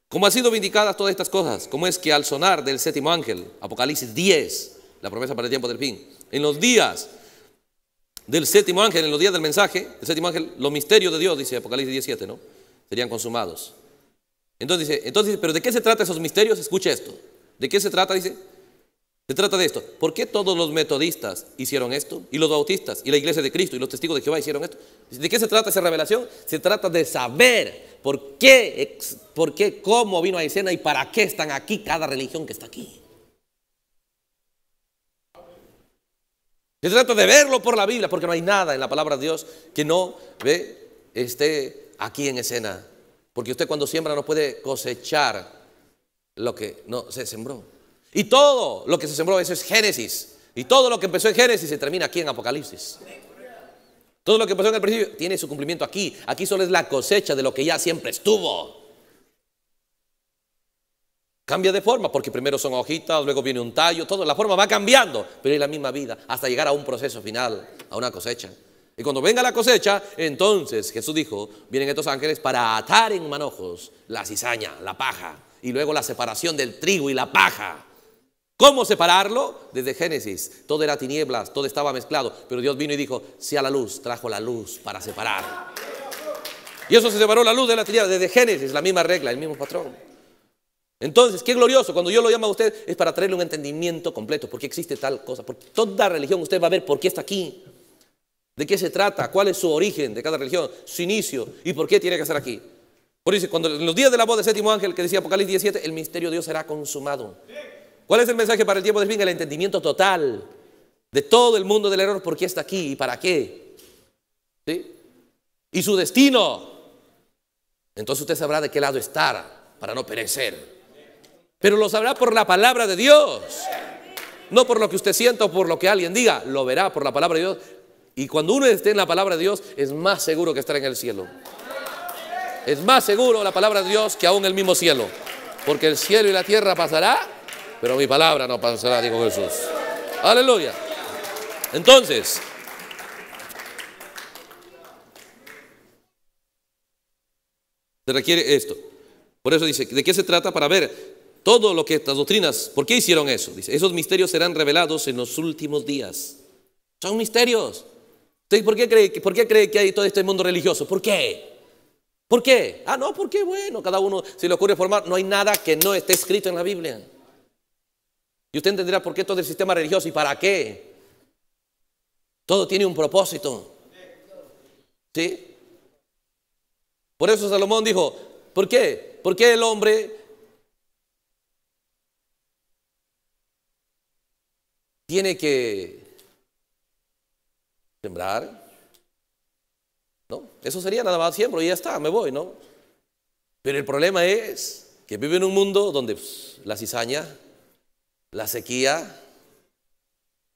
¿Cómo han sido vindicadas todas estas cosas? ¿Cómo es que al sonar del séptimo ángel, Apocalipsis 10, la promesa para el tiempo del fin, en los días del séptimo ángel, en los días del mensaje, del séptimo ángel, los misterios de Dios, dice Apocalipsis 17, ¿no? Serían consumados. Entonces dice, entonces, pero ¿de qué se trata esos misterios? Escuche esto. ¿De qué se trata? Dice, se trata de esto. ¿Por qué todos los metodistas hicieron esto? Y los bautistas, y la iglesia de Cristo, y los testigos de Jehová hicieron esto. ¿De qué se trata esa revelación? Se trata de saber por qué, por qué cómo vino a escena y para qué están aquí cada religión que está aquí. Se trata de verlo por la Biblia, porque no hay nada en la palabra de Dios que no ve, esté aquí en escena. Porque usted cuando siembra no puede cosechar lo que no se sembró. Y todo lo que se sembró, eso es Génesis. Y todo lo que empezó en Génesis se termina aquí en Apocalipsis. Todo lo que empezó en el principio tiene su cumplimiento aquí. Aquí solo es la cosecha de lo que ya siempre estuvo. Cambia de forma, porque primero son hojitas, luego viene un tallo, todo, la forma va cambiando, pero es la misma vida, hasta llegar a un proceso final, a una cosecha. Y cuando venga la cosecha, entonces Jesús dijo, vienen estos ángeles para atar en manojos la cizaña, la paja, y luego la separación del trigo y la paja. ¿Cómo separarlo? Desde Génesis, todo era tinieblas, todo estaba mezclado, pero Dios vino y dijo, sea la luz, trajo la luz para separar. Y eso se separó la luz de la tiniebla, desde Génesis, la misma regla, el mismo patrón. Entonces, qué glorioso, cuando yo lo llamo a usted es para traerle un entendimiento completo, porque existe tal cosa, porque toda religión usted va a ver por qué está aquí, de qué se trata, cuál es su origen de cada religión, su inicio y por qué tiene que estar aquí. Por eso, cuando en los días de la voz del séptimo ángel que decía Apocalipsis 17, el misterio de Dios será consumado. ¿Cuál es el mensaje para el tiempo de fin? El entendimiento total de todo el mundo del error, por qué está aquí y para qué. ¿Sí? Y su destino. Entonces usted sabrá de qué lado estar para no perecer. Pero lo sabrá por la palabra de Dios. No por lo que usted sienta o por lo que alguien diga. Lo verá por la palabra de Dios. Y cuando uno esté en la palabra de Dios, es más seguro que estar en el cielo. Es más seguro la palabra de Dios que aún el mismo cielo. Porque el cielo y la tierra pasará, pero mi palabra no pasará, dijo Jesús. Aleluya. Entonces, se requiere esto. Por eso dice, ¿de qué se trata? Para ver todo lo que estas doctrinas, ¿por qué hicieron eso? Dice, esos misterios serán revelados en los últimos días. Son misterios. Entonces, ¿por qué cree, qué cree que hay todo este mundo religioso? ¿Por qué? ¿Por qué? Ah, no, porque bueno, cada uno se le ocurre formar. No hay nada que no esté escrito en la Biblia. Y usted entenderá por qué todo el sistema religioso y para qué. Todo tiene un propósito. ¿Sí? Por eso Salomón dijo, ¿por qué? ¿Por qué el hombre tiene que sembrar? ¿No? Eso sería nada más siembro y ya está, me voy, ¿no? Pero el problema es que vive en un mundo donde pues, la cizaña la sequía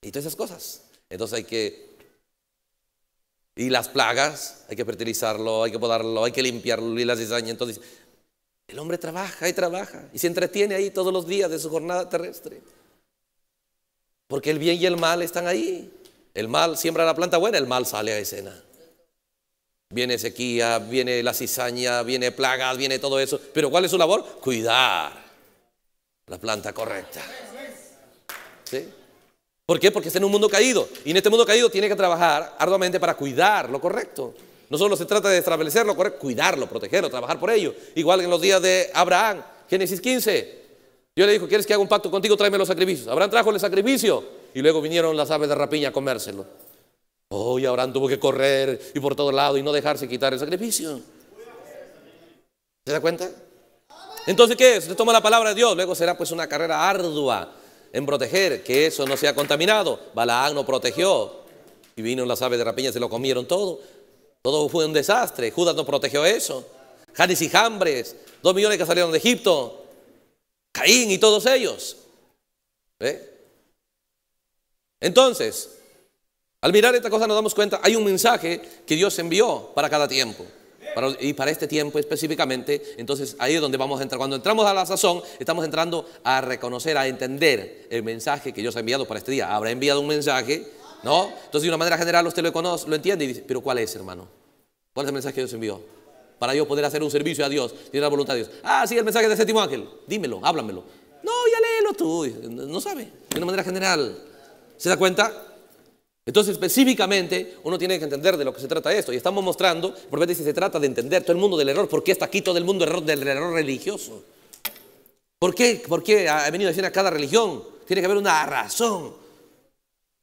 y todas esas cosas. Entonces hay que... Y las plagas, hay que fertilizarlo, hay que podarlo, hay que limpiarlo y la cizaña, Entonces, el hombre trabaja y trabaja y se entretiene ahí todos los días de su jornada terrestre. Porque el bien y el mal están ahí. El mal siembra la planta buena, el mal sale a escena. Viene sequía, viene la cizaña, viene plagas, viene todo eso. Pero ¿cuál es su labor? Cuidar la planta correcta. ¿Por qué? Porque está en un mundo caído. Y en este mundo caído tiene que trabajar arduamente para cuidar lo correcto. No solo se trata de establecer lo correcto, cuidarlo, protegerlo, trabajar por ello. Igual en los días de Abraham, Génesis 15. Dios le dijo, ¿quieres que haga un pacto contigo? Tráeme los sacrificios. Abraham trajo el sacrificio y luego vinieron las aves de rapiña a comérselo. hoy oh, Abraham tuvo que correr y por todos lados y no dejarse quitar el sacrificio. ¿Se da cuenta? Entonces, ¿qué es? Usted toma la palabra de Dios, luego será pues una carrera ardua en proteger, que eso no sea contaminado. Balaam no protegió y vino las aves de rapiña y se lo comieron todo. Todo fue un desastre. Judas no protegió eso. Janes y Jambres, dos millones que salieron de Egipto. Caín y todos ellos. ¿Eh? Entonces, al mirar esta cosa nos damos cuenta, hay un mensaje que Dios envió para cada tiempo y para este tiempo específicamente, entonces ahí es donde vamos a entrar. Cuando entramos a la sazón, estamos entrando a reconocer, a entender el mensaje que Dios ha enviado para este día. Habrá enviado un mensaje, ¿no? Entonces de una manera general usted lo conoce, lo entiende y dice, pero ¿cuál es, hermano? ¿Cuál es el mensaje que Dios envió? Para yo poder hacer un servicio a Dios, tiene la voluntad de Dios. Ah, sí, el mensaje del séptimo ángel. Dímelo, háblamelo. No, ya léelo tú. No sabe. De una manera general. ¿Se da cuenta? Entonces, específicamente, uno tiene que entender de lo que se trata esto. Y estamos mostrando, porque si se trata de entender todo el mundo del error. ¿Por qué está aquí todo el mundo error, del error religioso? ¿Por qué? ¿Por qué ha venido a decir a cada religión? Tiene que haber una razón.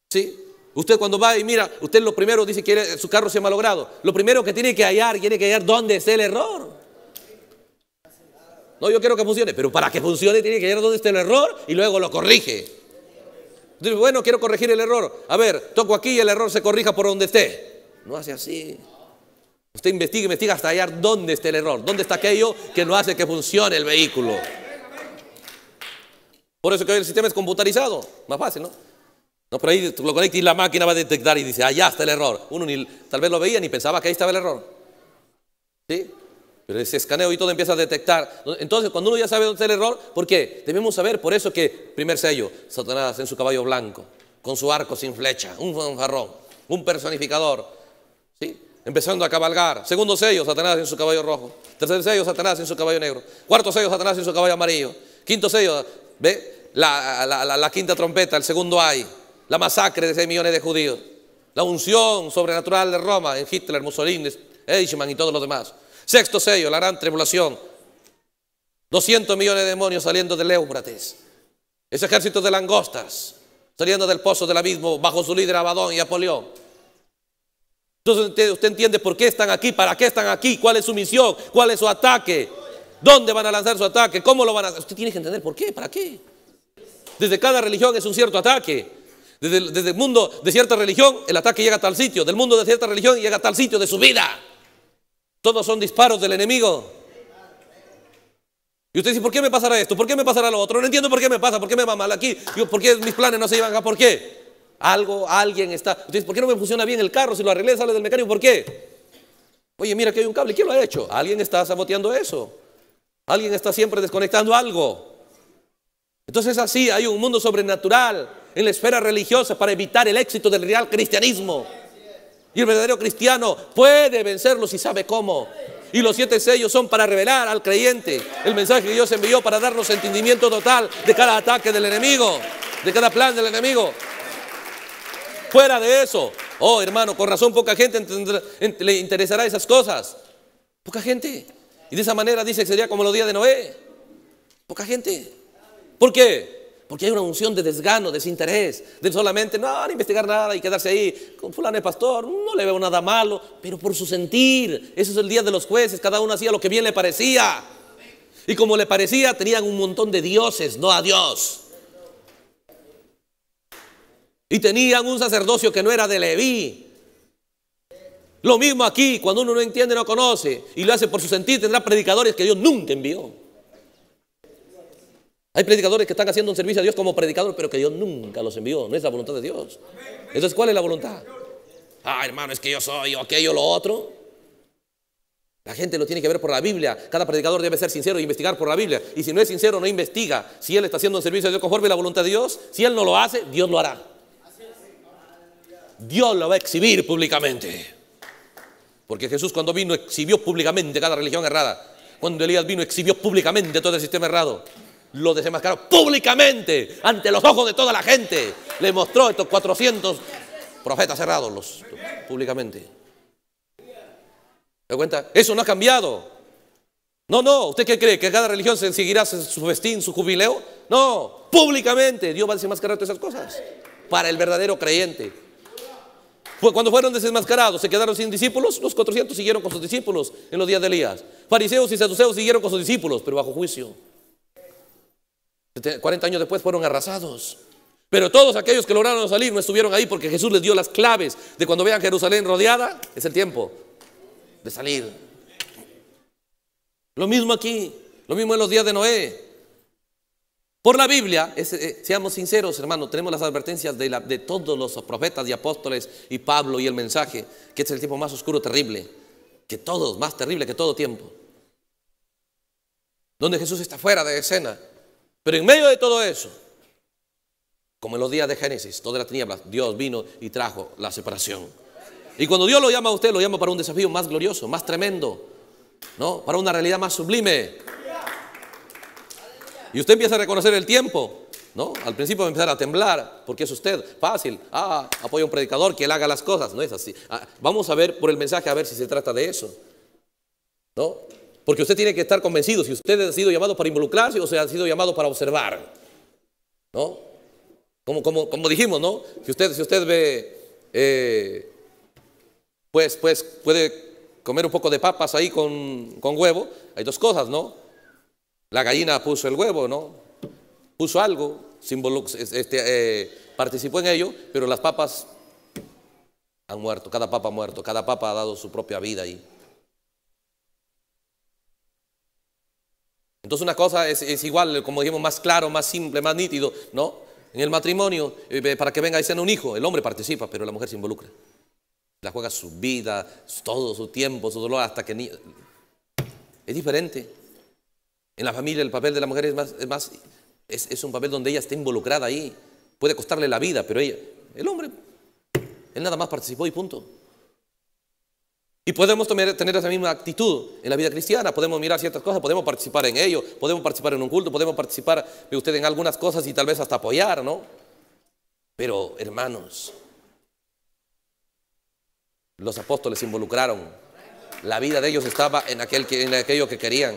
¿Sí? Usted cuando va y mira, usted lo primero dice que su carro se ha malogrado. Lo primero que tiene que hallar, tiene que hallar dónde está el error. No, yo quiero que funcione, pero para que funcione tiene que hallar dónde está el error y luego lo corrige bueno, quiero corregir el error. A ver, toco aquí y el error se corrija por donde esté. No hace así. Usted investiga, investiga hasta allá dónde está el error, dónde está aquello que no hace que funcione el vehículo. Por eso que hoy el sistema es computarizado, más fácil, ¿no? No, pero ahí lo conecta y la máquina va a detectar y dice, allá está el error. Uno tal vez lo veía ni pensaba que ahí estaba el error. ¿Sí? Pero ese escaneo y todo empieza a detectar. Entonces, cuando uno ya sabe dónde está el error, ¿por qué? Debemos saber, por eso que, primer sello, Satanás en su caballo blanco, con su arco sin flecha, un fanfarrón, un personificador, Empezando a cabalgar. Segundo sello, Satanás en su caballo rojo. Tercer sello, Satanás en su caballo negro. Cuarto sello, Satanás en su caballo amarillo. Quinto sello, ¿ve? La, quinta trompeta, el segundo hay. La masacre de 6 millones de judíos. La unción sobrenatural de Roma en Hitler, Mussolini, Eichmann y todos los demás. Sexto sello, la gran tribulación. 200 millones de demonios saliendo de Éufrates. Ese ejército de langostas saliendo del pozo del abismo bajo su líder Abadón y Apolión. Entonces usted entiende por qué están aquí, para qué están aquí, cuál es su misión, cuál es su ataque, dónde van a lanzar su ataque, cómo lo van a hacer. Usted tiene que entender por qué, para qué. Desde cada religión es un cierto ataque. Desde, desde el mundo de cierta religión, el ataque llega a tal sitio. Del mundo de cierta religión llega a tal sitio de su vida. Todos son disparos del enemigo. Y usted dice, ¿por qué me pasará esto? ¿Por qué me pasará lo otro? No entiendo por qué me pasa, por qué me va mal aquí, por qué mis planes no se llevan a ¿por qué? Algo, alguien está. Usted dice, ¿por qué no me funciona bien el carro? Si lo arreglé, sale del mecánico, ¿por qué? Oye, mira que hay un cable, ¿quién lo ha hecho? Alguien está saboteando eso. Alguien está siempre desconectando algo. Entonces así hay un mundo sobrenatural en la esfera religiosa para evitar el éxito del real cristianismo. Y el verdadero cristiano puede vencerlos si sabe cómo. Y los siete sellos son para revelar al creyente el mensaje que Dios envió para darnos entendimiento total de cada ataque del enemigo, de cada plan del enemigo. Fuera de eso, oh hermano, con razón poca gente le interesará esas cosas. Poca gente. Y de esa manera dice que sería como los días de Noé. Poca gente. ¿Por qué? Porque hay una unción de desgano, desinterés, de solamente no, investigar nada y quedarse ahí. Con fulano de pastor, no le veo nada malo, pero por su sentir. eso es el día de los jueces, cada uno hacía lo que bien le parecía. Y como le parecía, tenían un montón de dioses, no a Dios. Y tenían un sacerdocio que no era de Leví. Lo mismo aquí, cuando uno no entiende, no conoce y lo hace por su sentir, tendrá predicadores que Dios nunca envió. Hay predicadores que están haciendo un servicio a Dios como predicador pero que Dios nunca los envió. No es la voluntad de Dios. Entonces, ¿cuál es la voluntad? Ah, hermano, es que yo soy aquello, lo otro. La gente lo tiene que ver por la Biblia. Cada predicador debe ser sincero e investigar por la Biblia. Y si no es sincero, no investiga. Si él está haciendo un servicio a Dios conforme a la voluntad de Dios, si él no lo hace, Dios lo hará. Dios lo va a exhibir públicamente. Porque Jesús cuando vino exhibió públicamente cada religión errada. Cuando Elías vino exhibió públicamente todo el sistema errado. Lo desenmascaró públicamente, ante los ojos de toda la gente. Le mostró estos 400 profetas cerrados los, públicamente. ¿Te cuenta? Eso no ha cambiado. No, no, ¿usted qué cree? ¿Que cada religión se seguirá su festín, su jubileo? No, públicamente Dios va a desenmascarar todas esas cosas para el verdadero creyente. Cuando fueron desenmascarados, se quedaron sin discípulos. Los 400 siguieron con sus discípulos en los días de Elías. Fariseos y saduceos siguieron con sus discípulos, pero bajo juicio. 40 este, años después fueron arrasados. Pero todos aquellos que lograron salir no estuvieron ahí porque Jesús les dio las claves de cuando vean Jerusalén rodeada, es el tiempo de salir. Lo mismo aquí, lo mismo en los días de Noé. Por la Biblia, eh, seamos sinceros, hermano, tenemos las advertencias de, todos los profetas y apóstoles y Pablo y el mensaje, que es el tiempo más oscuro, terrible, que todos, más terrible que todo tiempo. Donde Jesús está fuera de escena, pero en medio de todo eso, como en los días de Génesis, toda la tinieblas, Dios vino y trajo la separación. Y cuando Dios lo llama a usted, lo llama para un desafío más glorioso, más tremendo, ¿no? Para una realidad más sublime. Y usted empieza a reconocer el tiempo, ¿no? Al principio va a empezar a temblar, porque es usted, fácil, ah, apoya a un predicador que él haga las cosas, no es así. Ah, vamos a ver por el mensaje, a ver si se trata de eso, ¿no? Porque usted tiene que estar convencido si usted ha sido llamado para involucrarse o se ha sido llamado para observar. ¿No? Como, como, como dijimos, ¿no? Si usted, si usted ve, eh, pues, pues puede comer un poco de papas ahí con, huevo, hay dos cosas, ¿no? La gallina puso el huevo, ¿no? Puso algo, este, eh, participó en ello, pero las papas han muerto, cada papa ha muerto, cada papa ha dado su propia vida ahí. Entonces una cosa es, igual, como dijimos, más claro, más simple, más nítido, ¿no? En el matrimonio, eh, eh, para que venga y sea un hijo, el hombre participa, pero la mujer se involucra. La juega su vida, todo su tiempo, su dolor, hasta que... Ni... Es diferente. En la familia el papel de la mujer es más... Es, es un papel donde ella está involucrada ahí. Puede costarle la vida, pero ella... El hombre, él nada más participó y punto. Y podemos tener esa misma actitud en la vida cristiana, podemos mirar ciertas cosas, podemos participar en ello, podemos participar en un culto, podemos participar de usted en algunas cosas y tal vez hasta apoyar, ¿no? Pero hermanos, los apóstoles se involucraron. La vida de ellos estaba en, en aquello que querían.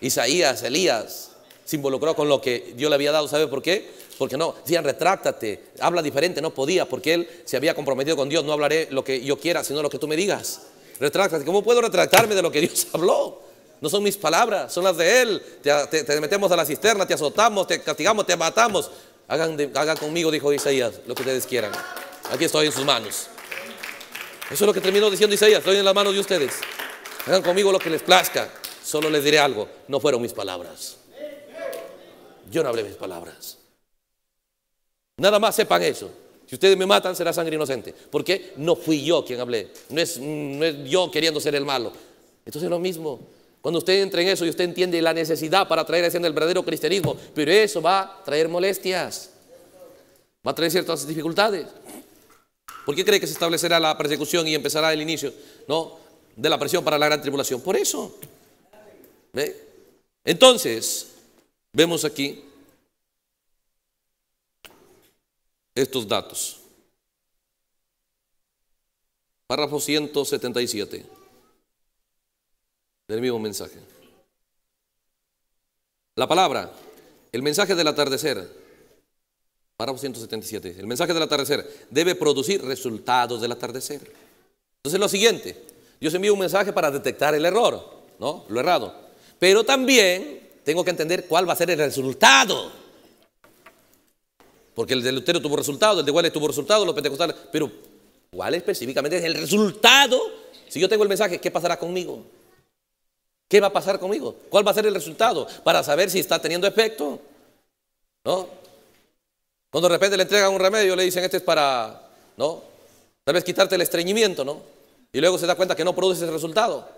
Isaías, Elías, se involucró con lo que Dios le había dado. ¿Sabe por qué? Porque no, decían, retráctate, habla diferente, no podía, porque él se había comprometido con Dios, no hablaré lo que yo quiera, sino lo que tú me digas. Retráctate, ¿cómo puedo retractarme de lo que Dios [laughs] habló? No son mis palabras, son las de Él. Te, metemos a la cisterna, te azotamos, te castigamos, te matamos. Hagan, hagan conmigo, dijo Isaías, lo que ustedes quieran. Aquí estoy en sus manos. Eso es lo que terminó diciendo Isaías, estoy en las manos de ustedes. Hagan conmigo lo que les plazca. Solo les diré algo, no fueron mis palabras. Yo no hablé mis palabras. Nada más sepan eso. Si ustedes me matan, será sangre inocente. Porque no fui yo quien hablé. Mm, no es, yo queriendo ser el malo. Entonces es lo mismo. Cuando usted entra en eso y usted entiende la necesidad para traer a el verdadero cristianismo, pero eso va a traer molestias, va a traer ciertas dificultades. ¿Por qué cree que se establecerá la persecución y empezará el inicio ¿no? de la presión para la gran tribulación? Por eso. Entonces, vemos aquí estos datos. Párrafo 177 del mismo mensaje. La palabra, el mensaje del atardecer, párrafo 177, el mensaje del atardecer debe producir resultados del atardecer. Entonces lo siguiente, Dios envía un mensaje para detectar el error, ¿no? Lo errado. Pero también tengo que entender cuál va a ser el resultado porque el de tuvo resultado, el de Wallace tuvo resultado, los pentecostales. Pero cuál específicamente es el resultado. Si yo tengo el mensaje, ¿qué pasará conmigo? ¿Qué va a pasar conmigo? ¿Cuál va a ser el resultado? Para saber si está teniendo efecto. ¿No? Cuando de repente le entregan un remedio, le dicen, este es para, ¿no? Tal vez quitarte el estreñimiento, ¿no? Y luego se da cuenta que no produce ese resultado.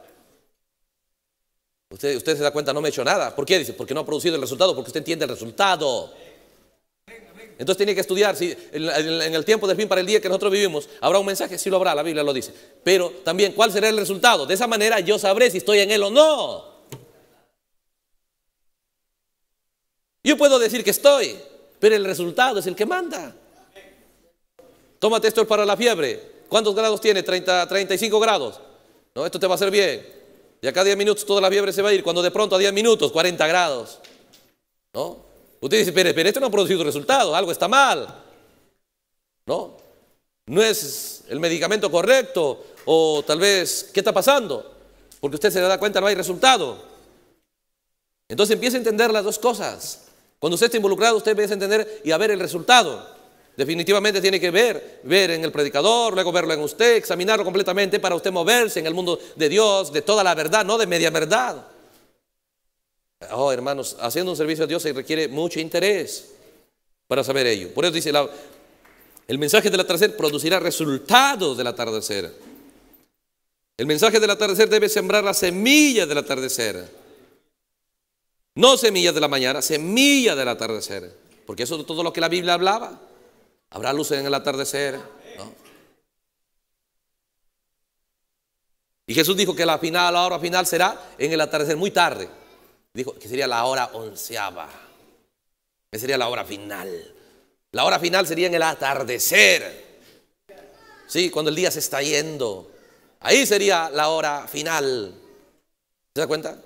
Usted, usted se da cuenta, no me he hecho nada. ¿Por qué? Dice, porque no ha producido el resultado, porque usted entiende el resultado. Entonces tiene que estudiar. Si en el tiempo del fin para el día que nosotros vivimos, habrá un mensaje, sí lo habrá, la Biblia lo dice. Pero también, ¿cuál será el resultado? De esa manera yo sabré si estoy en él o no. Yo puedo decir que estoy, pero el resultado es el que manda. Tómate esto para la fiebre. ¿Cuántos grados tiene? 30, 35 grados. No, esto te va a hacer bien. y acá a 10 minutos toda la fiebre se va a ir. Cuando de pronto a 10 minutos, 40 grados. ¿No? Usted dice, pero, pero esto no ha producido resultado, algo está mal. ¿No? No es el medicamento correcto o tal vez, ¿qué está pasando? Porque usted se da cuenta, no hay resultado. Entonces empieza a entender las dos cosas. Cuando usted está involucrado, usted empieza a entender y a ver el resultado. Definitivamente tiene que ver, ver en el predicador, luego verlo en usted, examinarlo completamente para usted moverse en el mundo de Dios, de toda la verdad, no de media verdad. Oh, hermanos, haciendo un servicio a Dios se requiere mucho interés para saber ello. Por eso dice, el mensaje del atardecer producirá resultados del atardecer. El mensaje del atardecer debe sembrar la semilla del atardecer. No semillas de la mañana, semilla del atardecer. Porque eso es todo lo que la Biblia hablaba. Habrá luces en el atardecer. Y Jesús dijo que la final, la hora final será en el atardecer muy tarde dijo que sería la hora onceava. Que sería la hora final. La hora final sería en el atardecer. Sí, cuando el día se está yendo. Ahí sería la hora final. ¿Se da cuenta?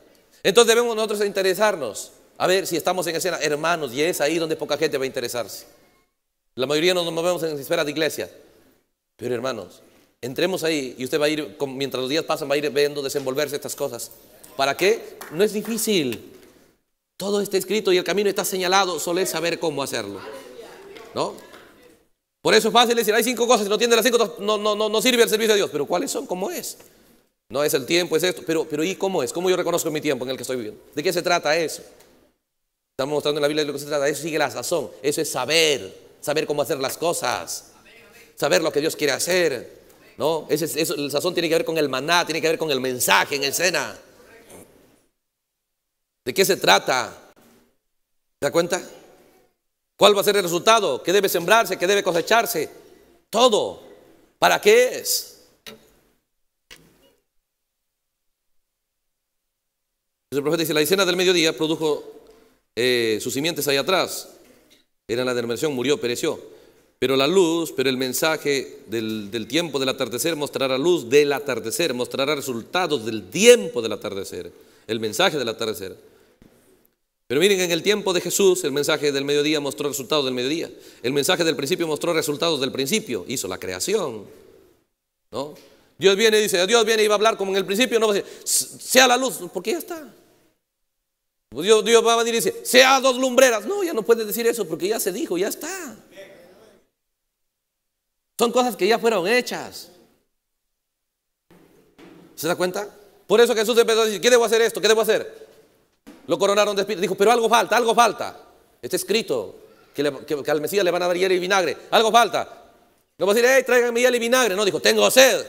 Entonces debemos nosotros interesarnos. A ver si estamos en escena, hermanos, y es ahí donde poca gente va a interesarse. La mayoría nos movemos en esferas de iglesia. Pero hermanos, entremos ahí y usted va a ir, mientras los días pasan, va a ir viendo desenvolverse estas cosas. ¿Para qué? No es difícil. Todo está escrito y el camino está señalado, solo es saber cómo hacerlo. ¿No? Por eso es fácil decir, hay cinco cosas, si no tiene las cinco, no, no, no, no sirve el servicio de Dios. Pero ¿cuáles son? ¿Cómo es? No es el tiempo, es esto. Pero, pero ¿y cómo es? ¿Cómo yo reconozco mi tiempo en el que estoy viviendo? ¿De qué se trata eso? Estamos mostrando en la Biblia de lo que se trata. Eso sigue la sazón. Eso es saber. Saber cómo hacer las cosas. Saber lo que Dios quiere hacer. ¿No? el sazón tiene que ver con el maná, tiene que ver con el mensaje en escena. ¿De qué se trata? ¿se da cuenta? ¿Cuál va a ser el resultado? ¿Qué debe sembrarse? ¿Qué debe cosecharse? Todo. ¿Para qué es? El profeta dice, la escena del mediodía produjo eh, sus simientes ahí atrás. Era la denominación, murió, pereció. Pero la luz, pero el mensaje del tiempo del atardecer mostrará luz del atardecer, mostrará resultados del tiempo del atardecer, el mensaje del atardecer. Pero miren, en el tiempo de Jesús, el mensaje del mediodía mostró resultados del mediodía. El mensaje del principio mostró resultados del principio. Hizo la creación. ¿No? Dios viene y dice, Dios viene y va a hablar como en el principio, no va a decir, sea la luz, porque ya está. Dios, va a venir y dice, sea dos lumbreras. No, ya no puede decir eso porque ya se dijo, ya está. Son cosas que ya fueron hechas. ¿Se da cuenta? Por eso Jesús empezó a decir, ¿qué debo hacer esto? ¿Qué debo hacer? Lo coronaron de espíritu. Dijo, pero algo falta, algo falta. Está escrito que, al Mesías le van a dar hielo y vinagre. Algo falta. No va a decir, hey, tráiganme hielo y vinagre. No, dijo, tengo sed.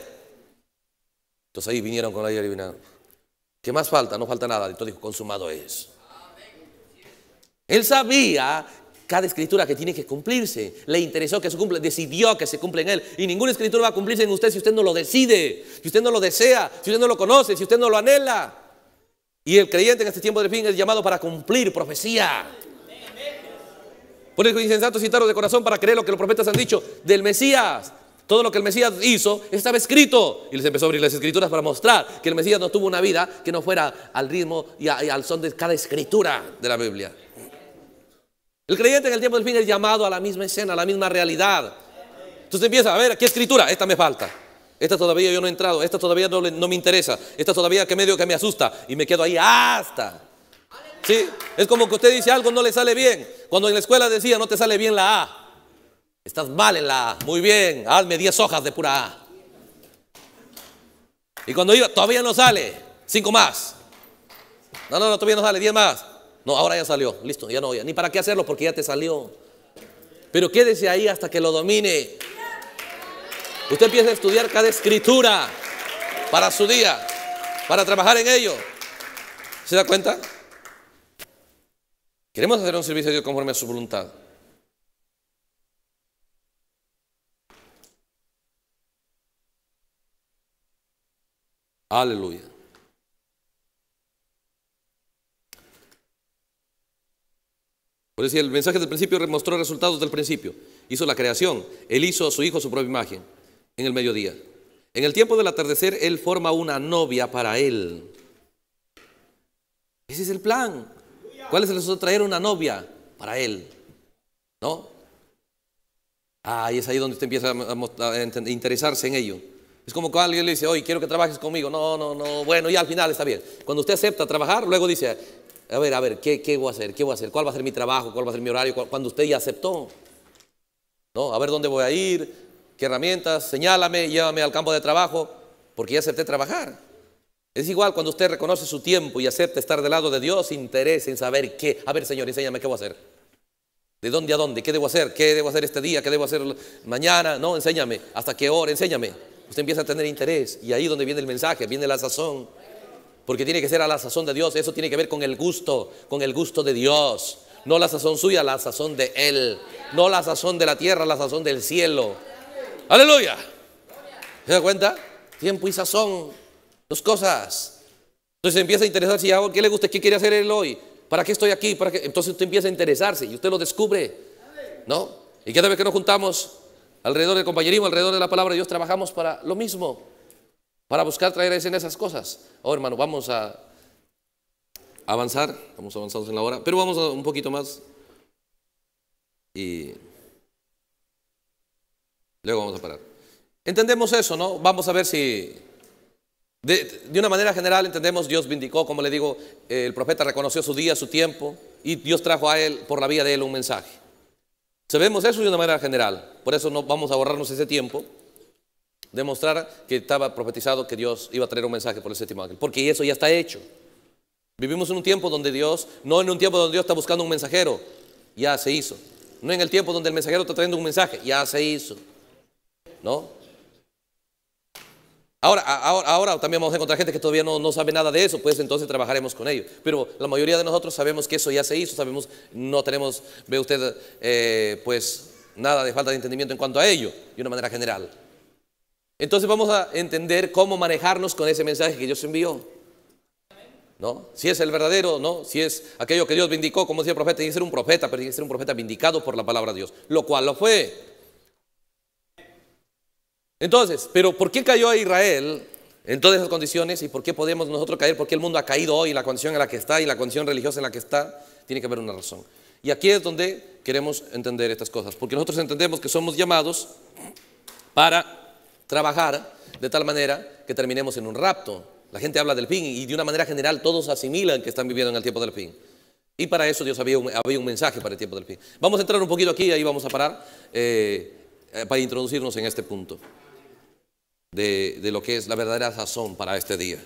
Entonces ahí vinieron con la hielo y vinagre. ¿Qué más falta? No falta nada. Entonces dijo, consumado es. Él sabía cada escritura que tiene que cumplirse. Le interesó que se cumpla, decidió que se cumpla en él. Y ninguna escritura va a cumplirse en usted si usted no lo decide, si usted no lo desea, si usted no lo conoce, si usted no lo anhela. Y el creyente en este tiempo del fin es llamado para cumplir profecía. Por eso dicen santos y de corazón para creer lo que los profetas han dicho del Mesías. Todo lo que el Mesías hizo estaba escrito. Y les empezó a abrir las escrituras para mostrar que el Mesías no tuvo una vida que no fuera al ritmo y, al son de cada escritura de la Biblia. El creyente en el tiempo del fin es llamado a la misma escena, a la misma realidad. Entonces empieza a ver, ¿qué escritura? Esta me falta. Esta todavía yo no he entrado, esta todavía no, me interesa, esta todavía que medio que me asusta y me quedo ahí hasta. ¿Sí? Es como que usted dice algo no le sale bien. Cuando en la escuela decía no te sale bien la A. Estás mal en la A. Muy bien, hazme 10 hojas de pura A. Y cuando iba, todavía no sale. 5 más. No, no, todavía no sale. 10 más. No, ahora ya salió. Listo, ya no, ya. Ni para qué hacerlo porque ya te salió. Pero quédese ahí hasta que lo domine. Usted empieza a estudiar cada escritura para su día, para trabajar en ello. ¿Se da cuenta? Queremos hacer un servicio a Dios conforme a su voluntad. Aleluya. Por decir, el mensaje del principio mostró resultados del principio. Hizo la creación. Él hizo a su hijo su propia imagen en el mediodía. En el tiempo del atardecer, Él forma una novia para Él. Ese es el plan. ¿Cuál es el resultado? Traer una novia para Él. ¿No? Ah, y es ahí donde usted empieza a interesarse en ello. Es como cuando alguien le dice, oye, quiero que trabajes conmigo. No, no, no. Bueno, y al final está bien. Cuando usted acepta trabajar, luego dice, a ver, a ver, ¿qué, qué voy a hacer? ¿Qué voy a hacer? ¿Cuál va a ser mi trabajo? ¿Cuál va a ser mi horario? Cuando usted ya aceptó. ¿No? A ver dónde voy a ir, ¿Qué herramientas? Señálame, llévame al campo de trabajo, porque ya acepté trabajar. Es igual cuando usted reconoce su tiempo y acepta estar del lado de Dios, interés en saber qué. A ver, Señor, enséñame qué voy a hacer. ¿De dónde a dónde? ¿Qué debo hacer? ¿Qué debo hacer este día? ¿Qué debo hacer mañana? No, enséñame. ¿Hasta qué hora? Enséñame. Usted empieza a tener interés y ahí donde viene el mensaje, viene la sazón. Porque tiene que ser a la sazón de Dios. Eso tiene que ver con el gusto, con el gusto de Dios. No la sazón suya, la sazón de Él. No la sazón de la tierra, la sazón del cielo. Aleluya. ¿Se da cuenta? Tiempo y sazón. Dos cosas. Entonces empieza a interesarse. ¿Y ¿Qué le gusta? ¿Qué quiere hacer él hoy? ¿Para qué estoy aquí? ¿Para Entonces usted empieza a interesarse y usted lo descubre. ¿No? Y cada vez que nos juntamos alrededor del compañerismo, alrededor de la palabra de Dios, trabajamos para lo mismo. Para buscar traer en esas cosas. oh, hermano, vamos a avanzar. Vamos avanzados en la hora. Pero vamos un poquito más. Y. Luego vamos a parar. Entendemos eso, ¿no? Vamos a ver si de, una manera general entendemos, Dios vindicó, como le digo, eh, el profeta reconoció su día, su tiempo, y Dios trajo a él, por la vía de él, un mensaje. Sabemos eso de una manera general, por eso no vamos a borrarnos ese tiempo, demostrar que estaba profetizado que Dios iba a traer un mensaje por el séptimo ángel, porque eso ya está hecho. Vivimos en un tiempo donde Dios, no en un tiempo donde Dios está buscando un mensajero, ya se hizo. No en el tiempo donde el mensajero está trayendo un mensaje, ya se hizo. ¿no? Ahora, ahora, ahora, también vamos a encontrar gente que todavía no, sabe nada de eso, pues entonces trabajaremos con ellos. Pero la mayoría de nosotros sabemos que eso ya se hizo, sabemos, no tenemos, ve usted, eh, pues nada de falta de entendimiento en cuanto a ello, de una manera general. Entonces vamos a entender cómo manejarnos con ese mensaje que Dios envió. ¿No? Si es el verdadero, ¿no? Si es aquello que Dios vindicó, como decía el profeta, tiene que ser un profeta, pero tiene que ser un profeta vindicado por la palabra de Dios, lo cual lo fue. Entonces, pero ¿por qué cayó a Israel en todas esas condiciones y por qué podemos nosotros caer? ¿Por qué el mundo ha caído hoy la condición en la que está y la condición religiosa en la que está? Tiene que haber una razón. Y aquí es donde queremos entender estas cosas, porque nosotros entendemos que somos llamados para trabajar de tal manera que terminemos en un rapto. La gente habla del fin y de una manera general todos asimilan que están viviendo en el tiempo del fin. Y para eso Dios había un, un mensaje para el tiempo del fin. Vamos a entrar un poquito aquí y ahí vamos a parar eh, eh, para introducirnos en este punto de, lo que es la verdadera razón para este día.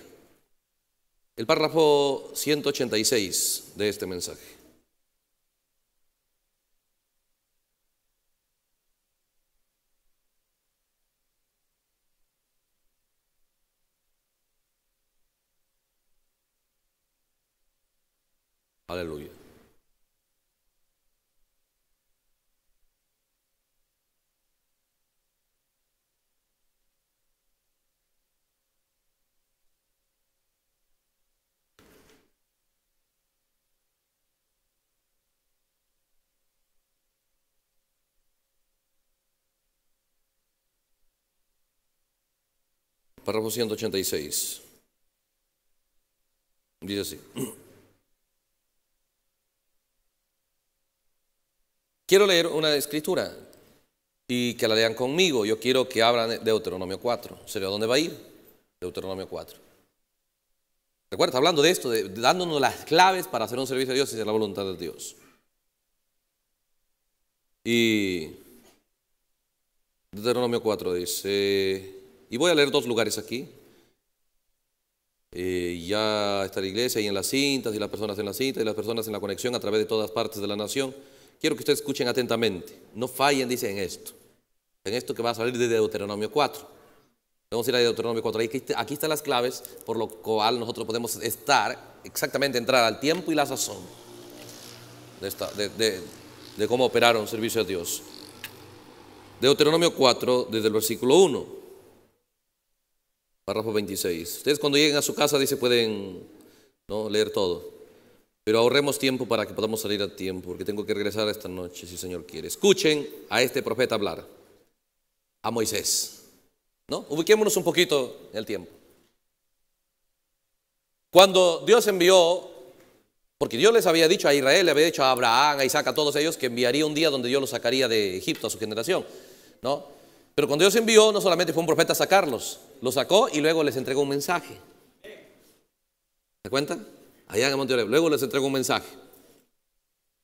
El párrafo 186 de este mensaje. Aleluya. Párrafo 186. Dice así. Quiero leer una escritura y que la lean conmigo. Yo quiero que abran Deuteronomio 4. ¿Se dónde va a ir? Deuteronomio 4. Recuerda, hablando de esto, dándonos las claves para hacer un servicio a Dios y hacer la voluntad de Dios. Y Deuteronomio 4 dice, y voy a leer dos lugares aquí. Eh, ya está la iglesia y en las cintas, y las personas en las cintas, y las personas en la conexión a través de todas partes de la nación. Quiero que ustedes escuchen atentamente. No fallen, dice, en esto. En esto que va a salir de Deuteronomio 4. Vamos a ir a Deuteronomio 4. Aquí están las claves por lo cual nosotros podemos estar, exactamente entrar al tiempo y la sazón de, cómo operaron servicio a Dios. Deuteronomio 4, desde el versículo 1 párrafo 26. Ustedes cuando lleguen a su casa, dice, pueden ¿no? leer todo. Pero ahorremos tiempo para que podamos salir a tiempo, porque tengo que regresar esta noche, si el Señor quiere. Escuchen a este profeta hablar, a Moisés. ¿no? Ubiquémonos un poquito en el tiempo. Cuando Dios envió, porque Dios les había dicho a Israel, le había dicho a Abraham, a Isaac, a todos ellos, que enviaría un día donde Dios los sacaría de Egipto a su generación, ¿no? Pero cuando Dios envió, no solamente fue un profeta a sacarlos, los sacó y luego les entregó un mensaje. ¿Se cuenta? Allá en Monte Luego les entregó un mensaje.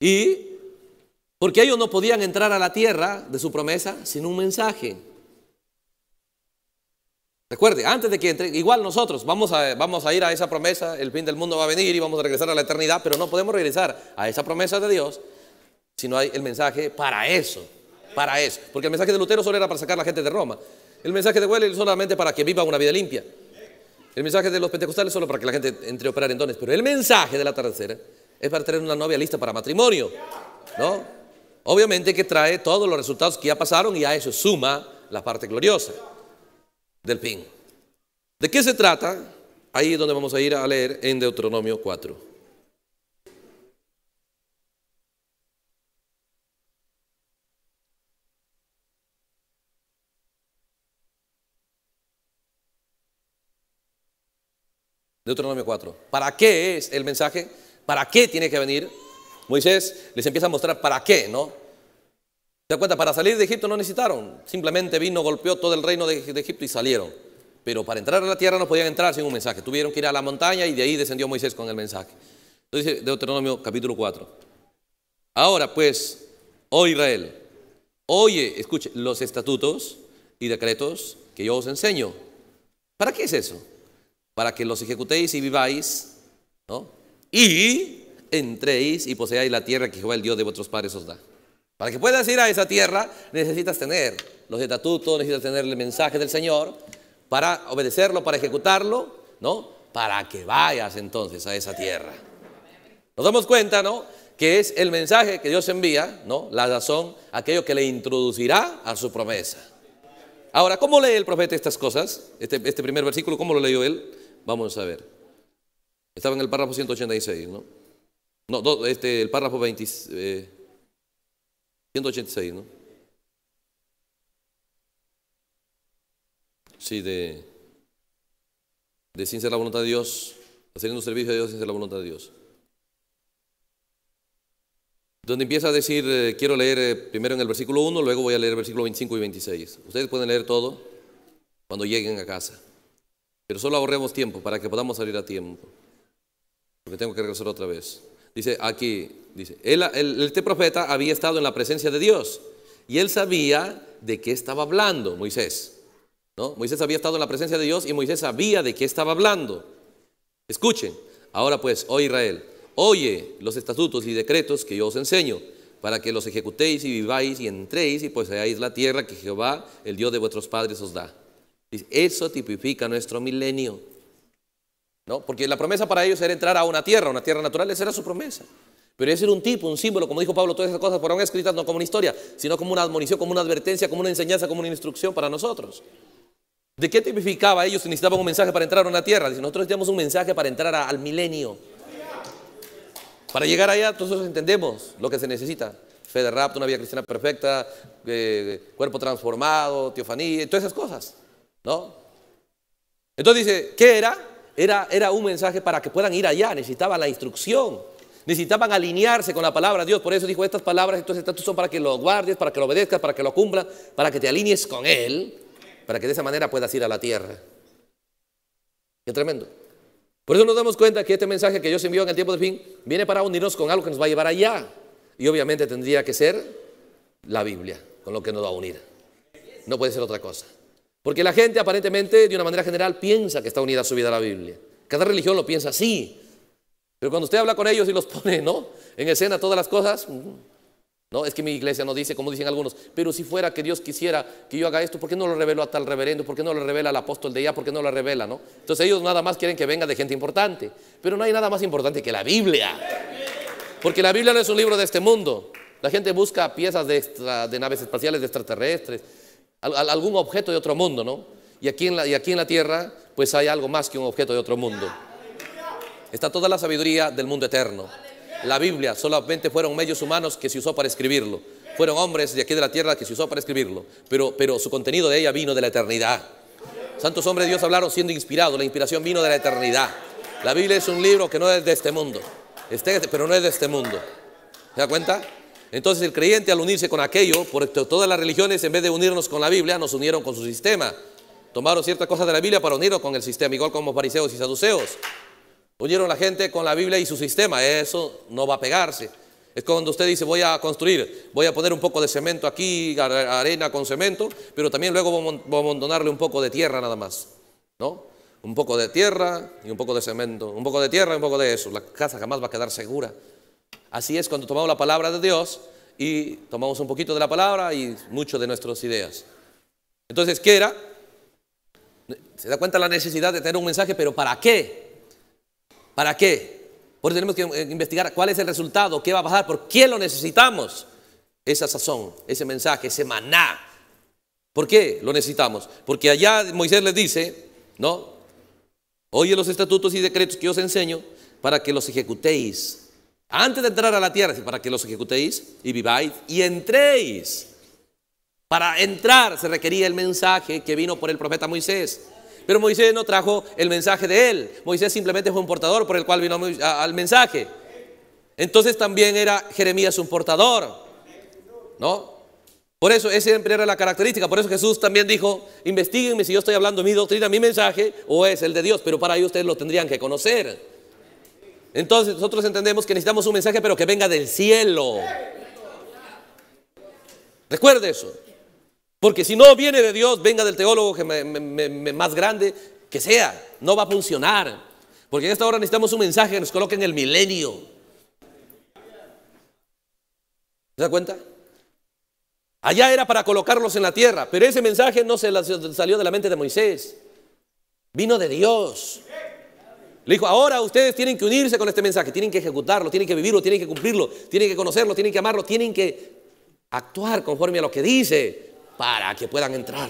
Y porque ellos no podían entrar a la tierra de su promesa sin un mensaje. Recuerde, antes de que entre, igual nosotros vamos a, vamos a ir a esa promesa, el fin del mundo va a venir y vamos a regresar a la eternidad, pero no podemos regresar a esa promesa de Dios si no hay el mensaje para eso para eso. Porque el mensaje de Lutero solo era para sacar a la gente de Roma. El mensaje de Wesley solamente para que viva una vida limpia. El mensaje de los pentecostales solo para que la gente entre a operar en dones. Pero el mensaje de la tercera es para tener una novia lista para matrimonio. ¿No? Obviamente que trae todos los resultados que ya pasaron y a eso suma la parte gloriosa del fin ¿De qué se trata? Ahí es donde vamos a ir a leer en Deuteronomio 4. Deuteronomio 4. ¿Para qué es el mensaje? ¿Para qué tiene que venir? Moisés les empieza a mostrar para qué, ¿no? Se cuenta? Para salir de Egipto no necesitaron. Simplemente vino, golpeó todo el reino de, Egipto y salieron. Pero para entrar a la tierra no podían entrar sin un mensaje. Tuvieron que ir a la montaña y de ahí descendió Moisés con el mensaje. Entonces Deuteronomio capítulo 4. Ahora pues, oh Israel, oye, escuche los estatutos y decretos que yo os enseño. ¿Para qué es eso? para que los ejecutéis y viváis, ¿no? Y entréis y poseáis la tierra que Jehová el Dios de vuestros padres os da. Para que puedas ir a esa tierra necesitas tener los estatutos, necesitas tener el mensaje del Señor para obedecerlo, para ejecutarlo, ¿no? Para que vayas entonces a esa tierra. Nos damos cuenta, ¿no? Que es el mensaje que Dios envía, ¿no? La razón, aquello que le introducirá a su promesa. Ahora, ¿cómo lee el profeta estas cosas? Este, este primer versículo, ¿cómo lo leyó él? Vamos a ver. Estaba en el párrafo 186, ¿no? No, este, el párrafo 20, 186, eh, ¿no? Sí, de, de sin ser la voluntad de Dios, haciendo un servicio de Dios sin ser la voluntad de Dios. Donde empieza a decir, eh, quiero leer eh, primero en el versículo 1, luego voy a leer el versículo 25 y 26. Ustedes pueden leer todo cuando lleguen a casa. Pero solo ahorremos tiempo para que podamos salir a tiempo. Porque tengo que regresar otra vez. Dice aquí, dice, el, este profeta había estado en la presencia de Dios y él sabía de qué estaba hablando Moisés. ¿no? Moisés había estado en la presencia de Dios y Moisés sabía de qué estaba hablando. Escuchen, ahora pues, oh Israel, oye los estatutos y decretos que yo os enseño para que los ejecutéis y viváis y entréis y poseáis la tierra que Jehová, el Dios de vuestros padres, os da. Eso tipifica nuestro milenio. ¿no? Porque la promesa para ellos era entrar a una tierra, una tierra natural, esa era su promesa. Pero ese era un tipo, un símbolo, como dijo Pablo, todas esas cosas fueron escritas no como una historia, sino como una admonición, como una advertencia, como una enseñanza, como una instrucción para nosotros. ¿De qué tipificaba ellos si necesitaban un mensaje para entrar a una tierra? Si nosotros necesitamos un mensaje para entrar al milenio. Para llegar allá, nosotros entendemos lo que se necesita. Fe de rapto, una vida cristiana perfecta, eh, cuerpo transformado, teofanía, todas esas cosas. ¿No? Entonces dice, ¿qué era? Era, era un mensaje para que puedan ir allá, necesitaban la instrucción, necesitaban alinearse con la palabra de Dios. Por eso dijo estas palabras, entonces estas son para que lo guardes, para que lo obedezcas, para que lo cumplas, para que te alinees con Él, para que de esa manera puedas ir a la tierra. Qué tremendo. Por eso nos damos cuenta que este mensaje que Dios envió en el tiempo del fin viene para unirnos con algo que nos va a llevar allá. Y obviamente tendría que ser la Biblia, con lo que nos va a unir. No puede ser otra cosa. Porque la gente aparentemente, de una manera general, piensa que está unida a su vida a la Biblia. Cada religión lo piensa así. Pero cuando usted habla con ellos y los [laughs] pone, ¿no? En escena todas las cosas, mm, no, es que mi iglesia no dice, como dicen algunos, pero si fuera que Dios quisiera que yo haga esto, ¿por qué no lo reveló a tal reverendo? ¿Por qué no lo revela al apóstol de allá? ¿Por qué no lo revela? ¿no? Entonces ellos nada más quieren que venga de gente importante. Pero no hay nada más importante que la Biblia. Porque la Biblia no es un libro de este mundo. La gente busca piezas de, de naves espaciales, de extraterrestres, algún objeto de otro mundo, ¿no? Y aquí, en la, y aquí en la tierra, pues hay algo más que un objeto de otro mundo. Está toda la sabiduría del mundo eterno. La Biblia solamente fueron medios humanos que se usó para escribirlo. Fueron hombres de aquí de la tierra que se usó para escribirlo. Pero, pero su contenido de ella vino de la eternidad. Santos hombres de Dios hablaron siendo inspirados. La inspiración vino de la eternidad. La Biblia es un libro que no es de este mundo. Este, pero no es de este mundo. ¿Se da cuenta? Entonces el creyente al unirse con aquello, por todas las religiones en vez de unirnos con la Biblia, nos unieron con su sistema. Tomaron ciertas cosas de la Biblia para unirnos con el sistema, igual como fariseos y saduceos. Unieron la gente con la Biblia y su sistema, eso no va a pegarse. Es cuando usted dice, voy a construir, voy a poner un poco de cemento aquí, arena con cemento, pero también luego vamos a abandonarle un poco de tierra nada más, ¿no? Un poco de tierra y un poco de cemento, un poco de tierra y un poco de eso. La casa jamás va a quedar segura. Así es cuando tomamos la palabra de Dios y tomamos un poquito de la palabra y mucho de nuestras ideas. Entonces, ¿qué era? Se da cuenta la necesidad de tener un mensaje, pero ¿para qué? ¿Para qué? Porque tenemos que eh, investigar cuál es el resultado, qué va a pasar, por qué lo necesitamos. Esa sazón, ese mensaje, ese maná. ¿Por qué lo necesitamos? Porque allá Moisés les dice, ¿no? Oye los estatutos y decretos que os enseño para que los ejecutéis antes de entrar a la tierra, para que los ejecutéis y viváis y entréis. Para entrar se requería el mensaje que vino por el profeta Moisés. Pero Moisés no trajo el mensaje de él. Moisés simplemente fue un portador por el cual vino al mensaje. Entonces también era Jeremías un portador. ¿No? Por eso esa siempre era la característica. Por eso Jesús también dijo, investiguenme si yo estoy hablando mi doctrina, mi mensaje, o es el de Dios. Pero para ello ustedes lo tendrían que conocer. Entonces nosotros entendemos que necesitamos un mensaje, pero que venga del cielo. Recuerde eso. Porque si no viene de Dios, venga del teólogo que más grande que sea, no va a funcionar. Porque en esta hora necesitamos un mensaje que nos coloque en el milenio. ¿Se da cuenta? Allá era para colocarlos en la tierra, pero ese mensaje no se salió de la mente de Moisés. Vino de Dios. Le dijo, ahora ustedes tienen que unirse con este mensaje, tienen que ejecutarlo, tienen que vivirlo, tienen que cumplirlo, tienen que conocerlo, tienen que amarlo, tienen que actuar conforme a lo que dice para que puedan entrar.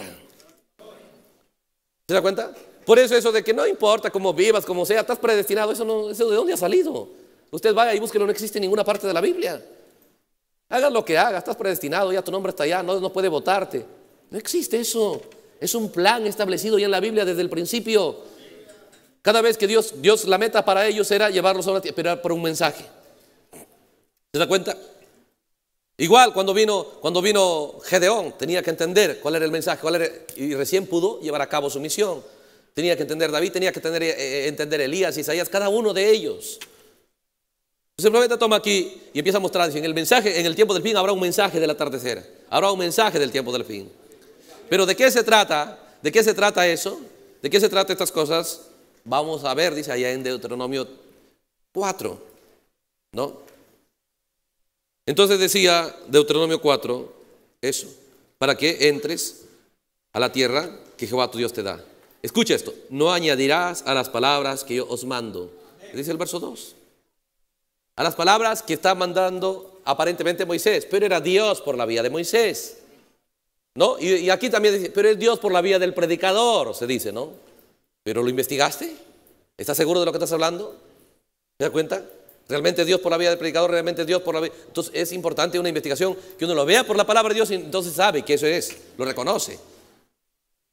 ¿Se da cuenta? Por eso eso de que no importa cómo vivas, cómo sea, estás predestinado, eso no, eso de dónde ha salido. Usted vaya y busque no existe en ninguna parte de la Biblia. Hagas lo que hagas, estás predestinado, ya tu nombre está allá, no, no puede votarte. No existe eso. Es un plan establecido ya en la Biblia desde el principio. Cada vez que Dios, Dios la meta para ellos era llevarlos a esperar por un mensaje. ¿Se da cuenta? Igual cuando vino, cuando vino Gedeón, tenía que entender cuál era el mensaje, cuál era, y recién pudo llevar a cabo su misión. Tenía que entender David, tenía que eh, eh, entender Elías, Isaías, cada uno de ellos. Simplemente pues toma aquí y empieza a mostrar, en el mensaje, en el tiempo del fin habrá un mensaje de la atardecer, habrá un mensaje del tiempo del fin. Pero ¿de qué se trata? ¿De qué se trata eso? ¿De qué se trata estas cosas? vamos a ver, dice allá en Deuteronomio 4, ¿no? Entonces decía Deuteronomio 4, eso, para que entres a la tierra que Jehová tu Dios te da. Escucha esto, no añadirás a las palabras que yo os mando, dice el verso 2. A las palabras que está mandando aparentemente Moisés, pero era Dios por la vía de Moisés. ¿No? Y, y aquí también dice, pero es Dios por la vía del predicador, se dice, ¿no? ¿Pero lo investigaste? ¿Estás seguro de lo que estás hablando? ¿Te das cuenta? Realmente Dios por la vida del predicador, realmente Dios por la vida. Entonces es importante una investigación que uno lo vea por la palabra de Dios y entonces sabe que eso es, lo reconoce.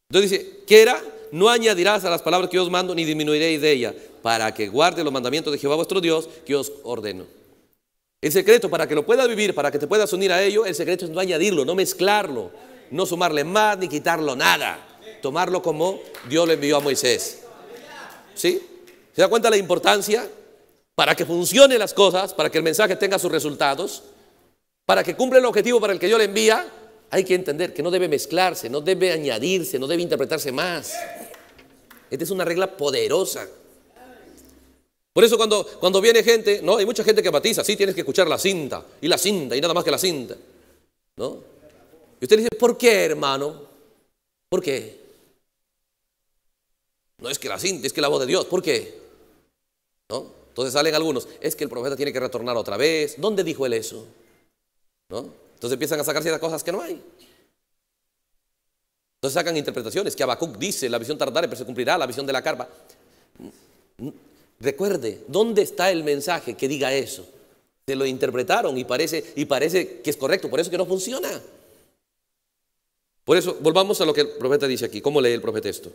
Entonces dice, quiera era? No añadirás a las palabras que yo os mando ni disminuiréis de ella, para que guarde los mandamientos de Jehová vuestro Dios que os ordeno. El secreto para que lo puedas vivir, para que te puedas unir a ello, el secreto es no añadirlo, no mezclarlo, no sumarle más ni quitarlo nada tomarlo como Dios lo envió a Moisés. ¿Sí? ¿Se da cuenta la importancia? Para que funcionen las cosas, para que el mensaje tenga sus resultados, para que cumpla el objetivo para el que Dios le envía, hay que entender que no debe mezclarse, no debe añadirse, no debe interpretarse más. Esta es una regla poderosa. Por eso cuando, cuando viene gente, no, hay mucha gente que batiza, sí, tienes que escuchar la cinta, y la cinta, y nada más que la cinta. ¿No? Y usted dice, ¿por qué, hermano? ¿Por qué? No es que la cinta, es que la voz de Dios. ¿Por qué? ¿No? Entonces salen algunos. Es que el profeta tiene que retornar otra vez. ¿Dónde dijo él eso? ¿No? Entonces empiezan a sacar ciertas cosas que no hay. Entonces sacan interpretaciones. Que Habacuc dice, la visión tardará, pero se cumplirá. La visión de la carpa. Recuerde, ¿dónde está el mensaje que diga eso? Se lo interpretaron y parece, y parece que es correcto. Por eso que no funciona. Por eso, volvamos a lo que el profeta dice aquí. ¿Cómo lee el profeta esto?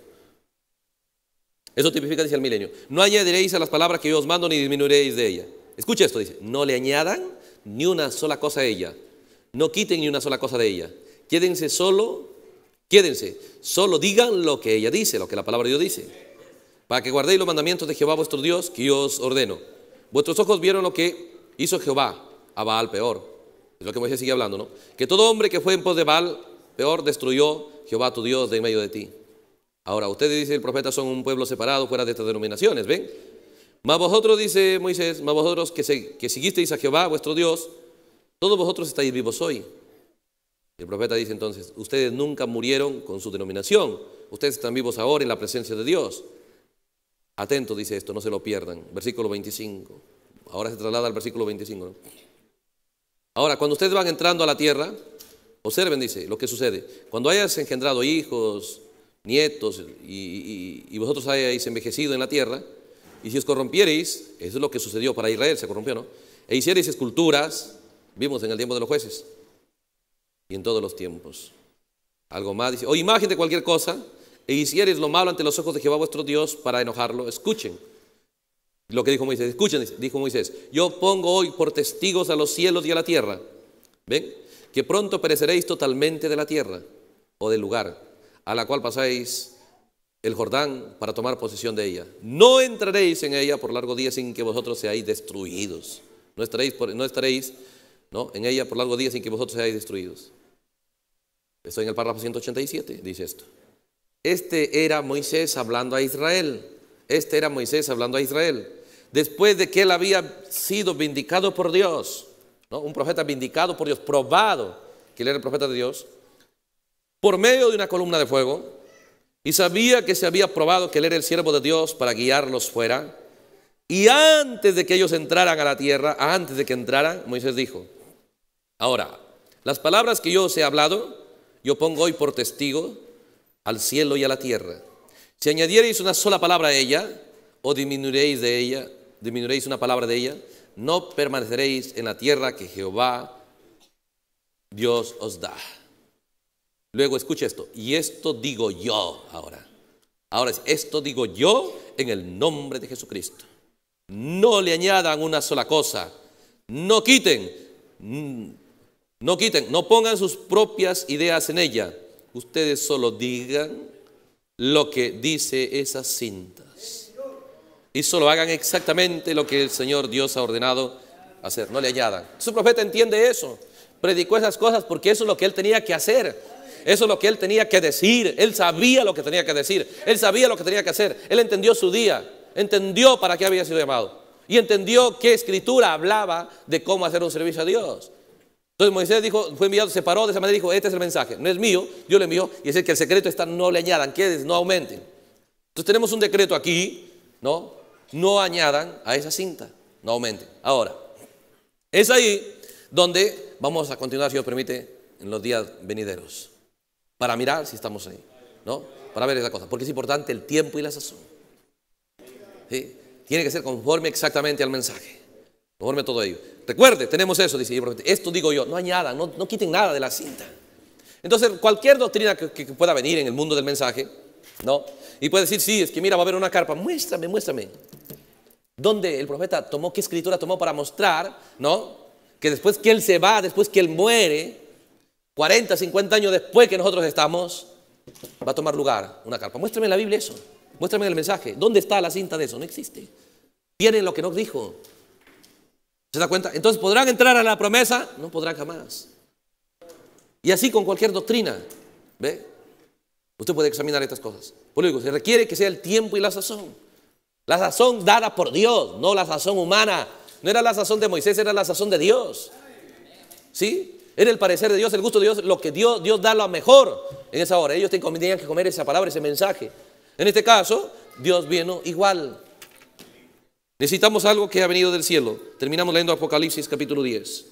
Eso tipifica, dice el milenio. No añadiréis a las palabras que yo os mando ni disminuiréis de ella. Escucha esto, dice. No le añadan ni una sola cosa a ella. No quiten ni una sola cosa de ella. Quédense solo, quédense. Solo digan lo que ella dice, lo que la palabra de Dios dice. Para que guardéis los mandamientos de Jehová vuestro Dios que yo os ordeno. Vuestros ojos vieron lo que hizo Jehová a Baal peor. Es lo que Moisés sigue hablando, ¿no? Que todo hombre que fue en pos de Baal peor destruyó Jehová tu Dios de en medio de ti. Ahora, ustedes dicen, el profeta son un pueblo separado fuera de estas denominaciones, ¿ven? Mas vosotros, dice Moisés, mas vosotros que, que seguisteis a Jehová, vuestro Dios, todos vosotros estáis vivos hoy. El profeta dice entonces, ustedes nunca murieron con su denominación, ustedes están vivos ahora en la presencia de Dios. Atento dice esto, no se lo pierdan. Versículo 25. Ahora se traslada al versículo 25. Ahora, cuando ustedes van entrando a la tierra, observen, dice, lo que sucede. Cuando hayas engendrado hijos, nietos, y, vosotros hayáis envejecido en la tierra, y si os corrompiereis, eso es lo que sucedió para Israel, se corrompió, ¿no? E hicierais esculturas, vimos en el tiempo de los jueces, y en todos los tiempos. Algo más dice, o oh, imagen de cualquier cosa, e hiciereis lo malo ante los ojos de Jehová vuestro Dios para enojarlo, escuchen. Lo que dijo Moisés, escuchen, dijo Moisés, yo pongo hoy por testigos a los cielos y a la tierra, ¿ven? Que pronto pereceréis totalmente de la tierra o del lugar a la cual pasáis el Jordán para tomar posesión de ella. No entraréis en ella por largo día sin que vosotros seáis destruidos. No estaréis, no estaréis ¿no? en ella por largo día sin que vosotros seáis destruidos. Estoy en el párrafo 187, dice esto. Este era Moisés hablando a Israel. Este era Moisés hablando a Israel. Después de que él había sido vindicado por Dios, ¿no? un profeta vindicado por Dios, probado que él era el profeta de Dios, por medio de una columna de fuego y sabía que se había probado que él era el siervo de Dios para guiarlos fuera. Y antes de que ellos entraran a la tierra, antes de que entraran, Moisés dijo, ahora, las palabras que yo os he hablado, yo pongo hoy por testigo al cielo y a la tierra. Si añadierais una sola palabra a ella, o disminuiréis de ella, disminuiréis una palabra de ella, no permaneceréis en la tierra que Jehová Dios os da. Luego escucha esto, y esto digo yo ahora. Ahora es, esto digo yo en el nombre de Jesucristo. No le añadan una sola cosa, no quiten, mm, no quiten, no pongan sus propias ideas en ella. Ustedes solo digan lo que dice esas cintas. Y solo hagan exactamente lo que el Señor Dios ha ordenado hacer, no le añadan. Su profeta entiende eso, predicó esas cosas porque eso es lo que él tenía que hacer eso es lo que él tenía que decir. Él sabía lo que tenía que decir. Él sabía lo que tenía que hacer. Él entendió su día. Entendió para qué había sido llamado. Y entendió qué escritura hablaba de cómo hacer un servicio a Dios. Entonces Moisés dijo, fue enviado, se paró de esa manera y dijo, este es el mensaje, no es mío, Dios le envió. Y es que el secreto está, no le añadan, que no aumenten. Entonces tenemos un decreto aquí, ¿no? No añadan a esa cinta, no aumenten. Ahora, es ahí donde vamos a continuar, si Dios permite, en los días venideros para mirar si estamos ahí, ¿no? Para ver esa cosa, porque es importante el tiempo y la sazón. ¿Sí? Tiene que ser conforme exactamente al mensaje, conforme a todo ello. Recuerde, tenemos eso, dice, esto digo yo, no añadan, no, no quiten nada de la cinta. Entonces, cualquier doctrina que, pueda venir en el mundo del mensaje, ¿no? Y puede decir, sí, es que mira, va a haber una carpa, muéstrame, muéstrame. dónde el profeta tomó, qué escritura tomó para mostrar, ¿no? Que después que él se va, después que él muere, 40, 50 años después que nosotros estamos, va a tomar lugar una carpa. Muéstrame la Biblia eso, muéstrame el mensaje. ¿Dónde está la cinta de eso? No existe. Tienen lo que nos dijo. ¿Se da cuenta? Entonces, ¿podrán entrar a la promesa? No podrán jamás. Y así con cualquier doctrina. ¿Ve? Usted puede examinar estas cosas. Por lo digo, se requiere que sea el tiempo y la sazón. La sazón dada por Dios, no la sazón humana. No era la sazón de Moisés, era la sazón de Dios. ¿Sí? Era el parecer de Dios, el gusto de Dios, lo que Dios, Dios da lo mejor en esa hora. Ellos tenían que comer esa palabra, ese mensaje. En este caso, Dios vino igual. Necesitamos algo que ha venido del cielo. Terminamos leyendo Apocalipsis capítulo 10.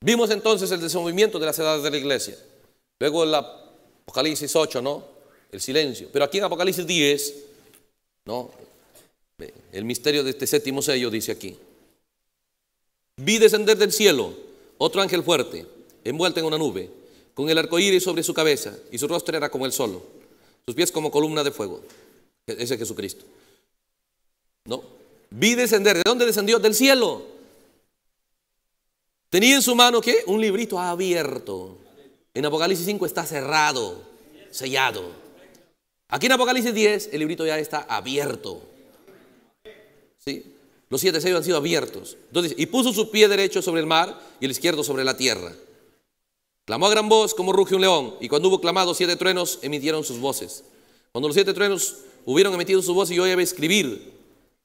Vimos entonces el desenvolvimiento de las edades de la iglesia. Luego el Apocalipsis 8, ¿no? el silencio. Pero aquí en Apocalipsis 10, ¿no? el misterio de este séptimo sello dice aquí, vi descender del cielo otro ángel fuerte, envuelto en una nube, con el arco iris sobre su cabeza, y su rostro era como el sol, sus pies como columna de fuego. Ese es Jesucristo. No, vi descender. ¿De dónde descendió? Del cielo. Tenía en su mano ¿qué? un librito abierto. En Apocalipsis 5 está cerrado, sellado. Aquí en Apocalipsis 10 el librito ya está abierto. ¿Sí? Los siete sellos han sido abiertos. Entonces, y puso su pie derecho sobre el mar y el izquierdo sobre la tierra. Clamó a gran voz como ruge un león, y cuando hubo clamado siete truenos, emitieron sus voces. Cuando los siete truenos hubieron emitido sus voces, yo iba a escribir.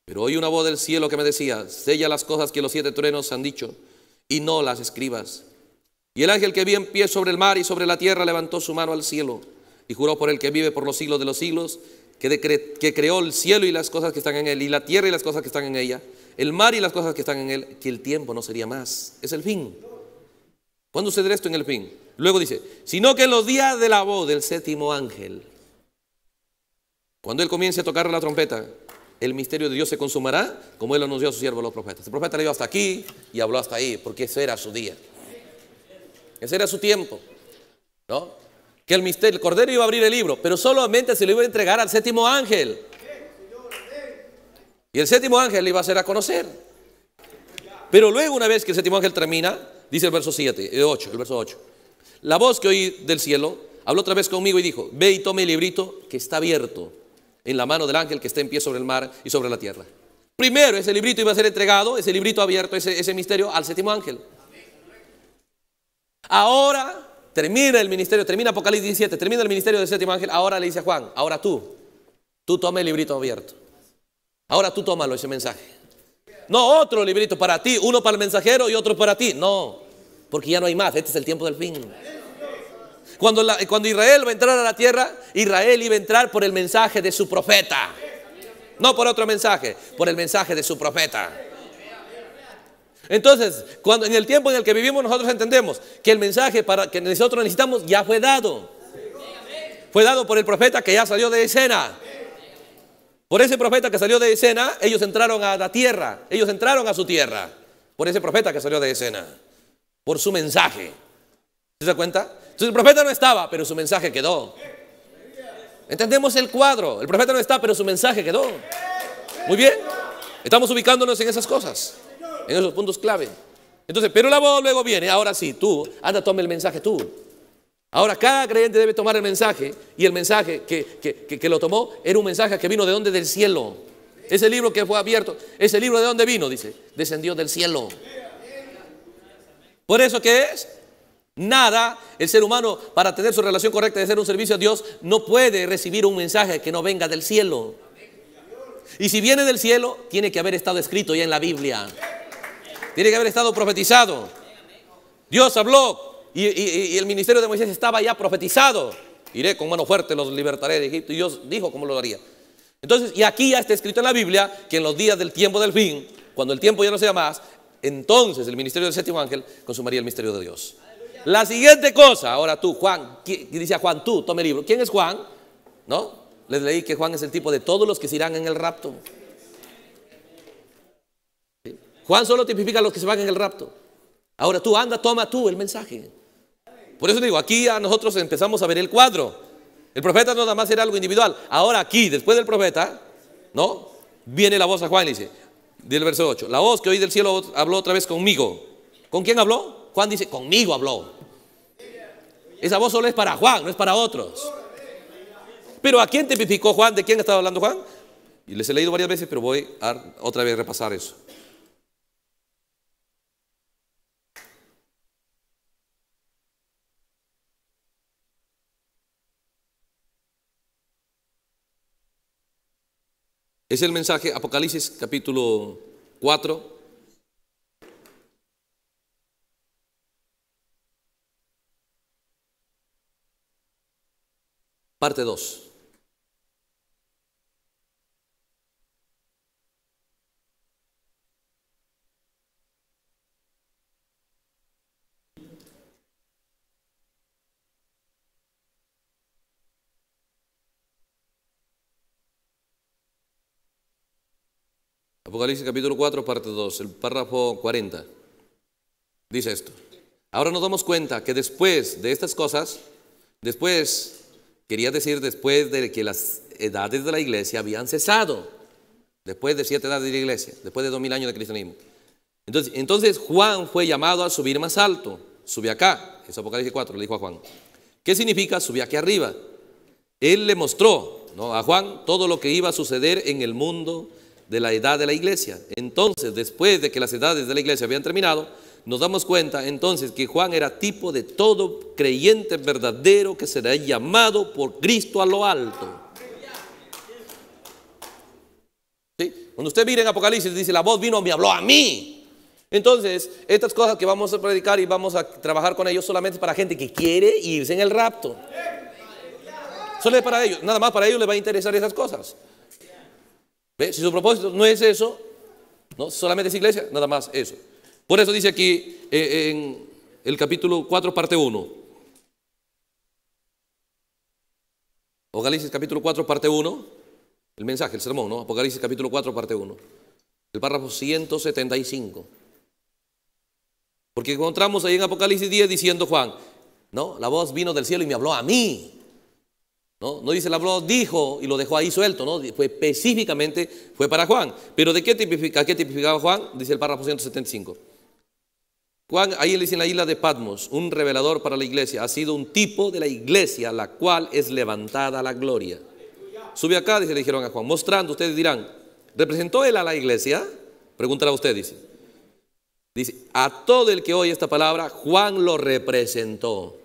Pero oí una voz del cielo que me decía, sella las cosas que los siete truenos han dicho, y no las escribas. Y el ángel que vi en pie sobre el mar y sobre la tierra levantó su mano al cielo y juró por el que vive por los siglos de los siglos, que, creó el cielo y las cosas que están en él, y la tierra y las cosas que están en ella, el mar y las cosas que están en él, que el tiempo no sería más. Es el fin. ¿Cuándo sucederá esto en el fin? Luego dice, sino que en los días de la voz del séptimo ángel, cuando él comience a tocar la trompeta, el misterio de Dios se consumará, como él anunció a su siervo los profetas. El profeta le dio hasta aquí y habló hasta ahí, porque ese era su día. Ese era su tiempo. ¿No? que el, misterio, Cordero iba a abrir el libro, pero solamente se lo iba a entregar al séptimo ángel. Y el séptimo ángel le iba a hacer a conocer. Pero luego, una vez que el séptimo ángel termina, dice el verso 7, 8, eh, el verso 8. La voz que oí del cielo habló otra vez conmigo y dijo, ve y tome el librito que está abierto en la mano del ángel que está en pie sobre el mar y sobre la tierra. Primero, ese librito iba a ser entregado, ese librito abierto, ese, ese misterio al séptimo ángel. Ahora Termina el ministerio, termina Apocalipsis 17, termina el ministerio del séptimo ángel. Ahora le dice a Juan, ahora tú, tú toma el librito abierto. Ahora tú tómalo ese mensaje. No, otro librito para ti, uno para el mensajero y otro para ti. No, porque ya no hay más. Este es el tiempo del fin. Cuando, cuando Israel va a entrar a la tierra, Israel iba a entrar por el mensaje de su profeta. No por otro mensaje, por el mensaje de su profeta. Entonces, cuando en el tiempo en el que vivimos nosotros entendemos que el mensaje para que nosotros necesitamos ya fue dado. Fue dado por el profeta que ya salió de escena. Por ese profeta que salió de escena, ellos entraron a la tierra, ellos entraron a su tierra. Por ese profeta que salió de escena, por su mensaje. ¿Se da cuenta? Entonces el profeta no estaba, pero su mensaje quedó. Entendemos el cuadro. El profeta no está, pero su mensaje quedó. Muy bien. Estamos ubicándonos en esas cosas en esos puntos clave. Entonces, pero la voz luego viene, ahora sí, tú, anda, toma el mensaje tú. Ahora cada creyente debe tomar el mensaje y el mensaje que, lo tomó era un mensaje que vino de donde? Del cielo. Ese libro que fue abierto, ese libro de dónde vino, dice, descendió del cielo. Por eso que es nada, el ser humano para tener su relación correcta de hacer un servicio a Dios no puede recibir un mensaje que no venga del cielo. Y si viene del cielo, tiene que haber estado escrito ya en la Biblia. Tiene que haber estado profetizado. Dios habló y, el ministerio de Moisés estaba ya profetizado. Iré con mano fuerte, los libertaré de Egipto. Y Dios dijo cómo lo haría. Entonces, y aquí ya está escrito en la Biblia que en los días del tiempo del fin, cuando el tiempo ya no sea más, entonces el ministerio del séptimo ángel consumaría el misterio de Dios. La siguiente cosa, ahora tú, Juan, dice Juan, tú, tome el libro. ¿Quién es Juan? ¿No? Les leí que Juan es el tipo de todos los que se irán en el rapto. Juan solo tipifica a los que se van en el rapto. Ahora tú anda, toma tú el mensaje. Por eso digo, aquí a nosotros empezamos a ver el cuadro. El profeta no nada más era algo individual. Ahora aquí, después del profeta, ¿no? Viene la voz a Juan y dice, del verso 8, la voz que hoy del cielo habló otra vez conmigo. ¿Con quién habló? Juan dice, conmigo habló. Esa voz solo es para Juan, no es para otros. Pero ¿a quién tipificó Juan? ¿De quién estaba hablando Juan? Y les he leído varias veces, pero voy a otra vez repasar eso. Es el mensaje, Apocalipsis capítulo 4. Parte 2. Apocalipsis capítulo 4, parte 2, el párrafo 40. Dice esto. Ahora nos damos cuenta que después de estas cosas, después, quería decir después de que las edades de la iglesia habían cesado, después de siete edades de la iglesia, después de dos mil años de cristianismo. Entonces, Juan fue llamado a subir más alto, sube acá, es Apocalipsis 4, le dijo a Juan. ¿Qué significa subir aquí arriba? Él le mostró a Juan todo lo que iba a suceder en el mundo de la edad de la iglesia. Entonces, después de que las edades de la iglesia habían terminado, nos damos cuenta entonces que Juan era tipo de todo creyente verdadero que será llamado por Cristo a lo alto. Cuando usted mira en Apocalipsis, dice, la voz vino, me habló a mí. Entonces, estas cosas que vamos a predicar y vamos a trabajar con ellos solamente para gente que quiere irse en el rapto. Solo es para ellos, nada más para ellos les va a interesar esas cosas. Si su propósito no es eso, no solamente es iglesia, nada más eso. Por eso dice aquí eh, en el capítulo 4, parte 1. Apocalipsis capítulo 4, parte 1. El mensaje, el sermón, ¿no? Apocalipsis capítulo 4, parte 1. El párrafo 175. Porque encontramos ahí en Apocalipsis 10 diciendo Juan, ¿no? La voz vino del cielo y me habló a mí. ¿no? dice la palabra dijo y lo dejó ahí suelto, ¿no? Fue específicamente fue para Juan. Pero ¿de qué tipifica, qué tipificaba Juan? Dice el párrafo 175. Juan, ahí le dice en la isla de Patmos, un revelador para la iglesia, ha sido un tipo de la iglesia, la cual es levantada la gloria. Sube acá, dice, le dijeron a Juan, mostrando, ustedes dirán, ¿representó él a la iglesia? a usted, dice. Dice, a todo el que oye esta palabra, Juan lo representó.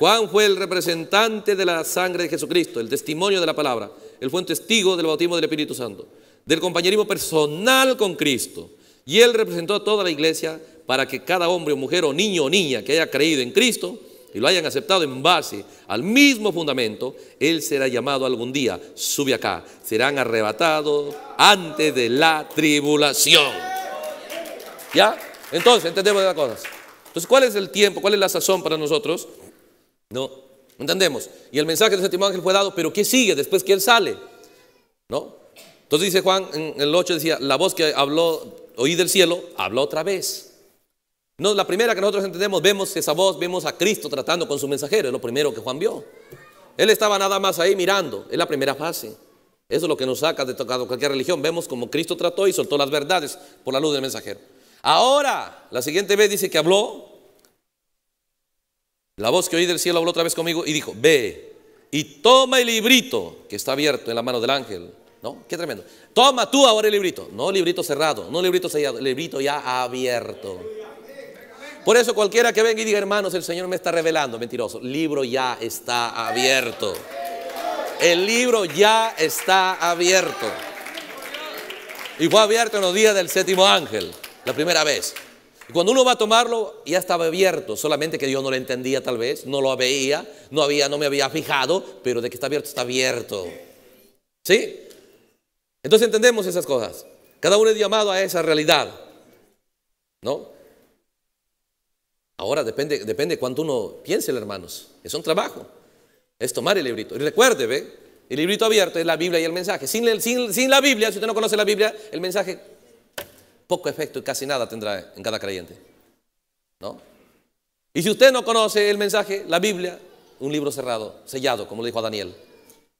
Juan fue el representante de la sangre de Jesucristo, el testimonio de la palabra. Él fue un testigo del bautismo del Espíritu Santo, del compañerismo personal con Cristo. Y él representó a toda la iglesia para que cada hombre o mujer o niño o niña que haya creído en Cristo y lo hayan aceptado en base al mismo fundamento, él será llamado algún día, sube acá, serán arrebatados antes de la tribulación. ¿Ya? Entonces, entendemos las cosas. Entonces, ¿cuál es el tiempo? ¿Cuál es la sazón para nosotros? No, entendemos. Y el mensaje del séptimo ángel fue dado, pero ¿qué sigue después que él sale? ¿No? Entonces dice Juan en el 8, decía, la voz que habló, oí del cielo, habló otra vez. No, la primera que nosotros entendemos, vemos esa voz, vemos a Cristo tratando con su mensajero, es lo primero que Juan vio. Él estaba nada más ahí mirando, es la primera fase. Eso es lo que nos saca de tocado cualquier religión. Vemos como Cristo trató y soltó las verdades por la luz del mensajero. Ahora, la siguiente vez dice que habló la voz que oí del cielo habló otra vez conmigo y dijo, ve y toma el librito que está abierto en la mano del ángel. ¿No? Qué tremendo. Toma tú ahora el librito. No librito cerrado, no librito sellado, el librito ya abierto. Por eso cualquiera que venga y diga, hermanos, el Señor me está revelando, mentiroso, libro ya está abierto. El libro ya está abierto. Y fue abierto en los días del séptimo ángel, la primera vez. Y cuando uno va a tomarlo, ya estaba abierto, solamente que yo no lo entendía tal vez, no lo veía, no, había, no me había fijado, pero de que está abierto, está abierto. ¿Sí? Entonces entendemos esas cosas. Cada uno es llamado a esa realidad. ¿No? Ahora depende, depende cuánto uno piense, hermanos. Es un trabajo. Es tomar el librito. Y recuerde, ¿ve? El librito abierto es la Biblia y el mensaje. sin, sin la Biblia, si usted no conoce la Biblia, el mensaje poco efecto y casi nada tendrá en cada creyente. ¿No? Y si usted no conoce el mensaje, la Biblia, un libro cerrado, sellado, como le dijo a Daniel,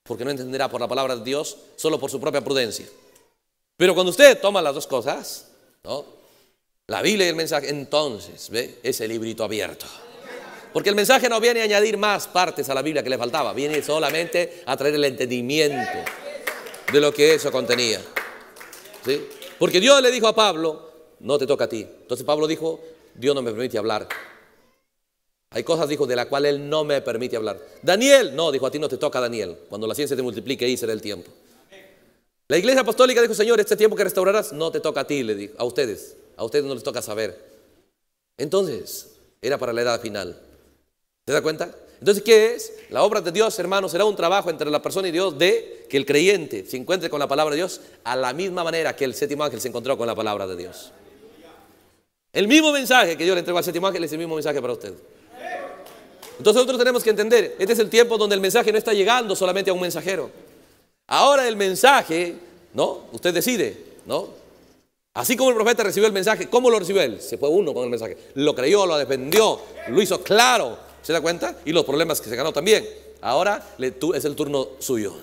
porque no entenderá por la palabra de Dios, solo por su propia prudencia. Pero cuando usted toma las dos cosas, ¿no? La Biblia y el mensaje, entonces, ¿ve? Ese librito abierto. Porque el mensaje no viene a añadir más partes a la Biblia que le faltaba, viene solamente a traer el entendimiento de lo que eso contenía. ¿Sí? Porque Dios le dijo a Pablo, no te toca a ti. Entonces Pablo dijo, Dios no me permite hablar. Hay cosas, dijo, de la cual él no me permite hablar. Daniel, no, dijo, a ti no te toca Daniel. Cuando la ciencia te multiplique, ahí será el tiempo. La iglesia apostólica dijo, Señor, este tiempo que restaurarás no te toca a ti, le dijo, a ustedes. A ustedes no les toca saber. Entonces, era para la edad final. ¿Te da cuenta? Entonces, ¿qué es? La obra de Dios, hermano, será un trabajo entre la persona y Dios de que el creyente se encuentre con la palabra de Dios a la misma manera que el séptimo ángel se encontró con la palabra de Dios. El mismo mensaje que yo le entrego al séptimo ángel es el mismo mensaje para usted. Entonces nosotros tenemos que entender, este es el tiempo donde el mensaje no está llegando solamente a un mensajero. Ahora el mensaje, ¿no? Usted decide, ¿no? Así como el profeta recibió el mensaje, ¿cómo lo recibió él? Se fue uno con el mensaje. Lo creyó, lo defendió, lo hizo claro. ¿Se da cuenta? Y los problemas que se ganó también. Ahora es el turno suyo.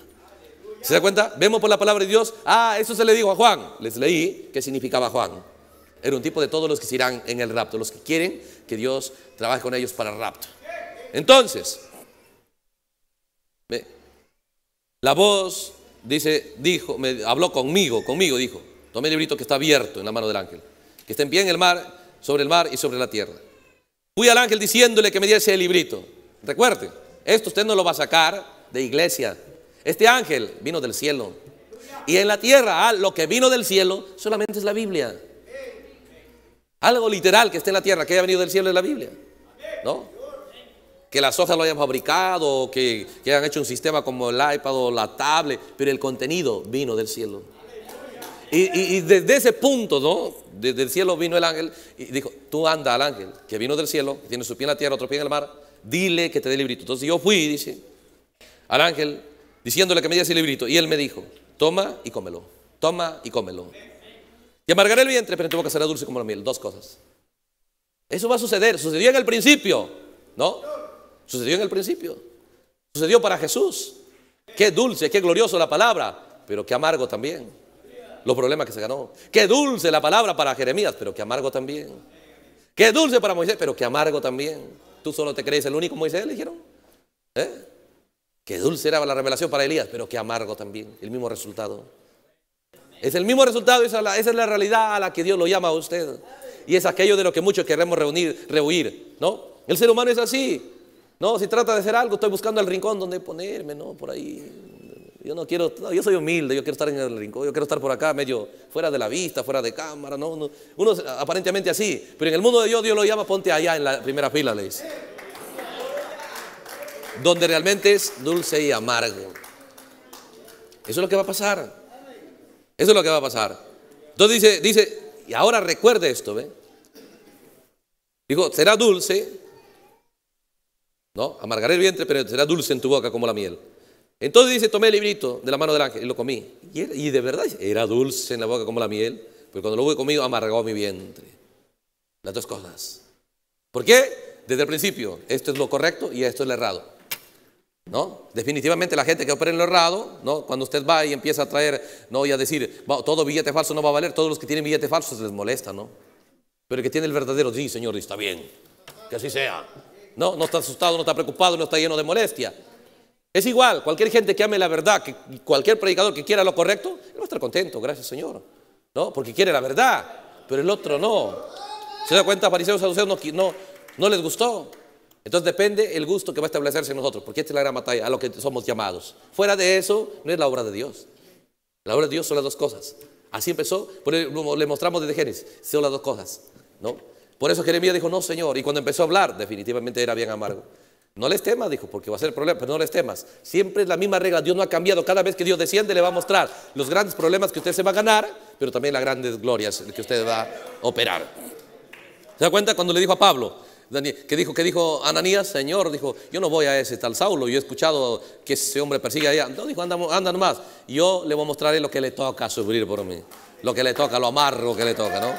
¿Se da cuenta? Vemos por la palabra de Dios. Ah, eso se le dijo a Juan. Les leí qué significaba Juan. Era un tipo de todos los que se irán en el rapto, los que quieren que Dios trabaje con ellos para el rapto. Entonces, la voz dice, dijo, me habló conmigo, conmigo dijo. Tomé el librito que está abierto en la mano del ángel, que estén en pie en el mar, sobre el mar y sobre la tierra. Fui al ángel diciéndole que me diese el librito. Recuerde, esto usted no lo va a sacar de iglesia. Este ángel vino del cielo. Y en la tierra, ah, lo que vino del cielo solamente es la Biblia. Algo literal que esté en la tierra, que haya venido del cielo es la Biblia. ¿No? Que las hojas lo hayan fabricado, que, hayan hecho un sistema como el iPad o la tablet, pero el contenido vino del cielo. y desde ese punto, ¿no? Desde el cielo vino el ángel y dijo, tú anda al ángel que vino del cielo, que tiene su pie en la tierra, otro pie en el mar, dile que te dé librito. Entonces yo fui, dice, al ángel, diciéndole que me diese el librito. Y él me dijo, toma y cómelo, toma y cómelo. Y amargaré el vientre, pero en tu boca será dulce como la miel. Dos cosas. Eso va a suceder. Sucedió en el principio, ¿no? Sucedió en el principio. Sucedió para Jesús. Qué dulce, qué glorioso la palabra, pero qué amargo también los problemas que se ganó. Qué dulce la palabra para Jeremías, pero qué amargo también. Qué dulce para Moisés, pero qué amargo también. Tú solo te crees el único Moisés, le dijeron. ¿Eh? Qué dulce era la revelación para Elías, pero qué amargo también. El mismo resultado. Es el mismo resultado, esa es, la, realidad a la que Dios lo llama a usted. Y es aquello de lo que muchos queremos reunir, rehuir, ¿no? El ser humano es así. No, si trata de hacer algo, estoy buscando el rincón donde ponerme, ¿no? Por ahí. Yo no quiero, yo soy humilde, yo quiero estar en el rincón, yo quiero estar por acá, medio fuera de la vista, fuera de cámara, no, Uno aparentemente así, pero en el mundo de Dios Dios lo llama ponte allá en la primera fila, le dice. Donde realmente es dulce y amargo. Eso es lo que va a pasar. Eso es lo que va a pasar. Entonces dice, dice, y ahora recuerde esto, ¿ve? Dijo, será dulce, ¿no? Amargaré el vientre, pero será dulce en tu boca como la miel. Entonces dice, tomé el librito de la mano del ángel y lo comí. Y, de verdad era dulce en la boca como la miel, pero cuando lo hubo comido amargó mi vientre. Las dos cosas. ¿Por qué? Desde el principio, esto es lo correcto y esto es lo errado. ¿No? Definitivamente la gente que opera en lo errado, ¿no? cuando usted va y empieza a traer, no, y a decir, todo billete falso no va a valer, todos los que tienen billete falso se les molesta, ¿no? Pero el que tiene el verdadero, sí, señor, está bien, que así sea. No, no está asustado, no está preocupado, no está lleno de molestia. Es igual, cualquier gente que ame la verdad, cualquier predicador que quiera lo correcto, él va a estar contento, gracias Señor. ¿No? Porque quiere la verdad, pero el otro no. ¿Se da cuenta? Fariseos, saduceos no, no, no les gustó. Entonces depende el gusto que va a establecerse en nosotros, porque esta es la gran batalla a lo que somos llamados. Fuera de eso, no es la obra de Dios. La obra de Dios son las dos cosas. Así empezó, le mostramos desde Génesis, son las dos cosas. ¿no? Por eso Jeremías dijo, no, Señor. Y cuando empezó a hablar, definitivamente era bien amargo. No les temas, dijo, porque va a ser problema, pero no les temas. Siempre es la misma regla, Dios no ha cambiado. Cada vez que Dios desciende le va a mostrar los grandes problemas que usted se va a ganar, pero también las grandes glorias que usted va a operar. ¿Se da cuenta cuando le dijo a Pablo? que dijo, que dijo Ananías, Señor, dijo, yo no voy a ese tal Saulo, yo he escuchado que ese hombre persigue allá. No, dijo, anda, anda más. Yo le voy a mostrar lo que le toca sufrir por mí, lo que le toca, lo amargo que le toca, ¿no?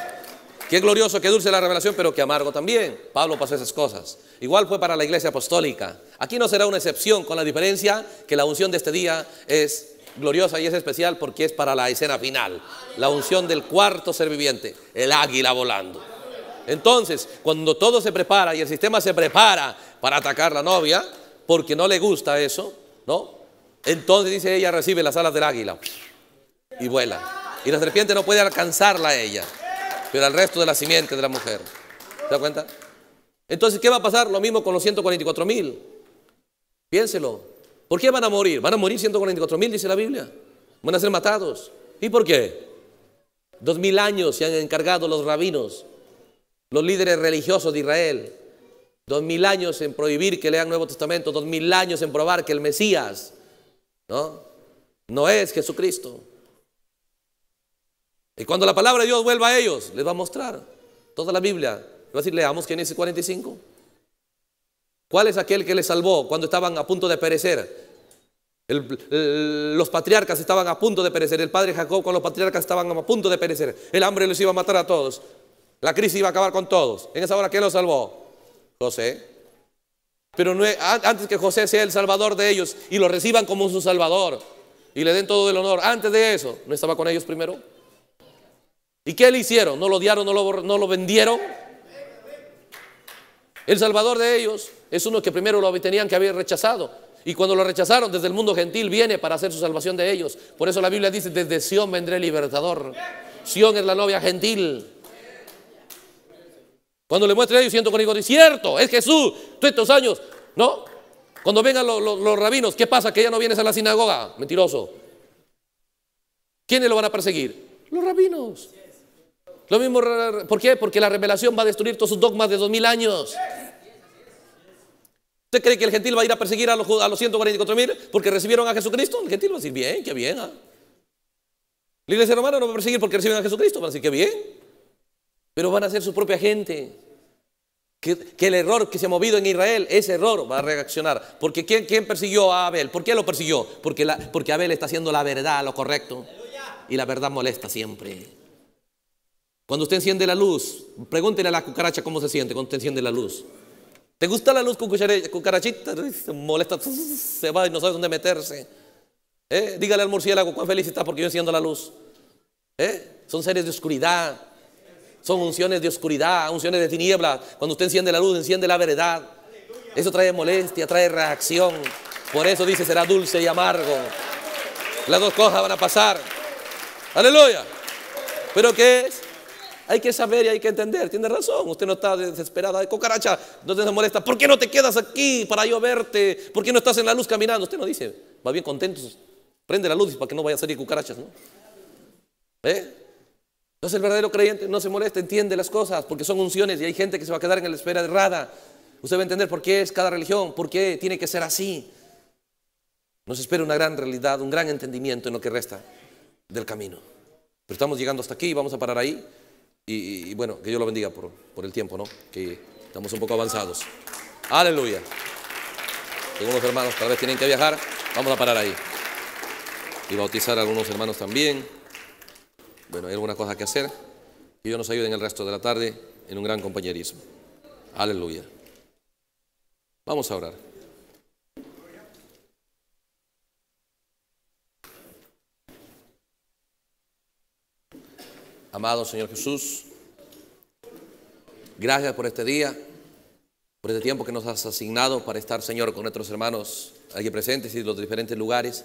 Qué glorioso, qué dulce la revelación, pero qué amargo también. Pablo pasó esas cosas. Igual fue para la iglesia apostólica. Aquí no será una excepción, con la diferencia que la unción de este día es gloriosa y es especial porque es para la escena final. La unción del cuarto ser viviente, el águila volando. Entonces, cuando todo se prepara y el sistema se prepara para atacar la novia, porque no le gusta eso, ¿no? Entonces dice ella recibe las alas del águila y vuela. Y la serpiente no puede alcanzarla a ella pero al resto de la simiente de la mujer. ¿Se da cuenta? Entonces, ¿qué va a pasar? Lo mismo con los 144 mil. Piénselo. ¿Por qué van a morir? Van a morir 144 mil, dice la Biblia. Van a ser matados. ¿Y por qué? Dos mil años se han encargado los rabinos, los líderes religiosos de Israel. Dos mil años en prohibir que lean Nuevo Testamento. Dos mil años en probar que el Mesías, ¿no? No es Jesucristo. Y cuando la palabra de Dios vuelva a ellos, les va a mostrar toda la Biblia. Le va a decir, leamos Génesis 45. ¿Cuál es aquel que les salvó cuando estaban a punto de perecer? los patriarcas estaban a punto de perecer. El padre Jacob con los patriarcas estaban a punto de perecer. El hambre los iba a matar a todos. La crisis iba a acabar con todos. En esa hora, ¿quién los salvó? José. Pero antes que José sea el salvador de ellos y lo reciban como su salvador y le den todo el honor, antes de eso, ¿no estaba con ellos primero? ¿Y qué le hicieron? ¿No lo odiaron? ¿No lo, vendieron? El salvador de ellos es uno que primero lo tenían que haber rechazado. Y cuando lo rechazaron, desde el mundo gentil viene para hacer su salvación de ellos. Por eso la Biblia dice, desde Sión vendré el libertador. Sión es la novia gentil. Cuando le muestre a ellos, siento conmigo, cierto, es Jesús, todos estos años. No, cuando vengan los, los, rabinos, ¿qué pasa? Que ya no vienes a la sinagoga, mentiroso. ¿Quiénes lo van a perseguir? Los rabinos. Lo mismo, ¿por qué? Porque la revelación va a destruir todos sus dogmas de dos mil años. ¿Usted cree que el gentil va a ir a perseguir a los, a los 144 mil porque recibieron a Jesucristo? El gentil va a decir, bien, qué bien. Ah". La iglesia romana no va a perseguir porque reciben a Jesucristo, van a decir, qué bien. Pero van a ser su propia gente. Que, el error que se ha movido en Israel, ese error va a reaccionar. Porque ¿quién, quién persiguió a Abel? ¿Por qué lo persiguió? Porque, porque Abel está haciendo la verdad, lo correcto. Y la verdad molesta siempre. Cuando usted enciende la luz, pregúntele a la cucaracha cómo se siente cuando usted enciende la luz. ¿Te gusta la luz, cucarachita? Se molesta, se va y no sabe dónde meterse. ¿Eh? Dígale al murciélago cuán feliz está porque yo enciendo la luz. ¿Eh? Son seres de oscuridad. Son unciones de oscuridad, unciones de tiniebla. Cuando usted enciende la luz, enciende la verdad. Eso trae molestia, trae reacción. Por eso dice será dulce y amargo. Las dos cosas van a pasar. Aleluya. ¿Pero qué es? Hay que saber y hay que entender. Tiene razón. Usted no está desesperada. Cucaracha, no te molesta. ¿Por qué no te quedas aquí para yo verte? ¿Por qué no estás en la luz caminando? Usted no dice. Va bien contento Prende la luz para que no vaya a salir cucarachas, ¿no? ¿Eh? Entonces el verdadero creyente no se molesta, entiende las cosas, porque son unciones y hay gente que se va a quedar en la espera errada. Usted va a entender por qué es cada religión, por qué tiene que ser así. Nos espera una gran realidad, un gran entendimiento en lo que resta del camino. Pero estamos llegando hasta aquí, vamos a parar ahí. Y, bueno, que Dios lo bendiga por, por, el tiempo, ¿no? Que estamos un poco avanzados. Aleluya. Algunos hermanos tal vez tienen que viajar. Vamos a parar ahí. Y bautizar a algunos hermanos también. Bueno, hay alguna cosa que hacer. Que Dios nos ayude en el resto de la tarde en un gran compañerismo. Aleluya. Vamos a orar. Amado Señor Jesús, gracias por este día, por este tiempo que nos has asignado para estar, Señor, con nuestros hermanos aquí presentes y de los diferentes lugares,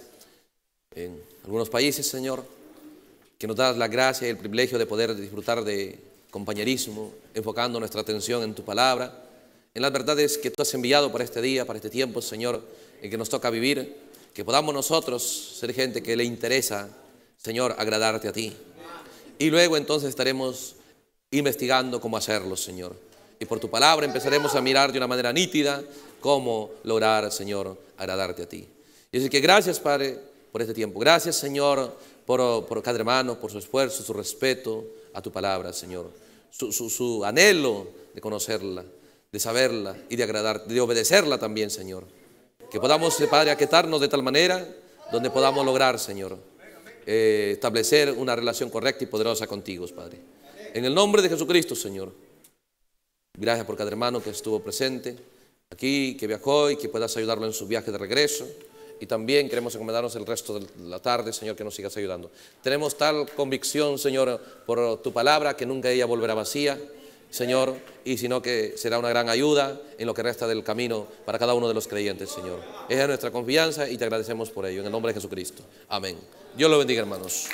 en algunos países, Señor, que nos das la gracia y el privilegio de poder disfrutar de compañerismo, enfocando nuestra atención en tu palabra, en las verdades que tú has enviado para este día, para este tiempo, Señor, en que nos toca vivir, que podamos nosotros ser gente que le interesa, Señor, agradarte a ti. Y luego entonces estaremos investigando cómo hacerlo, Señor. Y por tu palabra empezaremos a mirar de una manera nítida cómo lograr, Señor, agradarte a ti. Y así que gracias, Padre, por este tiempo. Gracias, Señor, por, por cada hermano, por su esfuerzo, su respeto a tu palabra, Señor. Su, anhelo de conocerla, de saberla y de agradar, de obedecerla también, Señor. Que podamos, Padre, aquetarnos de tal manera donde podamos lograr, Señor, eh, establecer una relación correcta y poderosa contigo, Padre. En el nombre de Jesucristo, Señor. Gracias por cada hermano que estuvo presente aquí, que viajó y que puedas ayudarlo en su viaje de regreso. Y también queremos encomendarnos el resto de la tarde, Señor, que nos sigas ayudando. Tenemos tal convicción, Señor, por tu palabra, que nunca ella volverá vacía Señor, y sino que será una gran ayuda en lo que resta del camino para cada uno de los creyentes, Señor. Esa es nuestra confianza y te agradecemos por ello. En el nombre de Jesucristo. Amén. Dios lo bendiga, hermanos.